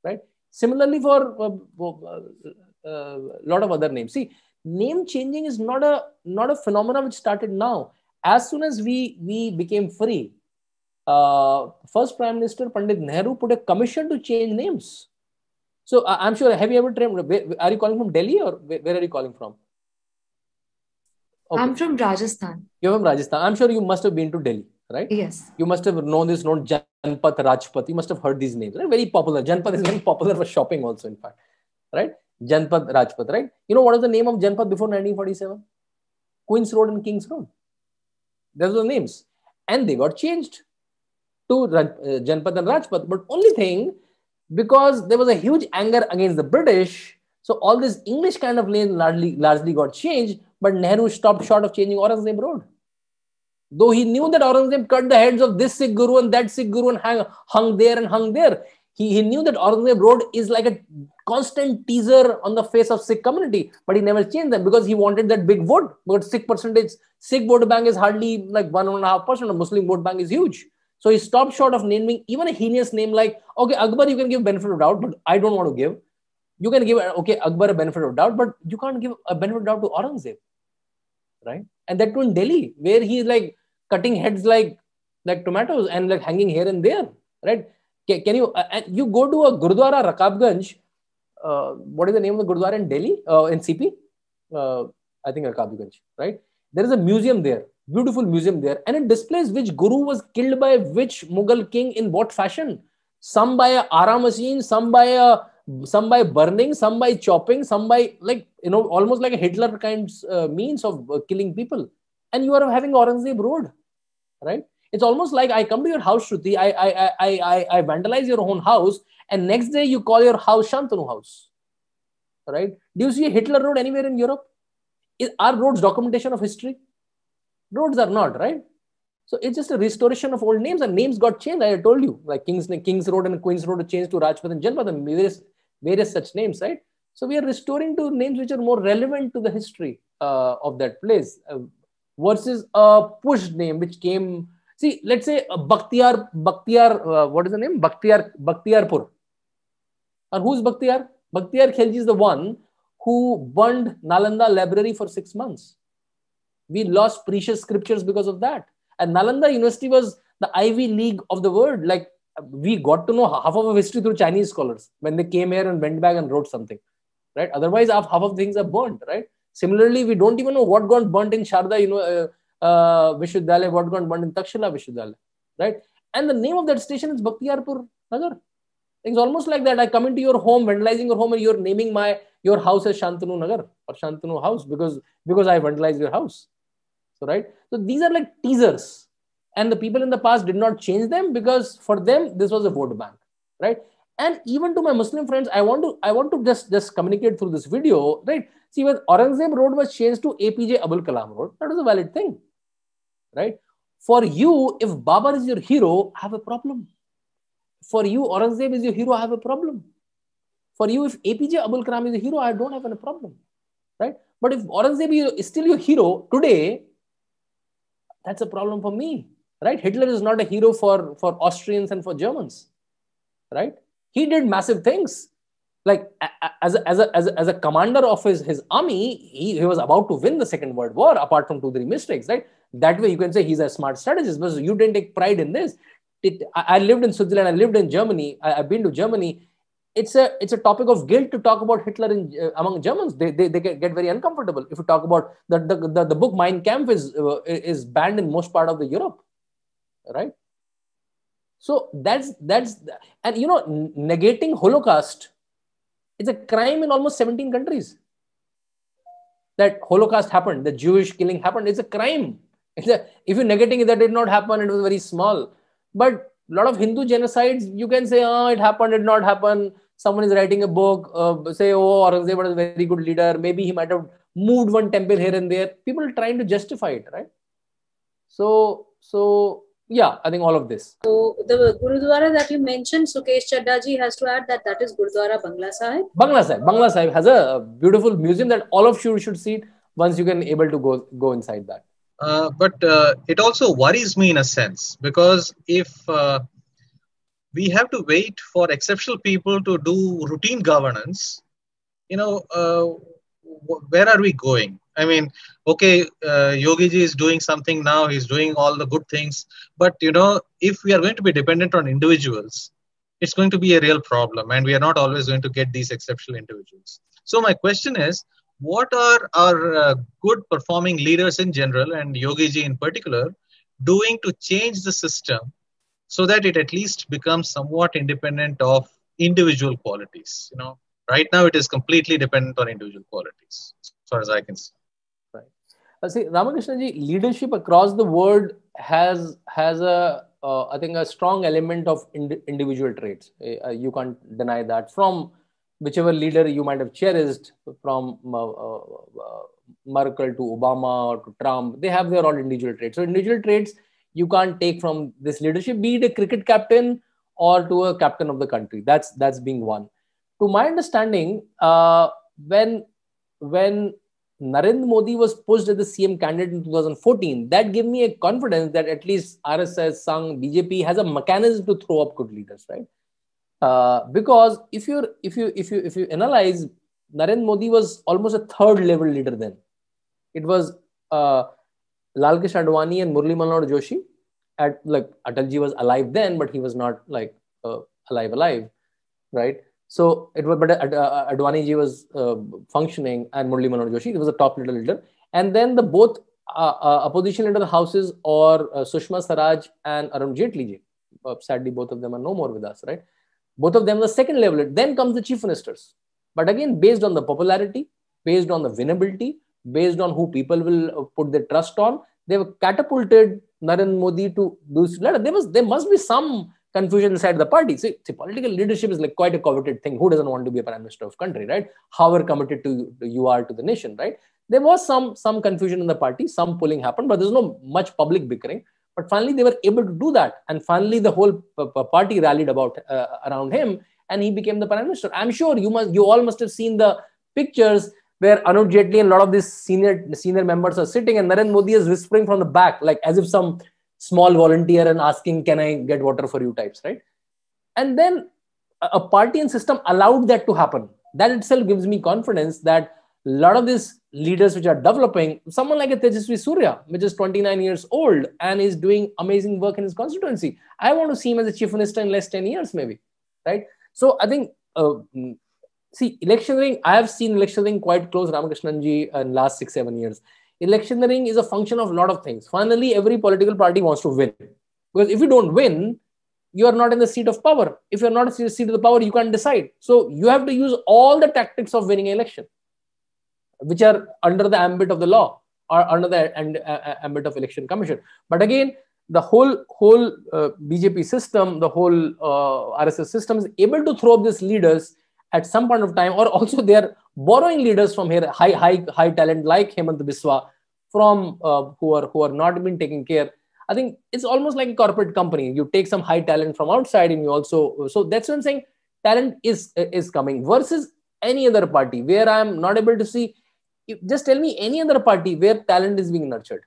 right? Similarly, for a uh, uh, uh, lot of other names. See, name changing is not a not a phenomenon which started now. As soon as we we became free, uh, first Prime Minister Pandit Nehru put a commission to change names. So I- am sure, have you ever traveled? Are you calling from Delhi or where are you calling from? Okay. I'm from Rajasthan. You're from Rajasthan. I'm sure you must have been to Delhi, right? Yes. You must have known this known Janpat, Rajpat. You must have heard these names. Right? Very popular. Janpat is very popular for shopping also, in fact. Right? Janpat, Rajpat, right? You know what was the name of Janpat before 1947? Queen's Road and King's Road. Those are the names. And they got changed to uh, Janpat and Rajpat. But only thing, because there was a huge anger against the British, so all this English kind of lane largely, largely got changed, but Nehru stopped short of changing Aurangzeb Road. Though he knew that Aurangzeb cut the heads of this Sikh guru and that Sikh guru and hang, hung there and hung there. He, he knew that Aurangzeb Road is like a constant teaser on the face of Sikh community, but he never changed them because he wanted that big vote. But Sikh percentage, Sikh vote bank is hardly like one and a half percent, a Muslim vote bank is huge. So he stopped short of naming even a heinous name like, okay, Akbar, you can give benefit of doubt, but I don't want to give. You can give, okay, Akbar a benefit of doubt, but you can't give a benefit of doubt to Aurangzeb, right? And that too in Delhi, where he's like cutting heads like like tomatoes and like hanging here and there, right? Can, can you, uh, you go to a Gurdwara, Rakabganj, uh, what is the name of the Gurdwara in Delhi, uh, in CP? Uh, I think Rakabganj, right? There is a museum there beautiful museum there and it displays which guru was killed by which mughal king in what fashion some by a ara machine some by a some by burning some by chopping some by like you know almost like a hitler kind uh, means of uh, killing people and you are having aurangzeb road right it's almost like i come to your house shruti i i i i i, vandalize your own house and next day you call your house shantanu house right do you see hitler road anywhere in europe Is, are roads documentation of history roads are not, right? So it's just a restoration of old names, and names got changed. I told you, like Kings Kings Road and Queens Road changed to Rajpath and Janpath, and various various such names, right? So we are restoring to names which are more relevant to the history uh, of that place uh, versus a push name which came. See, let's say uh, Bhaktiar, Bhaktiar, uh, what is the name? Bhaktiar, Bhaktiarpur. And who's Bhaktiar? Bhaktiar Khelji is the one who burned Nalanda library for six months. We lost precious scriptures because of that. And Nalanda University was the Ivy League of the world. Like we got to know half of our history through Chinese scholars when they came here and went back and wrote something, right? Otherwise, half, half of things are burnt, right? Similarly, we don't even know what got burnt in Sharda, you know, uh, uh, what got burnt in Takshila Vishwavidyalaya, right? And the name of that station is Bhaktiarpur Nagar. It's almost like that. I come into your home, vandalizing your home, and you're naming my your house as Shantanu Nagar or Shantanu House because because I vandalized your house, so, right? So these are like teasers. And the people in the past did not change them because for them, this was a vote bank, right? And even to my Muslim friends, I want to I want to just, just communicate through this video, right? See, when Aurangzeb Road was changed to APJ Abul Kalam Road, that was a valid thing, right? For you, if Babar is your hero, I have a problem. For you, Aurangzeb is your hero, I have a problem. For you, if APJ Abul Kalam is a hero, I don't have any problem, right? But if Aurangzeb is still your hero today, that's a problem for me right hitler is not a hero for for austrians and for germans right he did massive things like as a, as a, as a, as a commander of his, his army he, he was about to win the second world war apart from two three mistakes right that way you can say he's a smart strategist but you didn't take pride in this it, I, I lived in switzerland i lived in germany I, have been to germany it's a it's a topic of guilt to talk about Hitler in, uh, among Germans. They, they, they get, get very uncomfortable if you talk about the the, the, the book Mein Kampf is uh, is banned in most part of the Europe, right? So that's that's and you know negating Holocaust, it's a crime in almost 17 countries. That Holocaust happened, the Jewish killing happened. It's a crime. It's a, if you're negating it, that did not happen, it was very small. But a lot of Hindu genocides, you can say, oh, it happened, it did not happen. Someone is writing a book, uh, say, oh, Aurangzeb was a very good leader. Maybe he might have moved one temple here and there. People trying to justify it, right? So, so yeah, I think all of this. So the Gurudwara that you mentioned, Sukesh Chadda ji has to add that that is Gurudwara Bangla Sahib. Bangla Sahib, Bangla Sahib has a beautiful museum that all of you should see it once you can able to go go inside that. Uh, but uh, it also worries me in a sense because if uh, we have to wait for exceptional people to do routine governance, you know, uh, where are we going? I mean, okay, uh, Yogiji is doing something now, he's doing all the good things, but you know, if we are going to be dependent on individuals, it's going to be a real problem, and we are not always going to get these exceptional individuals. So, my question is what are our uh, good performing leaders in general and Yogiji in particular doing to change the system so that it at least becomes somewhat independent of individual qualities? You know, right now it is completely dependent on individual qualities, as far as I can see. Right. Uh, see, Ji. leadership across the world has has a uh, I think a strong element of ind- individual traits. Uh, uh, you can't deny that from whichever leader you might have cherished from uh, uh, uh, Merkel to Obama or to Trump, they have their own individual traits. So individual traits you can't take from this leadership, be it a cricket captain or to a captain of the country. That's that's being one. To my understanding, uh, when when Narendra Modi was pushed as the CM candidate in 2014, that gave me a confidence that at least RSS, Sangh, BJP has a mechanism to throw up good leaders, right? Uh, because if you if you if you if you analyze, Narendra Modi was almost a third level leader then. It was uh, Lalkesh Advani and Murli Manohar Joshi. At like Atalji was alive then, but he was not like uh, alive alive, right? So it was, but uh, Advani uh, ji was uh, functioning and Murli Manohar Joshi. It was a top leader leader, and then the both uh, uh, opposition leader houses or uh, Sushma Saraj and Arun Jaitley ji. Uh, sadly, both of them are no more with us, right? Both of them were second level. Then comes the chief ministers. But again, based on the popularity, based on the winnability, based on who people will uh, put their trust on, they were catapulted Narendra Modi to this letter. There was there must be some confusion inside the party. See, see, political leadership is like quite a coveted thing. Who doesn't want to be a prime minister of country, right? However committed to you are to the nation, right? There was some some confusion in the party, some pulling happened, but there's no much public bickering. But finally, they were able to do that, and finally, the whole party rallied about uh, around him, and he became the prime minister. I'm sure you must, you all must have seen the pictures where Anuj Jaitley and a lot of these senior senior members are sitting, and Narendra Modi is whispering from the back, like as if some small volunteer and asking, "Can I get water for you?" types, right? And then a, a party and system allowed that to happen. That itself gives me confidence that a lot of these leaders which are developing, someone like a Tejasvi Surya, which is 29 years old and is doing amazing work in his constituency. I want to see him as a chief minister in less 10 years, maybe, right? So I think, uh, see, electioneering, I have seen electioneering quite close, Ramakrishnanji, in last six, seven years. Electioneering is a function of a lot of things. Finally, every political party wants to win. Because if you don't win, you are not in the seat of power. If you're not in the seat of the power, you can't decide. So you have to use all the tactics of winning an election which are under the ambit of the law or under the and, uh, uh, ambit of election commission. But again, the whole whole uh, BJP system, the whole uh, RSS system is able to throw up these leaders at some point of time, or also they are borrowing leaders from here, high high high talent like Hemant Biswa, from uh, who are who are not being taken care. I think it's almost like a corporate company. You take some high talent from outside, and you also so that's what I'm saying. Talent is is coming versus any other party where I'm not able to see just tell me any other party where talent is being nurtured,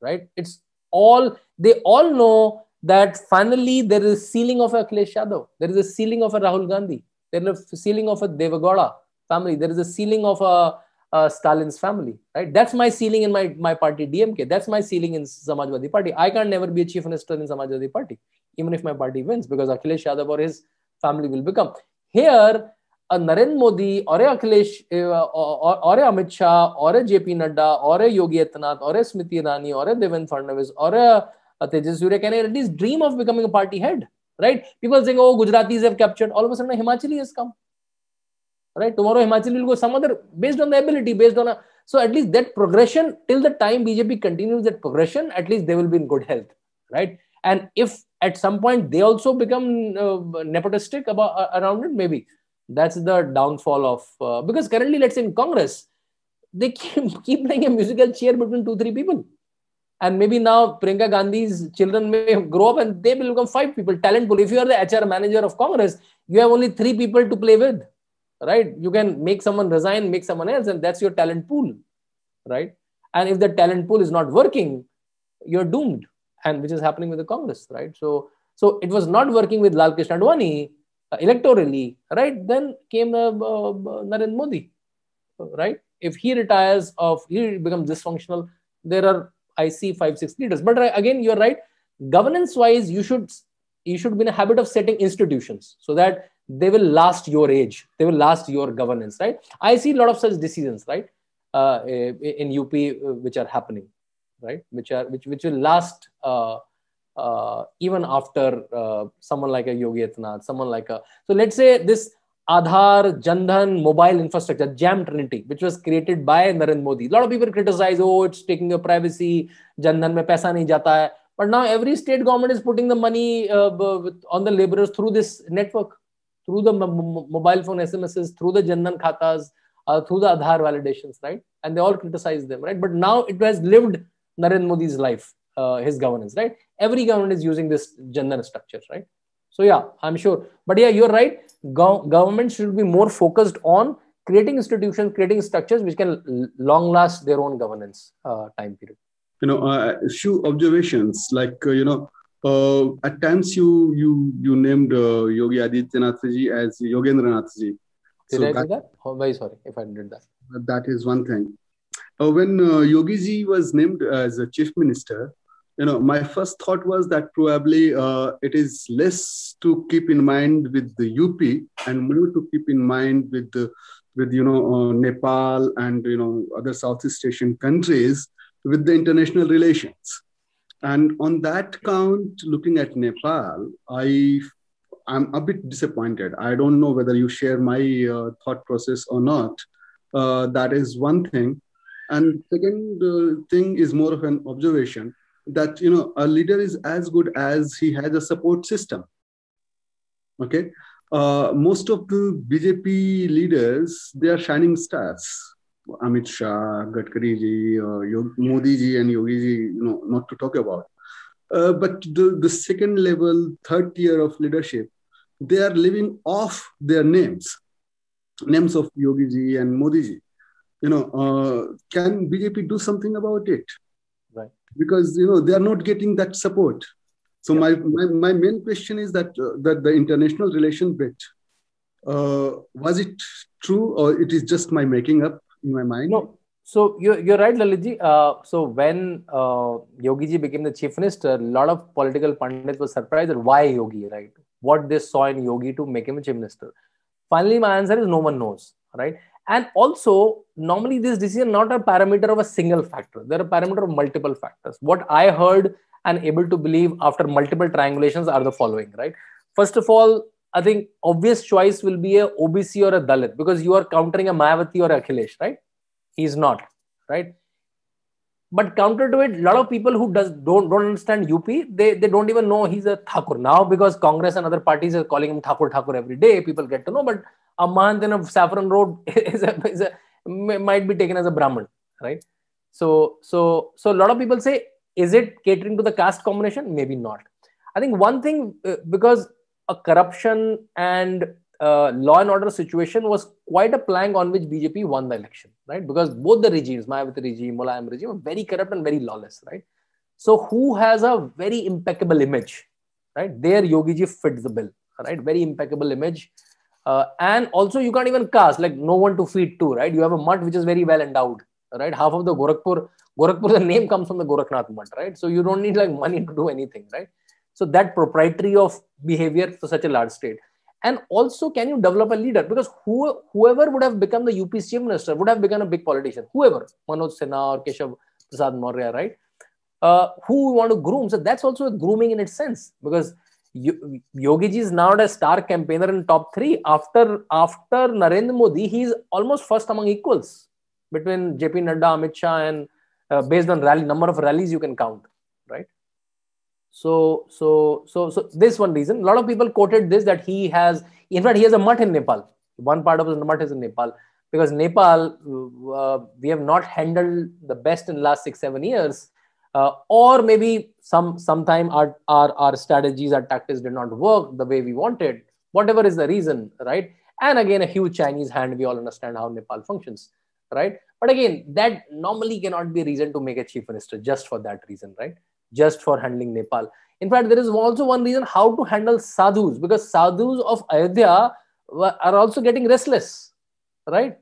right? It's all they all know that finally there is a ceiling of a Akhilesh Yadav, there is a ceiling of a Rahul Gandhi, there is a ceiling of a Devagoda family, there is a ceiling of a, a Stalin's family, right? That's my ceiling in my, my party DMK. That's my ceiling in Samajwadi Party. I can't never be a chief minister in Samajwadi Party, even if my party wins, because Akhilesh Yadav or his family will become. Here, Narendra Modi और अखिलेश और अमित शाह और JP Nadda और योगी आदित्यनाथ और स्मृति ईरानी और देवेंद्र फडणवीस और तेजस्वी सूर्य कहने it is dream of becoming a party head right people saying oh Gujarati have captured all of a sudden Himachali has come right tomorrow Himachali will go some other based on the ability based on so at least that progression till the time BJP continues that progression at least they will be in good health right and if at some point they also become nepotistic around it may be That's the downfall of uh, because currently, let's say in Congress, they keep, keep playing a musical chair between two three people, and maybe now Priyanka Gandhi's children may grow up and they will become five people pool. If you are the HR manager of Congress, you have only three people to play with, right? You can make someone resign, make someone else, and that's your talent pool, right? And if the talent pool is not working, you're doomed, and which is happening with the Congress, right? So. So it was not working with Lal Krishna Advani, uh, electorally, right? Then came the uh, uh, Narendra Modi, right? If he retires of he becomes dysfunctional, there are I see five six leaders. But again, you're right. Governance wise, you should you should be in a habit of setting institutions so that they will last your age they will last your governance right i see a lot of such decisions right uh, eh, in up which are happening right which are which which will last uh, uh, even after uh, someone like a Yogi Atinath, someone like a. So let's say this Aadhaar, Jandhan, mobile infrastructure, Jam Trinity, which was created by Narendra Modi. A lot of people criticize, oh, it's taking your privacy, Jandhan mein paisa nahi jata hai. But now every state government is putting the money uh, on the laborers through this network, through the mobile phone SMSs, through the Jandhan khatas, uh, through the Aadhaar validations, right? And they all criticize them, right? But now it has lived Narendra Modi's life uh, his governance, right? Every government is using this gender structure, right? So yeah, I'm sure. But yeah, you're right. Go- government should be more focused on creating institutions, creating structures which can l- long last their own governance uh, time period. You know, uh, a few observations like uh, you know. Uh, at times, you you you named uh, Yogi ji as Yogendranathji. Did so I that, do that? Oh, very sorry if I did that. That is one thing. when uh, ji was named as a chief minister, you know my first thought was that probably uh, it is less to keep in mind with the up and more to keep in mind with the uh, with you know uh, nepal and you know other southeast asian countries with the international relations and on that count looking at nepal i i'm a bit disappointed i don't know whether you share my uh, thought process or not uh, that is one thing and second uh, thing is more of an observation that you know a leader is as good as he has a support system okay uh, most of the bjp leaders they are shining stars amit shah gadkari ji or uh, Yog- modi ji and yogi ji you know not to talk about uh, but the, the second level third tier of leadership they are living off their names names of yogi ji and modi ji you know uh, can bjp do something about it because you know they are not getting that support so yeah. my, my, my main question is that uh, that the international relation bit uh, was it true or it is just my making up in my mind no so you're, you're right laliji uh, so when uh, yogiji became the chief minister a lot of political pundits were surprised at why yogi right what they saw in yogi to make him a chief minister finally my answer is no one knows right and also normally this decision not a parameter of a single factor they're a parameter of multiple factors what i heard and able to believe after multiple triangulations are the following right first of all i think obvious choice will be a obc or a dalit because you are countering a mayavati or a akhilesh right he's not right but counter to it a lot of people who does don't don't understand up they they don't even know he's a thakur now because congress and other parties are calling him thakur thakur every day people get to know but a month in a saffron road is a, is a might be taken as a brahman right so so so a lot of people say is it catering to the caste combination maybe not i think one thing uh, because a corruption and uh, law and order situation was quite a plank on which bjp won the election right because both the regimes mayawati regime mulayam regime were very corrupt and very lawless right so who has a very impeccable image right there yogi ji fits the bill right very impeccable image uh, and also you can't even cast like no one to feed to right you have a mutt which is very well endowed right half of the gorakhpur gorakhpur the name comes from the gorakhnath mutt right so you don't need like money to do anything right so that proprietary of behavior for such a large state and also can you develop a leader because who, whoever would have become the upc minister would have become a big politician whoever manoj sinha or keshav prasad maurya right uh, who we want to groom so that's also a grooming in its sense because Yogi is now a star campaigner in top three. After after Narendra Modi, he is almost first among equals between JP Nadda, Amit Shah, and uh, based on rally number of rallies you can count, right? So so so so this one reason. A lot of people quoted this that he has. In fact, he has a mutt in Nepal. One part of his mutt is in Nepal because Nepal uh, we have not handled the best in last six seven years uh, or maybe some sometime our, our our strategies our tactics did not work the way we wanted whatever is the reason right and again a huge chinese hand we all understand how nepal functions right but again that normally cannot be a reason to make a chief minister just for that reason right just for handling nepal in fact there is also one reason how to handle sadhus because sadhus of ayodhya are also getting restless right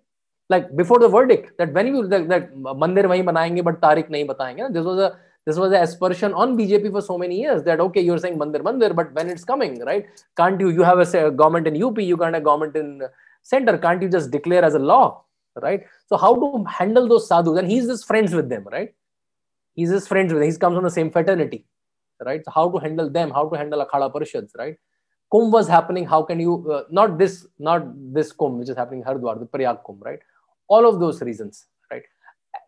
like before the verdict that when you that, that mandir wahi banayenge but tariq nahi batayenge this was a this was an aspersion on bjp for so many years that okay you're saying mandir mandir but when it's coming right can't you you have a, a government in up you can't a government in center can't you just declare as a law right so how to handle those sadhus and he's just friends with them right he's just friends with them. he comes from the same fraternity right so how to handle them how to handle akhada parishads right kumbh was happening how can you uh, not this not this kumbh which is happening haridwar the prayag kumbh right all of those reasons right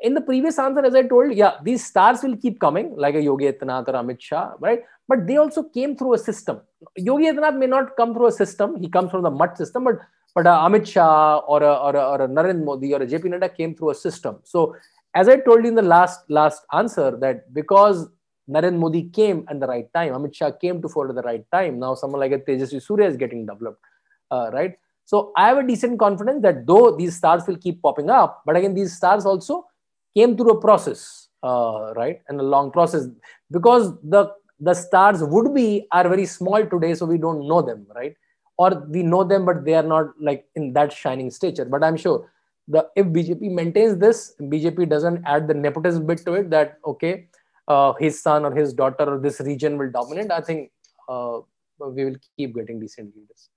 in the previous answer as i told yeah these stars will keep coming like a yogi Atanath or amit shah right but they also came through a system yogi Atanath may not come through a system he comes from the mud system but but uh, amit shah or a, uh, or a, uh, or a uh, narendra modi or a jp Nadda came through a system so as i told you in the last last answer that because Narendra Modi came at the right time. Amit Shah came to at the right time. Now someone like a Tejasvi Surya is getting developed, uh, right? So I have a decent confidence that though these stars will keep popping up, but again, these stars also came through a process, uh, right? And a long process because the, the stars would be are very small today. So we don't know them, right? Or we know them, but they are not like in that shining stature. But I'm sure the if BJP maintains this, BJP doesn't add the nepotism bit to it that okay, uh, his son or his daughter or this region will dominate. I think uh, we will keep getting decent leaders.